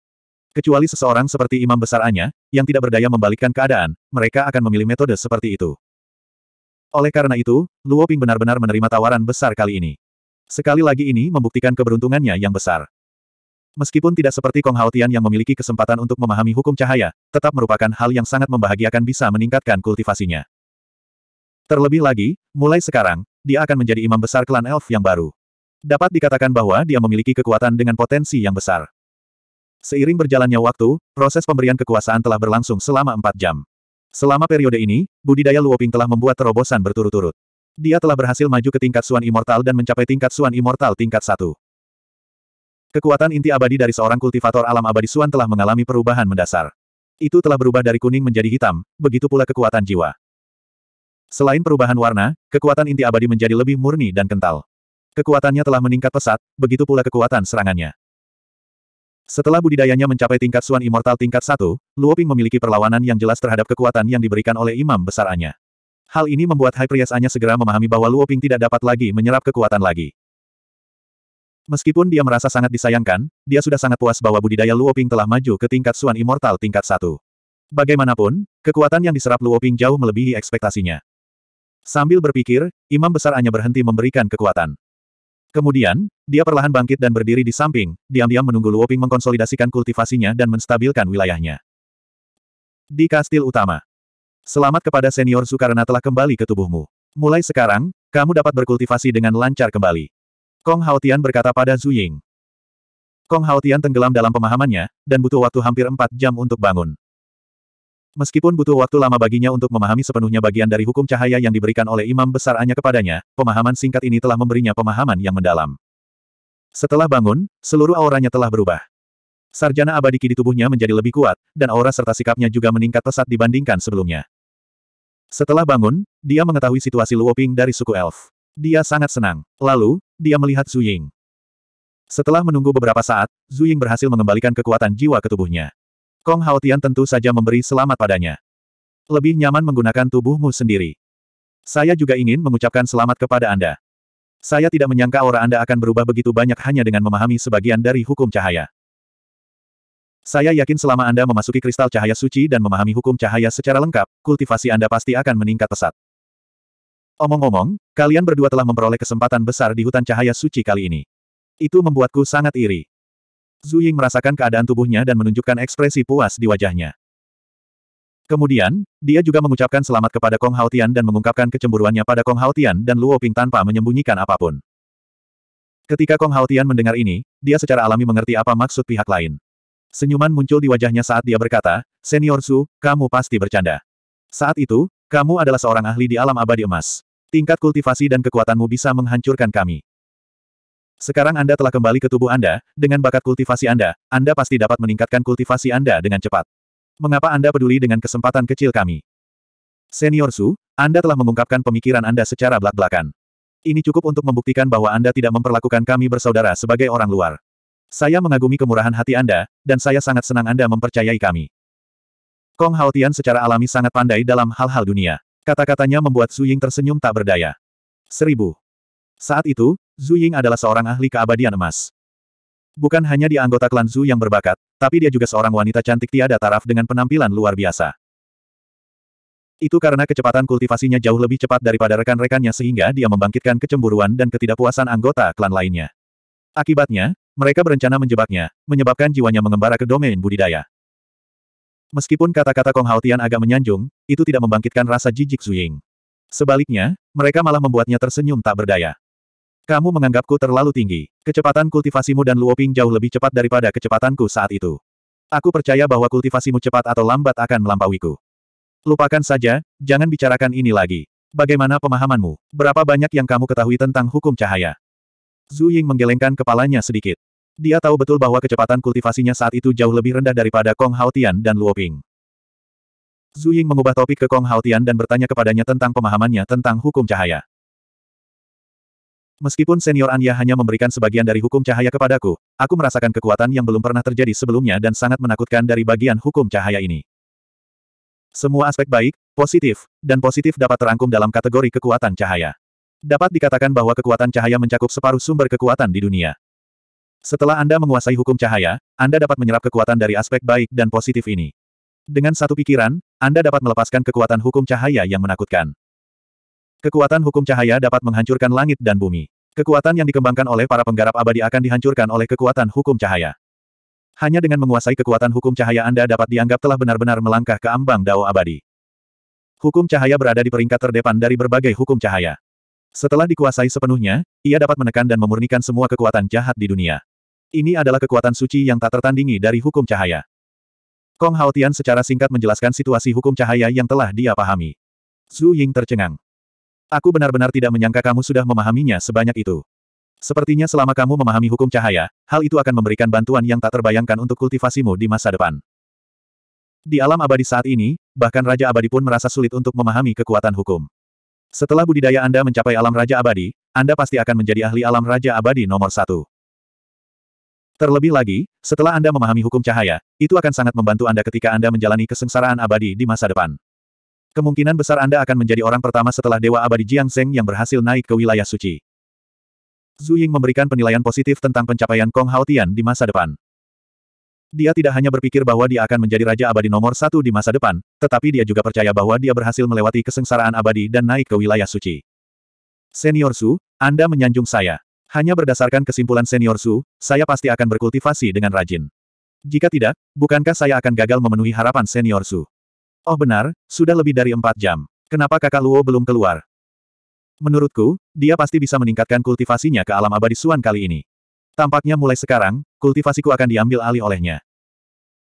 Kecuali seseorang seperti imam besar Anya, yang tidak berdaya membalikkan keadaan, mereka akan memilih metode seperti itu. Oleh karena itu, Luo Ping benar-benar menerima tawaran besar kali ini. Sekali lagi ini membuktikan keberuntungannya yang besar. Meskipun tidak seperti Kong Haotian yang memiliki kesempatan untuk memahami hukum cahaya, tetap merupakan hal yang sangat membahagiakan bisa meningkatkan kultivasinya. Terlebih lagi, mulai sekarang, dia akan menjadi imam besar klan elf yang baru. Dapat dikatakan bahwa dia memiliki kekuatan dengan potensi yang besar. Seiring berjalannya waktu, proses pemberian kekuasaan telah berlangsung selama empat jam. Selama periode ini, budidaya Luoping telah membuat terobosan berturut-turut. Dia telah berhasil maju ke tingkat Suan Immortal dan mencapai tingkat Suan Immortal tingkat Satu. Kekuatan inti abadi dari seorang kultivator alam abadi Suan telah mengalami perubahan mendasar. Itu telah berubah dari kuning menjadi hitam, begitu pula kekuatan jiwa. Selain perubahan warna, kekuatan inti abadi menjadi lebih murni dan kental. Kekuatannya telah meningkat pesat, begitu pula kekuatan serangannya. Setelah budidayanya mencapai tingkat Suan Immortal tingkat 1, Luoping memiliki perlawanan yang jelas terhadap kekuatan yang diberikan oleh imam besar Anya. Hal ini membuat Hyprias Anya segera memahami bahwa Luoping tidak dapat lagi menyerap kekuatan lagi. Meskipun dia merasa sangat disayangkan, dia sudah sangat puas bahwa budidaya Luoping telah maju ke tingkat Suan Immortal tingkat 1. Bagaimanapun, kekuatan yang diserap Luoping jauh melebihi ekspektasinya. Sambil berpikir, Imam Besar hanya berhenti memberikan kekuatan. Kemudian, dia perlahan bangkit dan berdiri di samping, diam-diam menunggu Luoping mengkonsolidasikan kultivasinya dan menstabilkan wilayahnya. Di kastil utama. Selamat kepada senior Sukarna telah kembali ke tubuhmu. Mulai sekarang, kamu dapat berkultivasi dengan lancar kembali. Kong Haotian berkata pada Zhu Ying. Kong Haotian tenggelam dalam pemahamannya, dan butuh waktu hampir empat jam untuk bangun. Meskipun butuh waktu lama baginya untuk memahami sepenuhnya bagian dari hukum cahaya yang diberikan oleh imam besar Anya kepadanya, pemahaman singkat ini telah memberinya pemahaman yang mendalam. Setelah bangun, seluruh auranya telah berubah. Sarjana abadi di tubuhnya menjadi lebih kuat, dan aura serta sikapnya juga meningkat pesat dibandingkan sebelumnya. Setelah bangun, dia mengetahui situasi Luoping dari suku elf. Dia sangat senang. Lalu, dia melihat Zhu Ying. Setelah menunggu beberapa saat, Zhu Ying berhasil mengembalikan kekuatan jiwa ke tubuhnya. Kong Haotian tentu saja memberi selamat padanya. Lebih nyaman menggunakan tubuhmu sendiri. Saya juga ingin mengucapkan selamat kepada Anda. Saya tidak menyangka aura Anda akan berubah begitu banyak hanya dengan memahami sebagian dari hukum cahaya. Saya yakin selama Anda memasuki kristal cahaya suci dan memahami hukum cahaya secara lengkap, kultivasi Anda pasti akan meningkat pesat. Omong-omong, kalian berdua telah memperoleh kesempatan besar di hutan cahaya suci kali ini. Itu membuatku sangat iri. Zhu Ying merasakan keadaan tubuhnya dan menunjukkan ekspresi puas di wajahnya. Kemudian, dia juga mengucapkan selamat kepada Kong Haotian dan mengungkapkan kecemburuannya pada Kong Haotian dan Luo Ping tanpa menyembunyikan apapun. Ketika Kong Haotian mendengar ini, dia secara alami mengerti apa maksud pihak lain. Senyuman muncul di wajahnya saat dia berkata, Senior Su, kamu pasti bercanda. Saat itu, kamu adalah seorang ahli di alam abadi emas. Tingkat kultivasi dan kekuatanmu bisa menghancurkan kami. Sekarang Anda telah kembali ke tubuh Anda, dengan bakat kultivasi Anda, Anda pasti dapat meningkatkan kultivasi Anda dengan cepat. Mengapa Anda peduli dengan kesempatan kecil kami? Senior Su, Anda telah mengungkapkan pemikiran Anda secara belak-belakan. Ini cukup untuk membuktikan bahwa Anda tidak memperlakukan kami bersaudara sebagai orang luar. Saya mengagumi kemurahan hati Anda, dan saya sangat senang Anda mempercayai kami. Kong Tian secara alami sangat pandai dalam hal-hal dunia. Kata-katanya membuat Zhu Ying tersenyum tak berdaya. Seribu. Saat itu, Zhu Ying adalah seorang ahli keabadian emas. Bukan hanya di anggota klan Zhu yang berbakat, tapi dia juga seorang wanita cantik tiada taraf dengan penampilan luar biasa. Itu karena kecepatan kultivasinya jauh lebih cepat daripada rekan-rekannya sehingga dia membangkitkan kecemburuan dan ketidakpuasan anggota klan lainnya. Akibatnya, mereka berencana menjebaknya, menyebabkan jiwanya mengembara ke domain budidaya. Meskipun kata-kata Kong Haotian agak menyanjung, itu tidak membangkitkan rasa jijik Zuying. Sebaliknya, mereka malah membuatnya tersenyum tak berdaya. Kamu menganggapku terlalu tinggi. Kecepatan kultivasimu dan Luoping jauh lebih cepat daripada kecepatanku saat itu. Aku percaya bahwa kultivasimu cepat atau lambat akan melampauiku. Lupakan saja, jangan bicarakan ini lagi. Bagaimana pemahamanmu? Berapa banyak yang kamu ketahui tentang hukum cahaya? Zuying menggelengkan kepalanya sedikit. Dia tahu betul bahwa kecepatan kultivasinya saat itu jauh lebih rendah daripada Kong Haotian dan Luo Ping. Zhu Ying mengubah topik ke Kong Haotian dan bertanya kepadanya tentang pemahamannya tentang hukum cahaya. Meskipun senior Anya hanya memberikan sebagian dari hukum cahaya kepadaku, aku merasakan kekuatan yang belum pernah terjadi sebelumnya dan sangat menakutkan dari bagian hukum cahaya ini. Semua aspek baik, positif, dan positif dapat terangkum dalam kategori kekuatan cahaya. Dapat dikatakan bahwa kekuatan cahaya mencakup separuh sumber kekuatan di dunia. Setelah Anda menguasai hukum cahaya, Anda dapat menyerap kekuatan dari aspek baik dan positif ini. Dengan satu pikiran, Anda dapat melepaskan kekuatan hukum cahaya yang menakutkan. Kekuatan hukum cahaya dapat menghancurkan langit dan bumi. Kekuatan yang dikembangkan oleh para penggarap abadi akan dihancurkan oleh kekuatan hukum cahaya. Hanya dengan menguasai kekuatan hukum cahaya Anda dapat dianggap telah benar-benar melangkah ke ambang dao abadi. Hukum cahaya berada di peringkat terdepan dari berbagai hukum cahaya. Setelah dikuasai sepenuhnya, ia dapat menekan dan memurnikan semua kekuatan jahat di dunia. Ini adalah kekuatan suci yang tak tertandingi dari hukum cahaya. Kong Haotian secara singkat menjelaskan situasi hukum cahaya yang telah dia pahami. Zhu Ying tercengang. Aku benar-benar tidak menyangka kamu sudah memahaminya sebanyak itu. Sepertinya selama kamu memahami hukum cahaya, hal itu akan memberikan bantuan yang tak terbayangkan untuk kultivasimu di masa depan. Di alam abadi saat ini, bahkan Raja Abadi pun merasa sulit untuk memahami kekuatan hukum. Setelah budidaya Anda mencapai alam Raja Abadi, Anda pasti akan menjadi ahli alam Raja Abadi nomor satu. Terlebih lagi, setelah Anda memahami hukum cahaya, itu akan sangat membantu Anda ketika Anda menjalani kesengsaraan abadi di masa depan. Kemungkinan besar Anda akan menjadi orang pertama setelah Dewa Abadi Jiang Zeng yang berhasil naik ke wilayah suci. Zhu Ying memberikan penilaian positif tentang pencapaian Kong Tian di masa depan. Dia tidak hanya berpikir bahwa dia akan menjadi Raja Abadi nomor satu di masa depan, tetapi dia juga percaya bahwa dia berhasil melewati kesengsaraan abadi dan naik ke wilayah suci. Senior Su, Anda menyanjung saya. Hanya berdasarkan kesimpulan senior Su, saya pasti akan berkultivasi dengan rajin. Jika tidak, bukankah saya akan gagal memenuhi harapan senior Su? Oh benar, sudah lebih dari empat jam. Kenapa kakak Luo belum keluar? Menurutku, dia pasti bisa meningkatkan kultivasinya ke alam abadi Suan kali ini. Tampaknya mulai sekarang, kultivasiku akan diambil alih olehnya.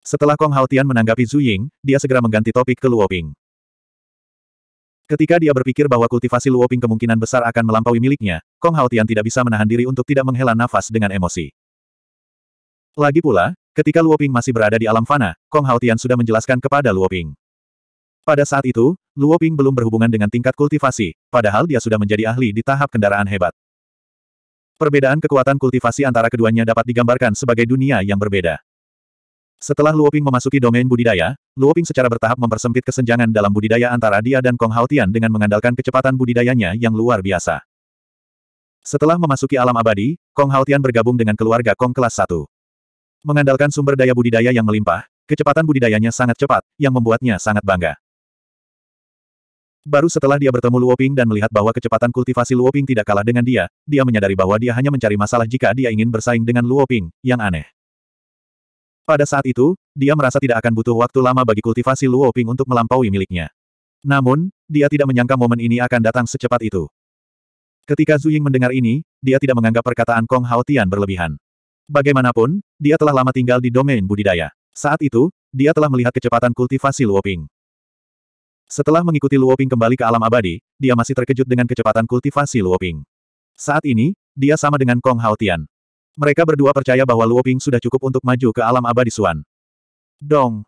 Setelah Kong Tian menanggapi Zhu Ying, dia segera mengganti topik ke Luo Ping. Ketika dia berpikir bahwa kultivasi Luoping kemungkinan besar akan melampaui miliknya, Kong Haotian tidak bisa menahan diri untuk tidak menghela nafas dengan emosi. Lagi pula, ketika Luoping masih berada di alam fana, Kong Haotian sudah menjelaskan kepada Luoping. Pada saat itu, Luoping belum berhubungan dengan tingkat kultivasi, padahal dia sudah menjadi ahli di tahap kendaraan hebat. Perbedaan kekuatan kultivasi antara keduanya dapat digambarkan sebagai dunia yang berbeda. Setelah Luoping memasuki domain budidaya, Luoping secara bertahap mempersempit kesenjangan dalam budidaya antara dia dan Kong Haotian dengan mengandalkan kecepatan budidayanya yang luar biasa. Setelah memasuki alam abadi, Kong Haotian bergabung dengan keluarga Kong kelas 1. Mengandalkan sumber daya budidaya yang melimpah, kecepatan budidayanya sangat cepat, yang membuatnya sangat bangga. Baru setelah dia bertemu Luoping dan melihat bahwa kecepatan kultivasi Luoping tidak kalah dengan dia, dia menyadari bahwa dia hanya mencari masalah jika dia ingin bersaing dengan Luoping, yang aneh. Pada saat itu, dia merasa tidak akan butuh waktu lama bagi kultivasi Luo Ping untuk melampaui miliknya. Namun, dia tidak menyangka momen ini akan datang secepat itu. Ketika Zhu Ying mendengar ini, dia tidak menganggap perkataan Kong Hao Tian berlebihan. Bagaimanapun, dia telah lama tinggal di domain budidaya. Saat itu, dia telah melihat kecepatan kultivasi Luo Ping. Setelah mengikuti Luo Ping kembali ke alam abadi, dia masih terkejut dengan kecepatan kultivasi Luo Ping. Saat ini, dia sama dengan Kong Hao Tian. Mereka berdua percaya bahwa Luoping sudah cukup untuk maju ke alam abadi Suan. Dong.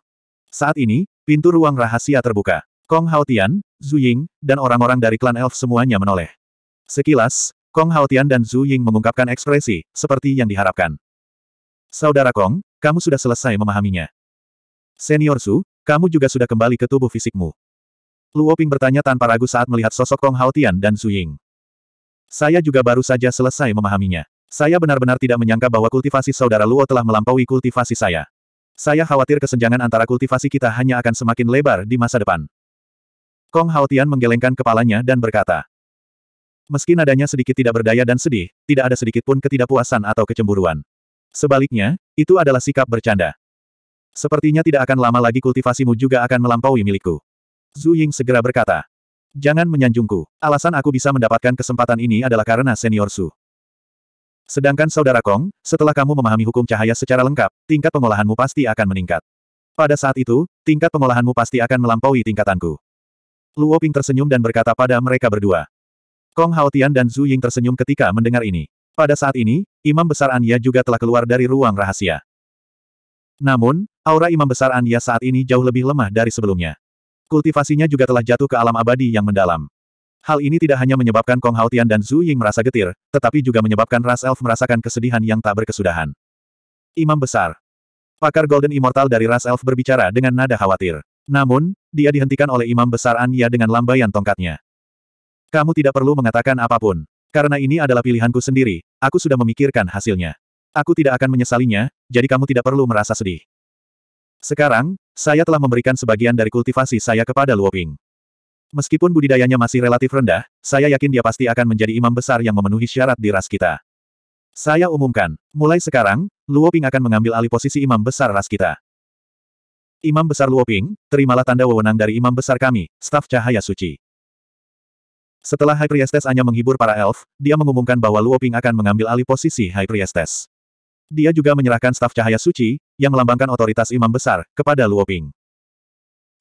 Saat ini, pintu ruang rahasia terbuka. Kong Haotian, Zhu Ying, dan orang-orang dari klan elf semuanya menoleh. Sekilas, Kong Haotian dan Zhu Ying mengungkapkan ekspresi, seperti yang diharapkan. Saudara Kong, kamu sudah selesai memahaminya. Senior Su, kamu juga sudah kembali ke tubuh fisikmu. Luoping bertanya tanpa ragu saat melihat sosok Kong Haotian dan Zhu Ying. Saya juga baru saja selesai memahaminya. Saya benar-benar tidak menyangka bahwa kultivasi saudara Luo telah melampaui kultivasi saya. Saya khawatir kesenjangan antara kultivasi kita hanya akan semakin lebar di masa depan. Kong Haotian menggelengkan kepalanya dan berkata, Meski nadanya sedikit tidak berdaya dan sedih, tidak ada sedikit pun ketidakpuasan atau kecemburuan. Sebaliknya, itu adalah sikap bercanda. Sepertinya tidak akan lama lagi kultivasimu juga akan melampaui milikku. Zhu Ying segera berkata, Jangan menyanjungku. Alasan aku bisa mendapatkan kesempatan ini adalah karena senior Su. Sedangkan saudara Kong, setelah kamu memahami hukum cahaya secara lengkap, tingkat pengolahanmu pasti akan meningkat. Pada saat itu, tingkat pengolahanmu pasti akan melampaui tingkatanku. Luo Ping tersenyum dan berkata pada mereka berdua. Kong Haotian dan Zhu Ying tersenyum ketika mendengar ini. Pada saat ini, Imam Besar Anya juga telah keluar dari ruang rahasia. Namun, aura Imam Besar Anya saat ini jauh lebih lemah dari sebelumnya. Kultivasinya juga telah jatuh ke alam abadi yang mendalam. Hal ini tidak hanya menyebabkan Kong Haotian dan Zhu Ying merasa getir, tetapi juga menyebabkan ras elf merasakan kesedihan yang tak berkesudahan. Imam Besar Pakar Golden Immortal dari ras elf berbicara dengan nada khawatir. Namun, dia dihentikan oleh Imam Besar Anya dengan lambaian tongkatnya. Kamu tidak perlu mengatakan apapun. Karena ini adalah pilihanku sendiri, aku sudah memikirkan hasilnya. Aku tidak akan menyesalinya, jadi kamu tidak perlu merasa sedih. Sekarang, saya telah memberikan sebagian dari kultivasi saya kepada Luoping. Meskipun budidayanya masih relatif rendah, saya yakin dia pasti akan menjadi imam besar yang memenuhi syarat di ras kita. Saya umumkan, mulai sekarang, Luo Ping akan mengambil alih posisi imam besar ras kita. Imam Besar Luo Ping, terimalah tanda wewenang dari Imam Besar kami, staf cahaya suci. Setelah High Priestess hanya menghibur para elf, dia mengumumkan bahwa Luo Ping akan mengambil alih posisi High Priestess. Dia juga menyerahkan staf cahaya suci, yang melambangkan otoritas Imam Besar, kepada Luo Ping.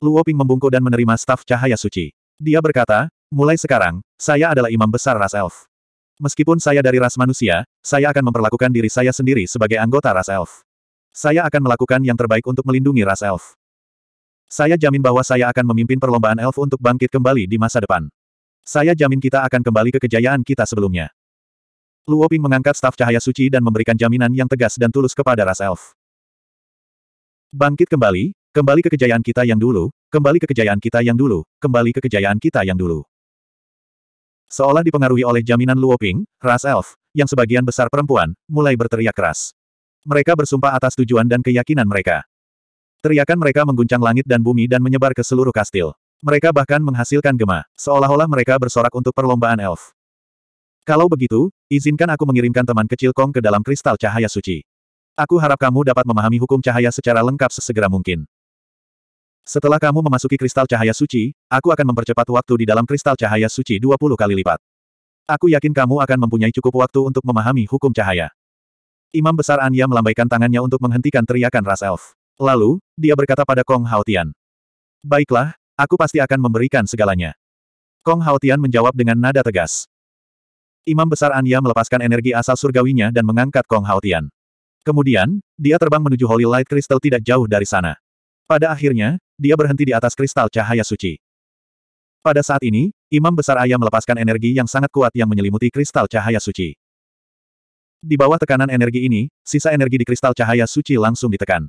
Luo Ping membungkuk dan menerima staf cahaya suci. Dia berkata, mulai sekarang, saya adalah imam besar ras elf. Meskipun saya dari ras manusia, saya akan memperlakukan diri saya sendiri sebagai anggota ras elf. Saya akan melakukan yang terbaik untuk melindungi ras elf. Saya jamin bahwa saya akan memimpin perlombaan elf untuk bangkit kembali di masa depan. Saya jamin kita akan kembali ke kejayaan kita sebelumnya. Luo Ping mengangkat staf cahaya suci dan memberikan jaminan yang tegas dan tulus kepada ras elf. Bangkit kembali, kembali ke kejayaan kita yang dulu, Kembali ke kejayaan kita yang dulu, kembali ke kejayaan kita yang dulu. Seolah dipengaruhi oleh jaminan Luoping, ras elf, yang sebagian besar perempuan, mulai berteriak keras. Mereka bersumpah atas tujuan dan keyakinan mereka. Teriakan mereka mengguncang langit dan bumi dan menyebar ke seluruh kastil. Mereka bahkan menghasilkan gema, seolah-olah mereka bersorak untuk perlombaan elf. Kalau begitu, izinkan aku mengirimkan teman kecil Kong ke dalam kristal cahaya suci. Aku harap kamu dapat memahami hukum cahaya secara lengkap sesegera mungkin. Setelah kamu memasuki kristal cahaya suci, aku akan mempercepat waktu di dalam kristal cahaya suci 20 kali lipat. Aku yakin kamu akan mempunyai cukup waktu untuk memahami hukum cahaya. Imam Besar Anya melambaikan tangannya untuk menghentikan teriakan ras elf. Lalu, dia berkata pada Kong Haotian. Baiklah, aku pasti akan memberikan segalanya. Kong Haotian menjawab dengan nada tegas. Imam Besar Anya melepaskan energi asal surgawinya dan mengangkat Kong Haotian. Kemudian, dia terbang menuju Holy Light Crystal tidak jauh dari sana. Pada akhirnya, dia berhenti di atas kristal cahaya suci. Pada saat ini, Imam Besar Ayah melepaskan energi yang sangat kuat yang menyelimuti kristal cahaya suci. Di bawah tekanan energi ini, sisa energi di kristal cahaya suci langsung ditekan.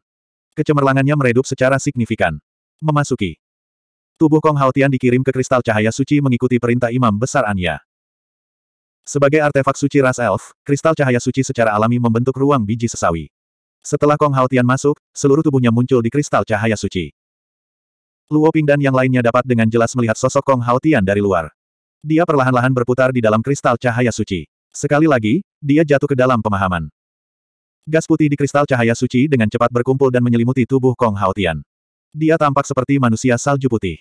Kecemerlangannya meredup secara signifikan. Memasuki. Tubuh Kong Haotian dikirim ke kristal cahaya suci mengikuti perintah Imam Besar Anya. Sebagai artefak suci ras elf, kristal cahaya suci secara alami membentuk ruang biji sesawi. Setelah Kong Haotian masuk, seluruh tubuhnya muncul di kristal cahaya suci. Luo Ping dan yang lainnya dapat dengan jelas melihat sosok Kong Haotian dari luar. Dia perlahan-lahan berputar di dalam kristal cahaya suci. Sekali lagi, dia jatuh ke dalam pemahaman. Gas putih di kristal cahaya suci dengan cepat berkumpul dan menyelimuti tubuh Kong Haotian. Dia tampak seperti manusia salju putih.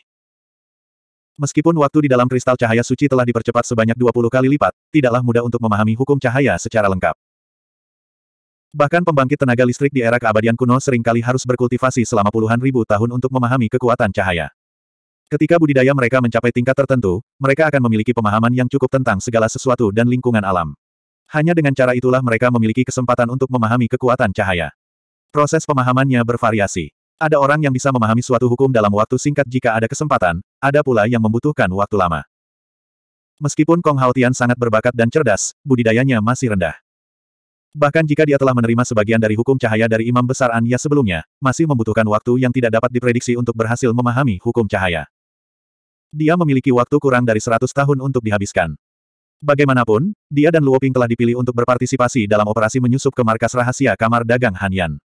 Meskipun waktu di dalam kristal cahaya suci telah dipercepat sebanyak 20 kali lipat, tidaklah mudah untuk memahami hukum cahaya secara lengkap. Bahkan pembangkit tenaga listrik di era keabadian kuno seringkali harus berkultivasi selama puluhan ribu tahun untuk memahami kekuatan cahaya. Ketika budidaya mereka mencapai tingkat tertentu, mereka akan memiliki pemahaman yang cukup tentang segala sesuatu dan lingkungan alam. Hanya dengan cara itulah mereka memiliki kesempatan untuk memahami kekuatan cahaya. Proses pemahamannya bervariasi. Ada orang yang bisa memahami suatu hukum dalam waktu singkat jika ada kesempatan, ada pula yang membutuhkan waktu lama. Meskipun Kong Tian sangat berbakat dan cerdas, budidayanya masih rendah. Bahkan jika dia telah menerima sebagian dari hukum cahaya dari Imam Besar Anya sebelumnya, masih membutuhkan waktu yang tidak dapat diprediksi untuk berhasil memahami hukum cahaya. Dia memiliki waktu kurang dari 100 tahun untuk dihabiskan. Bagaimanapun, dia dan Luoping telah dipilih untuk berpartisipasi dalam operasi menyusup ke markas rahasia kamar dagang Hanyan.